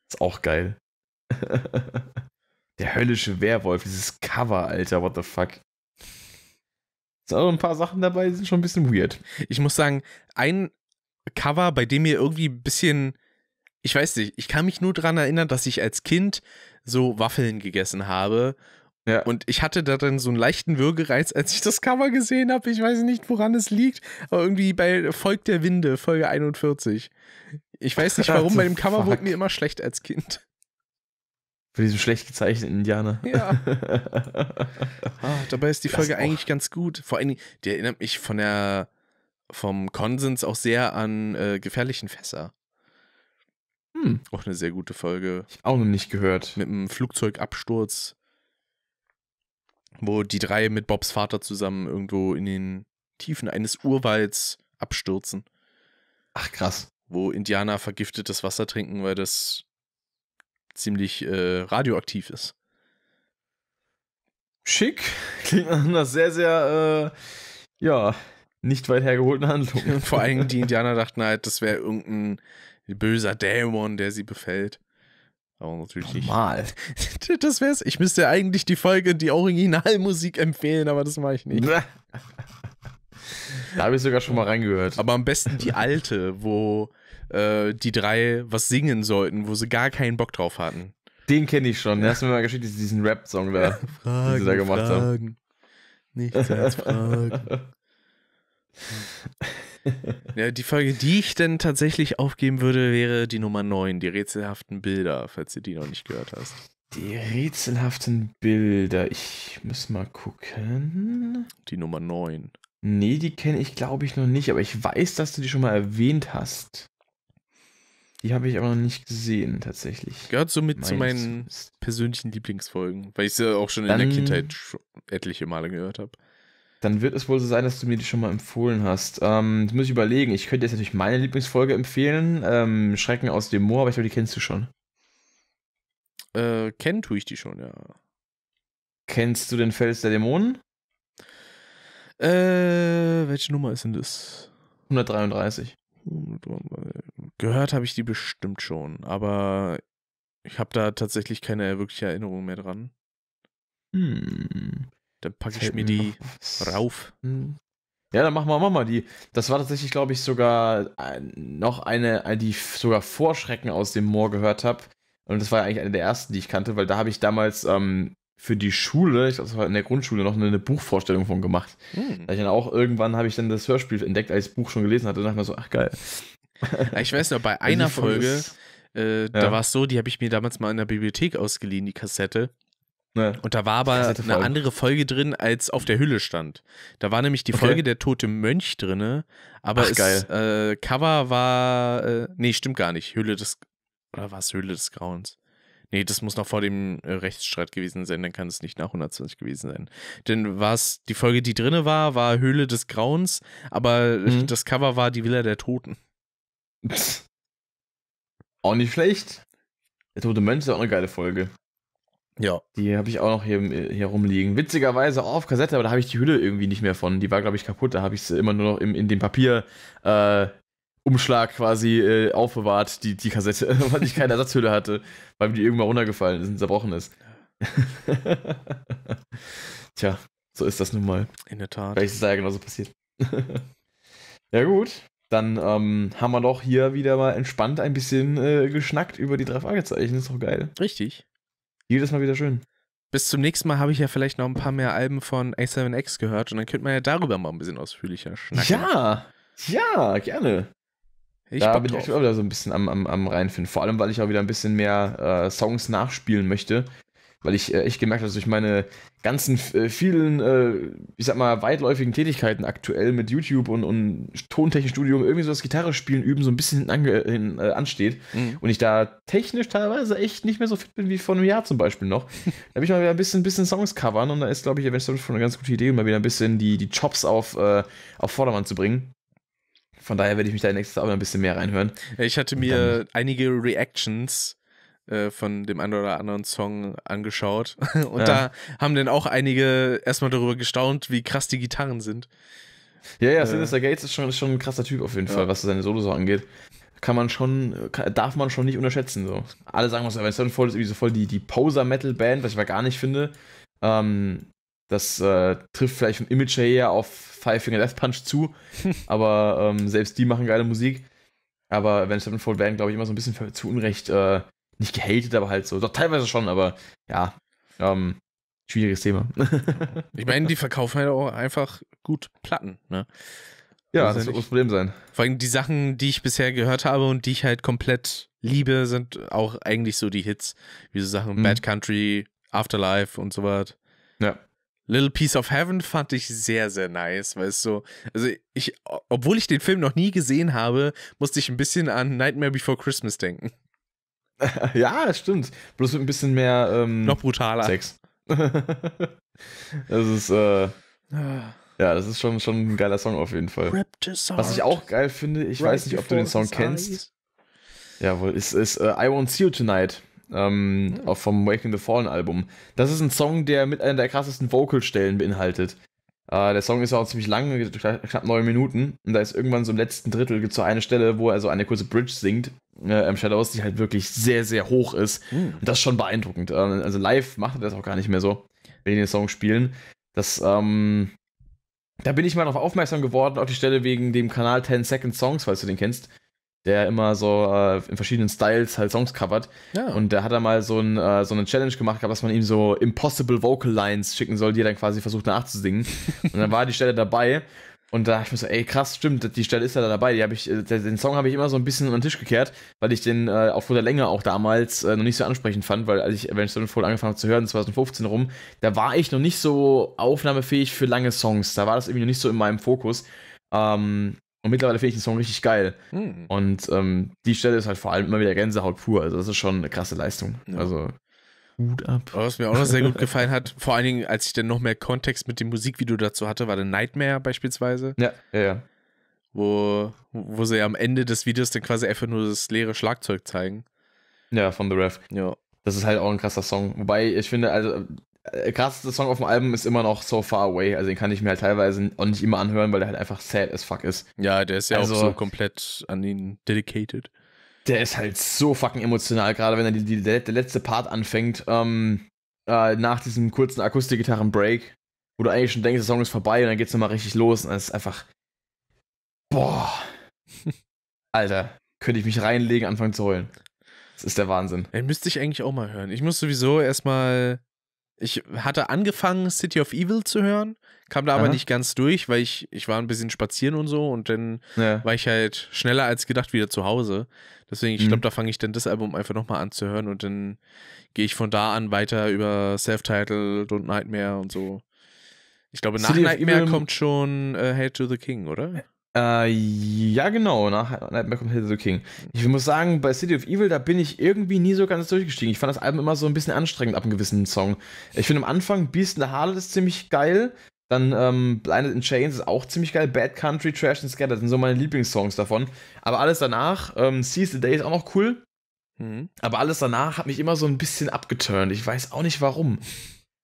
[SPEAKER 1] Ist auch geil. der höllische Werwolf, dieses Cover, Alter, what the fuck. Sind auch ein paar Sachen dabei, die sind schon ein bisschen weird. Ich muss sagen, ein Cover, bei dem mir irgendwie ein bisschen, ich weiß nicht, ich kann mich nur daran erinnern, dass ich als Kind so Waffeln gegessen habe ja. Und ich hatte da dann so einen leichten Würgereiz, als ich das Cover gesehen habe. Ich weiß nicht, woran es liegt, aber irgendwie bei Volk der Winde, Folge 41. Ich weiß nicht warum, bei dem Cover wurde mir immer schlecht als Kind. Für diesen schlecht gezeichneten Indianer. Ja. ah, dabei ist die Folge das eigentlich ganz gut. Vor allem, die erinnert mich von der, vom Konsens auch sehr an äh, gefährlichen Fässer. Hm. Auch eine sehr gute Folge. Auch noch nicht gehört. Mit einem Flugzeugabsturz wo die drei mit Bobs Vater zusammen irgendwo in den Tiefen eines Urwalds abstürzen. Ach krass. Wo Indianer vergiftetes Wasser trinken, weil das ziemlich äh, radioaktiv ist. Schick. Klingt nach einer sehr, sehr, äh, ja, nicht weit hergeholten Handlung. Vor allem die Indianer dachten halt, das wäre irgendein böser Dämon, der sie befällt. Aber natürlich Normal. nicht. Normal. Das wär's. Ich müsste eigentlich die Folge, die Originalmusik empfehlen, aber das mache ich nicht. da habe ich sogar schon mal reingehört. Aber am besten die alte, wo äh, die drei was singen sollten, wo sie gar keinen Bock drauf hatten. Den kenne ich schon. Ja. Hast du mir mal geschickt, diesen Rap-Song da, Fragen, den sie da gemacht Fragen. haben. Nichts als Fragen. Ja, die Folge, die ich denn tatsächlich aufgeben würde, wäre die Nummer 9, die rätselhaften Bilder, falls du die noch nicht gehört hast. Die rätselhaften Bilder. Ich muss mal gucken. Die Nummer 9. Nee, die kenne ich, glaube ich, noch nicht, aber ich weiß, dass du die schon mal erwähnt hast. Die habe ich aber noch nicht gesehen, tatsächlich. Gehört somit zu meinen persönlichen Lieblingsfolgen, weil ich sie auch schon Dann, in der Kindheit etliche Male gehört habe. Dann wird es wohl so sein, dass du mir die schon mal empfohlen hast. Ähm, jetzt muss ich überlegen. Ich könnte jetzt natürlich meine Lieblingsfolge empfehlen. Ähm, Schrecken aus dem Moor, aber ich glaube, die kennst du schon. Äh, kennen tue ich die schon, ja. Kennst du den Fels der Dämonen? Äh, welche Nummer ist denn das? 133. Gehört habe ich die bestimmt schon, aber ich habe da tatsächlich keine wirkliche Erinnerung mehr dran. Hm. Dann packe ich mir die rauf. Ja, dann machen wir, machen wir die. Das war tatsächlich, glaube ich, sogar äh, noch eine, äh, die ich sogar Vorschrecken aus dem Moor gehört habe. Und das war eigentlich eine der ersten, die ich kannte, weil da habe ich damals ähm, für die Schule, ich glaube, das war in der Grundschule, noch eine, eine Buchvorstellung von gemacht. Hm. Da ich dann auch irgendwann habe ich dann das Hörspiel entdeckt, als ich das Buch schon gelesen hatte. Da dachte ich mir so, ach geil. Ich weiß noch, bei einer Folge, äh, ja. da war es so, die habe ich mir damals mal in der Bibliothek ausgeliehen, die Kassette. Ne. Und da war aber eine andere Folge drin, als auf der Hülle stand. Da war nämlich die okay. Folge Der tote Mönch drin, aber Ach, das äh, Cover war. Äh, nee, stimmt gar nicht. Hülle des. Oder war es Hülle des Grauens? Nee, das muss noch vor dem äh, Rechtsstreit gewesen sein, dann kann es nicht nach 120 gewesen sein. Denn was die Folge, die drinne war, war Höhle des Grauens, aber äh, mhm. das Cover war die Villa der Toten. Pff. Auch nicht schlecht. Der tote Mönch ist auch eine geile Folge. Ja. Die habe ich auch noch hier, hier rumliegen. Witzigerweise auch auf Kassette, aber da habe ich die Hülle irgendwie nicht mehr von. Die war, glaube ich, kaputt. Da habe ich sie immer nur noch im, in dem Papierumschlag äh, quasi äh, aufbewahrt, die, die Kassette, weil ich keine Ersatzhülle hatte, weil mir die irgendwann runtergefallen ist und zerbrochen ist. Tja, so ist das nun mal. In der Tat. Vielleicht ist da ja genauso passiert. ja, gut. Dann ähm, haben wir doch hier wieder mal entspannt ein bisschen äh, geschnackt über die drei Fragezeichen. Ist doch geil. Richtig. Jedes Mal wieder schön. Bis zum nächsten Mal habe ich ja vielleicht noch ein paar mehr Alben von A7X gehört und dann könnte man ja darüber mal ein bisschen ausführlicher schnacken. Ja, ja, gerne. Ich da bin ich auch wieder so ein bisschen am, am, am reinfinden. Vor allem, weil ich auch wieder ein bisschen mehr äh, Songs nachspielen möchte, weil ich äh, echt gemerkt habe, dass ich meine ganzen äh, vielen, äh, ich sag mal, weitläufigen Tätigkeiten aktuell mit YouTube und, und Tontechnikstudium irgendwie so das Gitarre spielen, üben so ein bisschen äh, hin, äh, ansteht mhm. und ich da technisch teilweise echt nicht mehr so fit bin wie vor einem Jahr zum Beispiel noch. da habe ich mal wieder ein bisschen, bisschen Songs covern und da ist, glaube ich, eventuell schon eine ganz gute Idee, um mal wieder ein bisschen die, die Chops auf, äh, auf Vordermann zu bringen. Von daher werde ich mich da nächstes Jahr ein bisschen mehr reinhören. Ich hatte mir einige Reactions äh, von dem einen oder anderen Song angeschaut. Und ja. da haben dann auch einige erstmal darüber gestaunt, wie krass die Gitarren sind.
[SPEAKER 2] Ja, ja, äh, Sinister
[SPEAKER 1] Gates ist schon, schon ein krasser Typ auf jeden ja. Fall, was seine Solo so angeht. Kann man schon, kann, darf man schon nicht unterschätzen. So. Alle sagen, was Avenged Sevenfold ist irgendwie so voll die, die Poser-Metal-Band, was ich aber gar nicht finde. Ähm, das äh, trifft vielleicht vom Image her auf Five Finger Death Punch zu, aber ähm, selbst die machen geile Musik. Aber wenn Sevenfold werden, glaube ich, immer so ein bisschen zu Unrecht äh, nicht gehatet, aber halt so. Doch, teilweise schon, aber ja. Ähm, schwieriges Thema. ich meine, die verkaufen halt auch einfach gut Platten, ne? Ja, also das, das wird das Problem sein. Vor allem die Sachen, die ich bisher gehört habe und die ich halt komplett liebe, sind auch eigentlich so die Hits. Wie so Sachen mhm. Bad Country, Afterlife und so was. Ja. Little Piece of Heaven fand ich sehr, sehr nice, weil es so, also ich, obwohl ich den Film noch nie gesehen habe, musste ich ein bisschen an Nightmare Before Christmas denken. ja, stimmt. Bloß mit ein bisschen mehr. Ähm, Noch brutaler. Sex. das ist. Äh, ja, das ist schon, schon ein geiler Song auf jeden Fall. Was ich auch geil finde, ich right weiß nicht, ob du den Song kennst. Jawohl, ist, ist uh, äh, I Won't See You Tonight ähm, mhm. vom Waking the Fallen Album. Das ist ein Song, der mit einer der krassesten Vocalstellen beinhaltet. Uh, der Song ist auch ziemlich lang, knapp neun Minuten. Und da ist irgendwann so im letzten Drittel gibt es so eine Stelle, wo er so eine kurze Bridge singt, Ne, ähm, Shadows, die halt wirklich sehr, sehr hoch ist. Mhm. Und das ist schon beeindruckend. Ähm, also live macht er das auch gar nicht mehr so, wenn die den spielen. Das, ähm, da bin ich mal darauf aufmerksam geworden, auf die Stelle wegen dem Kanal 10 Second Songs, falls du den kennst, der immer so äh, in verschiedenen Styles halt Songs covert. Ja. Und da hat er mal so, ein, äh, so eine Challenge gemacht, gehabt, dass man ihm so Impossible Vocal Lines schicken soll, die er dann quasi versucht nachzusingen. Und dann war die Stelle dabei und da dachte ich mir so, ey, krass, stimmt, die Stelle ist ja da dabei. Die hab ich, äh, den Song habe ich immer so ein bisschen unter den Tisch gekehrt, weil ich den äh, vor der Länge auch damals äh, noch nicht so ansprechend fand, weil als ich Avenged Sevenfold angefangen habe zu hören, 2015 rum, da war ich noch nicht so aufnahmefähig für lange Songs. Da war das irgendwie noch nicht so in meinem Fokus. Ähm, und mittlerweile finde ich den Song richtig geil. Mhm. Und ähm, die Stelle ist halt vor allem immer wieder Gänsehaut pur. Also das ist schon eine krasse Leistung. Ja. Also Hut ab. Oh, was mir auch noch sehr gut gefallen hat, vor allen Dingen, als ich dann noch mehr Kontext mit dem Musikvideo dazu hatte, war der Nightmare beispielsweise. Ja, ja, ja. Wo, wo sie am Ende des Videos dann quasi einfach nur das leere Schlagzeug zeigen. Ja, von The Ref. Ja. Das ist halt auch ein krasser Song. Wobei, ich finde, also, der äh, krasseste Song auf dem Album ist immer noch So Far Away. Also, den kann ich mir halt teilweise auch nicht immer anhören, weil der halt einfach sad as fuck ist. Ja, der ist ja also, auch so komplett an ihn dedicated. Der ist halt so fucking emotional, gerade wenn er die, die, der letzte Part anfängt, ähm, äh, nach diesem kurzen Akustikgitarren-Break, wo du eigentlich schon denkst, der Song ist vorbei und dann geht's nochmal richtig los und es ist einfach. Boah. Alter, könnte ich mich reinlegen, anfangen zu heulen. Das ist der Wahnsinn. Den müsste ich eigentlich auch mal hören. Ich muss sowieso erstmal. Ich hatte angefangen, City of Evil zu hören kam da Aha. aber nicht ganz durch, weil ich, ich war ein bisschen spazieren und so und dann ja. war ich halt schneller als gedacht wieder zu Hause. Deswegen, ich mhm. glaube, da fange ich dann das Album einfach nochmal an zu hören und dann gehe ich von da an weiter über Self-Titled und Nightmare und so. Ich glaube, nach City Nightmare kommt schon äh, Hate to the King, oder? Äh, ja, genau, nach Nightmare kommt Hate to the King. Ich muss sagen, bei City of Evil, da bin ich irgendwie nie so ganz durchgestiegen. Ich fand das Album immer so ein bisschen anstrengend ab einem gewissen Song. Ich finde am Anfang Beast in the Harlot ist ziemlich geil. Dann ähm, Blinded in Chains ist auch ziemlich geil. Bad Country, Trash and Scatter sind so meine Lieblingssongs davon. Aber alles danach, ähm, Seize the Day ist auch noch cool. Mhm. Aber alles danach hat mich immer so ein bisschen abgeturnt. Ich weiß auch nicht warum.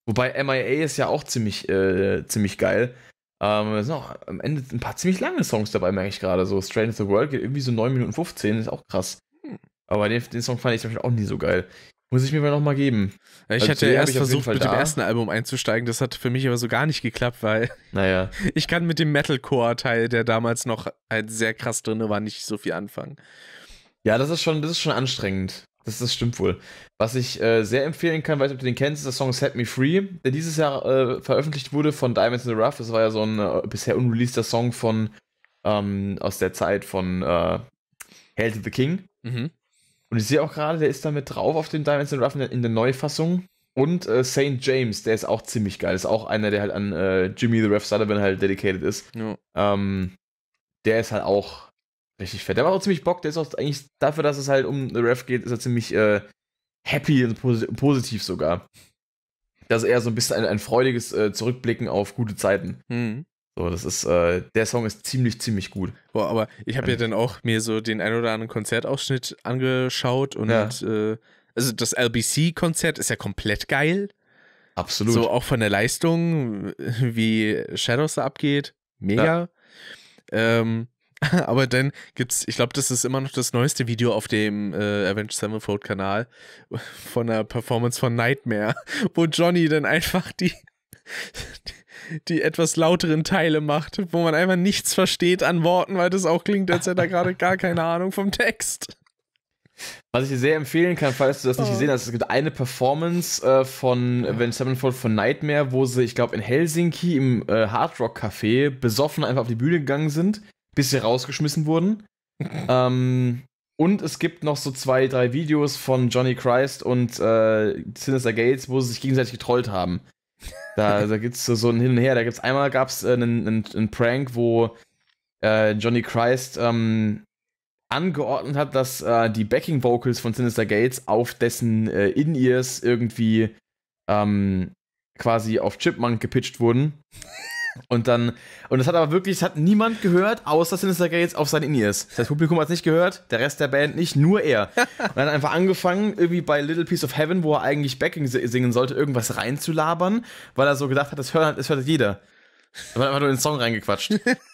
[SPEAKER 1] Wobei MIA ist ja auch ziemlich, äh, ziemlich geil. Ähm, es sind auch am Ende ein paar ziemlich lange Songs dabei, merke ich gerade. So Strange of the World geht irgendwie so 9 Minuten 15, ist auch krass. Hm. Aber den, den Song fand ich zum Beispiel auch nie so geil. Muss ich mir mal nochmal geben. Ich also hatte ja erst versucht, mit da. dem ersten Album einzusteigen. Das hat für mich aber so gar nicht geklappt, weil naja. ich kann mit dem Metalcore-Teil, der damals noch halt sehr krass drin war, nicht so viel anfangen. Ja, das ist schon, das ist schon anstrengend. Das, das stimmt wohl. Was ich äh, sehr empfehlen kann, weiß nicht, ob du den kennst, ist der Song Set Me Free, der dieses Jahr äh, veröffentlicht wurde von Diamonds in the Rough. Das war ja so ein äh, bisher unreleaseder Song von ähm, aus der Zeit von äh, Hail to the King. Mhm. Und ich sehe auch gerade, der ist damit drauf auf dem Diamonds and Rough in der Neufassung. Und äh, St. James, der ist auch ziemlich geil. Ist auch einer, der halt an äh, Jimmy the Ref Sullivan halt dedicated ist. Ja. Ähm, der ist halt auch richtig fett. Der war auch ziemlich Bock. Der ist auch eigentlich dafür, dass es halt um The Ref geht, ist er ziemlich äh, happy und pos positiv sogar. Das ist eher so ein bisschen ein, ein freudiges äh, Zurückblicken auf gute Zeiten. Mhm. So, das ist, äh, der Song ist ziemlich, ziemlich gut. Boah, aber ich habe ja dann auch mir so den ein oder anderen Konzertausschnitt angeschaut und ja. äh, also das LBC-Konzert ist ja komplett geil. Absolut. So auch von der Leistung, wie Shadows da abgeht, mega. Ja. Ähm, aber dann gibt's, ich glaube, das ist immer noch das neueste Video auf dem äh, Avenged Sevenfold Kanal von der Performance von Nightmare, wo Johnny dann einfach die, die die etwas lauteren Teile macht, wo man einfach nichts versteht an Worten, weil das auch klingt, als hätte er gerade gar keine Ahnung vom Text. Was ich dir sehr empfehlen kann, falls du das nicht oh. gesehen hast, es gibt eine Performance äh, von äh, Avenged Sevenfold von Nightmare, wo sie, ich glaube, in Helsinki im äh, Hard Rock Café besoffen einfach auf die Bühne gegangen sind, bis sie rausgeschmissen wurden. ähm, und es gibt noch so zwei, drei Videos von Johnny Christ und äh, Sinister Gates, wo sie sich gegenseitig getrollt haben. Da, da gibt es so, ein Hin und Her. Da gibt's einmal gab es äh, einen, einen, einen, Prank, wo äh, Johnny Christ ähm, angeordnet hat, dass äh, die Backing Vocals von Sinister Gates auf dessen äh, In-Ears irgendwie ähm, quasi auf Chipmunk gepitcht wurden. Und dann, und das hat aber wirklich, das hat niemand gehört, außer Sinister Gates auf seinen In-Ears. Das Publikum hat es nicht gehört, der Rest der Band nicht, nur er. Und dann einfach angefangen, irgendwie bei Little Piece of Heaven, wo er eigentlich Backing singen sollte, irgendwas reinzulabern, weil er so gedacht hat, das hört, das hört jeder. Da war einfach nur in den Song reingequatscht.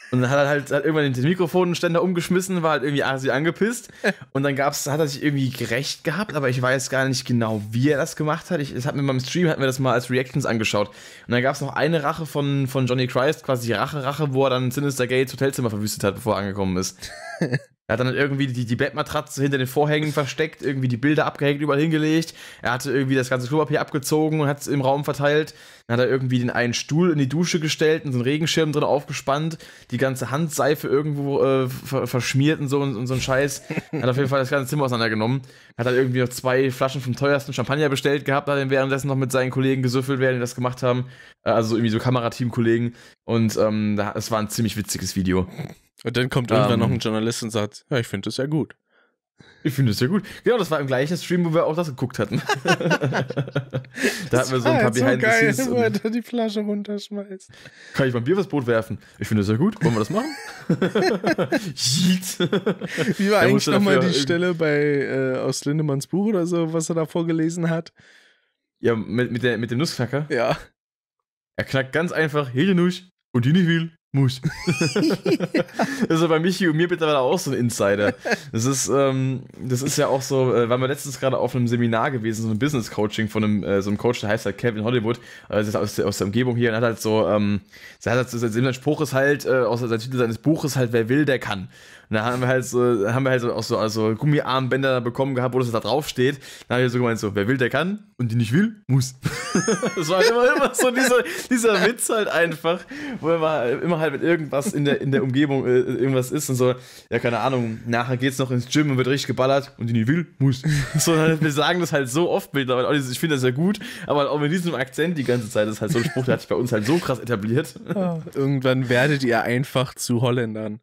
[SPEAKER 1] Und dann hat er halt hat irgendwann den Mikrofonständer umgeschmissen, war halt irgendwie assi ah, angepisst. Und dann gab's, hat er sich irgendwie gerecht gehabt, aber ich weiß gar nicht genau, wie er das gemacht hat. Ich, das hat mir beim Stream, hatten wir das mal als Reactions angeschaut. Und dann gab's noch eine Rache von, von Johnny Christ, quasi Rache, Rache, wo er dann Sinister Gates Hotelzimmer verwüstet hat, bevor er angekommen ist. Er hat dann irgendwie die, die Bettmatratze hinter den Vorhängen versteckt, irgendwie die Bilder abgehängt, überall hingelegt. Er hatte irgendwie das ganze Klopapier abgezogen und hat es im Raum verteilt. Dann hat er irgendwie den einen Stuhl in die Dusche gestellt und so einen Regenschirm drin aufgespannt, die ganze Handseife irgendwo äh, verschmiert und so, und, und so ein Scheiß. Hat auf jeden Fall das ganze Zimmer auseinandergenommen. Hat dann irgendwie noch zwei Flaschen vom teuersten Champagner bestellt gehabt, hat dann währenddessen noch mit seinen Kollegen gesüffelt, während die das gemacht haben. Äh, also irgendwie so Kamerateam-Kollegen. Und ähm, es war ein ziemlich witziges Video. Und dann kommt irgendwann ähm, noch ein ähm. Journalist und sagt, ja, ich finde das ja gut. Ich finde es ja gut. Genau, das war im gleichen Stream, wo wir auch das geguckt hatten. da hatten wir so ein paar so behind geil, the scenes wo er da die Flasche runterschmeißt. Kann ich mein Bier aufs Brot werfen? Ich finde es ja gut. Wollen wir das machen? Yeet. Wie war eigentlich nochmal die Stelle bei äh, aus Lindemanns Buch oder so, was er da vorgelesen hat? Ja, mit, mit, der, mit dem Nussknacker? Ja. Er knackt ganz einfach, jede Nuss und die nicht will. Muss. das ist bei Michi und mir mittlerweile auch so ein Insider. Das ist, ähm, das ist ja auch so, äh, waren wir letztens gerade auf einem Seminar gewesen, so ein Business Coaching von einem, äh, so einem Coach, der heißt halt Kevin Hollywood, äh, ist aus, der, aus der Umgebung hier und hat halt so, ähm, hat halt, sein Spruch ist halt, äh, aus, sein Titel seines Buches halt, wer will, der kann. Und da haben wir halt so, haben wir halt so auch so also Gummiarmbänder bekommen gehabt, wo das da draufsteht. Da habe ich so gemeint, so, wer will, der kann und die nicht will, muss. das war immer, immer so dieser, dieser Witz halt einfach, wo immer, immer halt mit irgendwas in der, in der Umgebung äh, irgendwas ist und so, ja, keine Ahnung, nachher geht es noch ins Gym und wird richtig geballert und die nicht will, muss. So, wir sagen das halt so oft mittlerweile. Ich finde das ja gut, aber auch mit diesem Akzent die ganze Zeit Das ist halt so ein Spruch, der hat sich bei uns halt so krass etabliert. Ja, irgendwann werdet ihr einfach zu Holländern.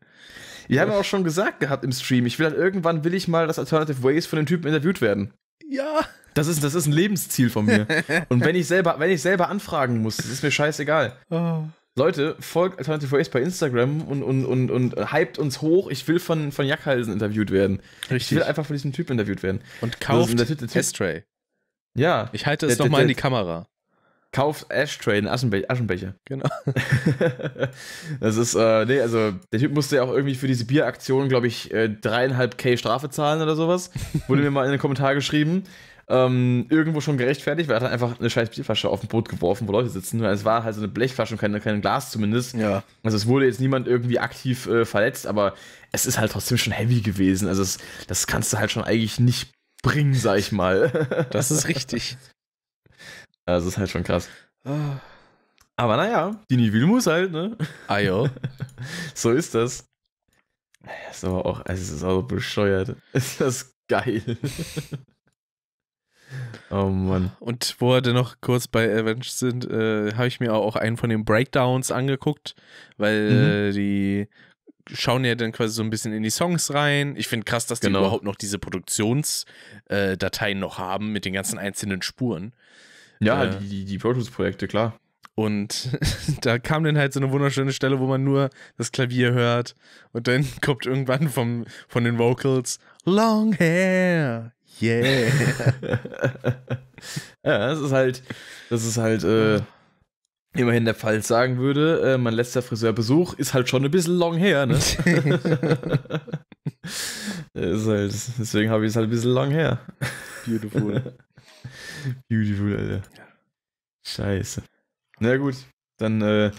[SPEAKER 1] Wir haben ja auch schon gesagt gehabt im Stream, ich will dann halt irgendwann will ich mal, dass Alternative Ways von dem Typen interviewt werden. Ja. Das ist, das ist ein Lebensziel von mir. Und wenn ich selber, wenn ich selber anfragen muss, das ist mir scheißegal. Oh. Leute, folgt Alternative Ways bei Instagram und, und, und, und hypt uns hoch. Ich will von, von Jackhalsen interviewt werden. Richtig. Ich will einfach von diesem Typ interviewt werden. Und kauft Testray. Ja. Ich halte es nochmal in die Kamera. Kauft Ashtray, einen Aschenbe Aschenbecher. Genau. das ist, äh, nee, also der Typ musste ja auch irgendwie für diese Bieraktion, glaube ich, äh, dreieinhalb äh, K Strafe zahlen oder sowas. Wurde mir mal in den Kommentar geschrieben. Ähm, irgendwo schon gerechtfertigt, weil er hat einfach eine scheiß Bierflasche auf dem Boot geworfen, wo Leute sitzen. Also, es war halt so eine Blechflasche und kein, kein Glas zumindest. Ja. Also es wurde jetzt niemand irgendwie aktiv äh, verletzt, aber es ist halt trotzdem schon heavy gewesen. Also es, das kannst du halt schon eigentlich nicht bringen, sag ich mal. Das ist richtig. Also ist halt schon krass. Ah. Aber naja, die Nivil muss halt, ne? Ah ja. so ist das. Das ist aber auch, also es ist auch bescheuert. Ist das geil. oh Mann. Und wo wir denn noch kurz bei Avenged sind, äh, habe ich mir auch einen von den Breakdowns angeguckt, weil mhm. Äh, die schauen ja dann quasi so ein bisschen in die Songs rein. Ich finde krass, dass die genau. überhaupt noch diese Produktionsdateien äh, noch haben mit den ganzen einzelnen Spuren. Ja, äh, die, die Pro Tools-Projekte, klar. Und da kam dann halt so eine wunderschöne Stelle, wo man nur das Klavier hört. Und dann kommt irgendwann vom, von den Vocals Long Hair. Yeah. ja, das ist halt, das ist halt äh, ah. immerhin der Fall sagen würde, äh, mein letzter Friseurbesuch ist halt schon ein bisschen long hair, ne? ist halt, deswegen habe ich es halt ein bisschen long hair. Beautiful. Beautiful, Alter. Scheiße. Na gut, dann äh,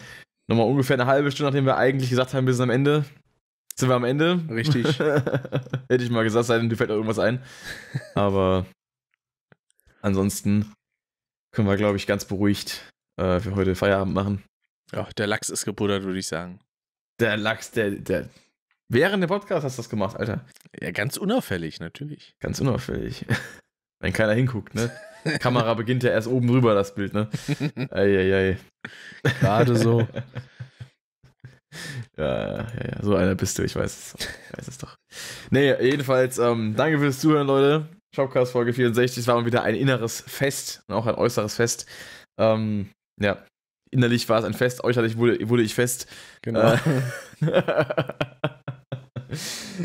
[SPEAKER 1] nochmal ungefähr eine halbe Stunde, nachdem wir eigentlich gesagt haben, wir sind am Ende. Sind wir am Ende? Richtig. Hätte ich mal gesagt, sei denn, dir fällt noch irgendwas ein. Aber ansonsten können wir, glaube ich, ganz beruhigt äh, für heute Feierabend machen. Ja, der Lachs ist gebuddert, würde ich sagen. Der Lachs, der, der. Während der Podcast hast du das gemacht, Alter. Ja, ganz unauffällig, natürlich. Ganz unauffällig. Wenn keiner hinguckt, ne? Kamera beginnt ja erst oben rüber, das Bild, ne? Eieiei. Gerade so. Ja, ja, ja, so einer bist du, ich weiß es. Ich weiß es doch. Nee, jedenfalls, ähm, danke fürs Zuhören, Leute. Shopcast Folge 64. Es war mal wieder ein inneres Fest und ne, auch ein äußeres Fest. Ähm, ja, innerlich war es ein Fest, äußerlich wurde, wurde ich fest. Genau. Äh,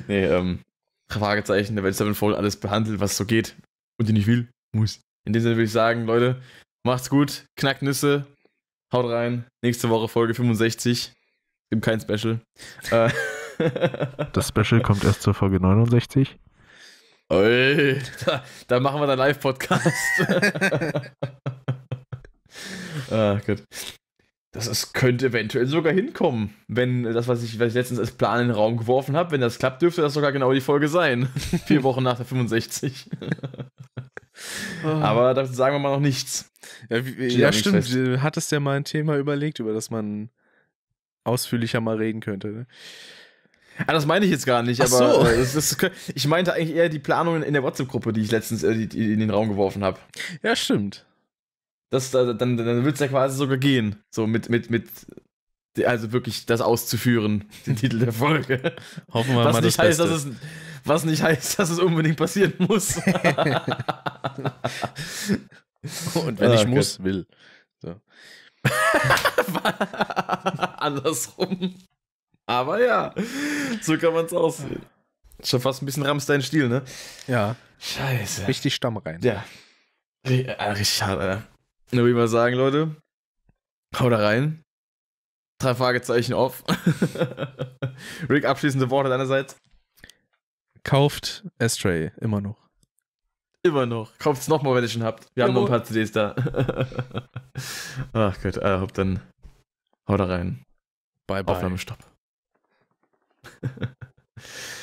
[SPEAKER 1] nee, ähm, Fragezeichen, da wird 7 Fold alles behandelt, was so geht und die nicht will, muss. In dem Sinne würde ich sagen, Leute, macht's gut, knackt Nüsse, haut rein. Nächste Woche Folge 65. Gibt kein Special. Äh. das Special kommt erst zur Folge 69. Ey, da, da machen wir dann Live-Podcast. ah, gut. Das ist, könnte eventuell sogar hinkommen. Wenn das, was ich, was ich letztens als Plan in den Raum geworfen habe, wenn das klappt, dürfte das sogar genau die Folge sein. Vier Wochen nach der 65. Ah. Aber dazu sagen wir mal noch nichts. Ja, ja stimmt. Fest. Du hattest ja mal ein Thema überlegt, über das man ausführlicher mal reden könnte. Ne? Ah, das meine ich jetzt gar nicht, Ach aber so. das, ich meinte eigentlich eher die Planungen in der WhatsApp-Gruppe, die ich letztens äh, in den Raum geworfen habe. Ja, stimmt. Das, dann dann würde es ja quasi sogar gehen. So mit, mit, mit, also wirklich das auszuführen, den Titel der Folge. Hoffen wir was mal nicht das heißt, Beste. Dass es, was nicht heißt, dass es unbedingt passieren muss. Und wenn ah, ich okay. muss, will. So. Andersrum. Aber ja, so kann man es aussehen. Schon fast ein bisschen Rammstein-Stil, ne? Ja. Scheiße. Richtig Stamm rein. Ja. Äh, Richard, Alter. Nur wie mal sagen, Leute, haut da rein. Drei Fragezeichen auf. Rick, abschließende Worte deinerseits. Kauft Astray immer noch. Immer noch. Kauft es nochmal, wenn ihr schon habt. Wir Jawohl. haben noch ein paar CDs da. Ach Gott, äh, hab dann. Haut da rein. Bye, bye. Aufnahmestopp.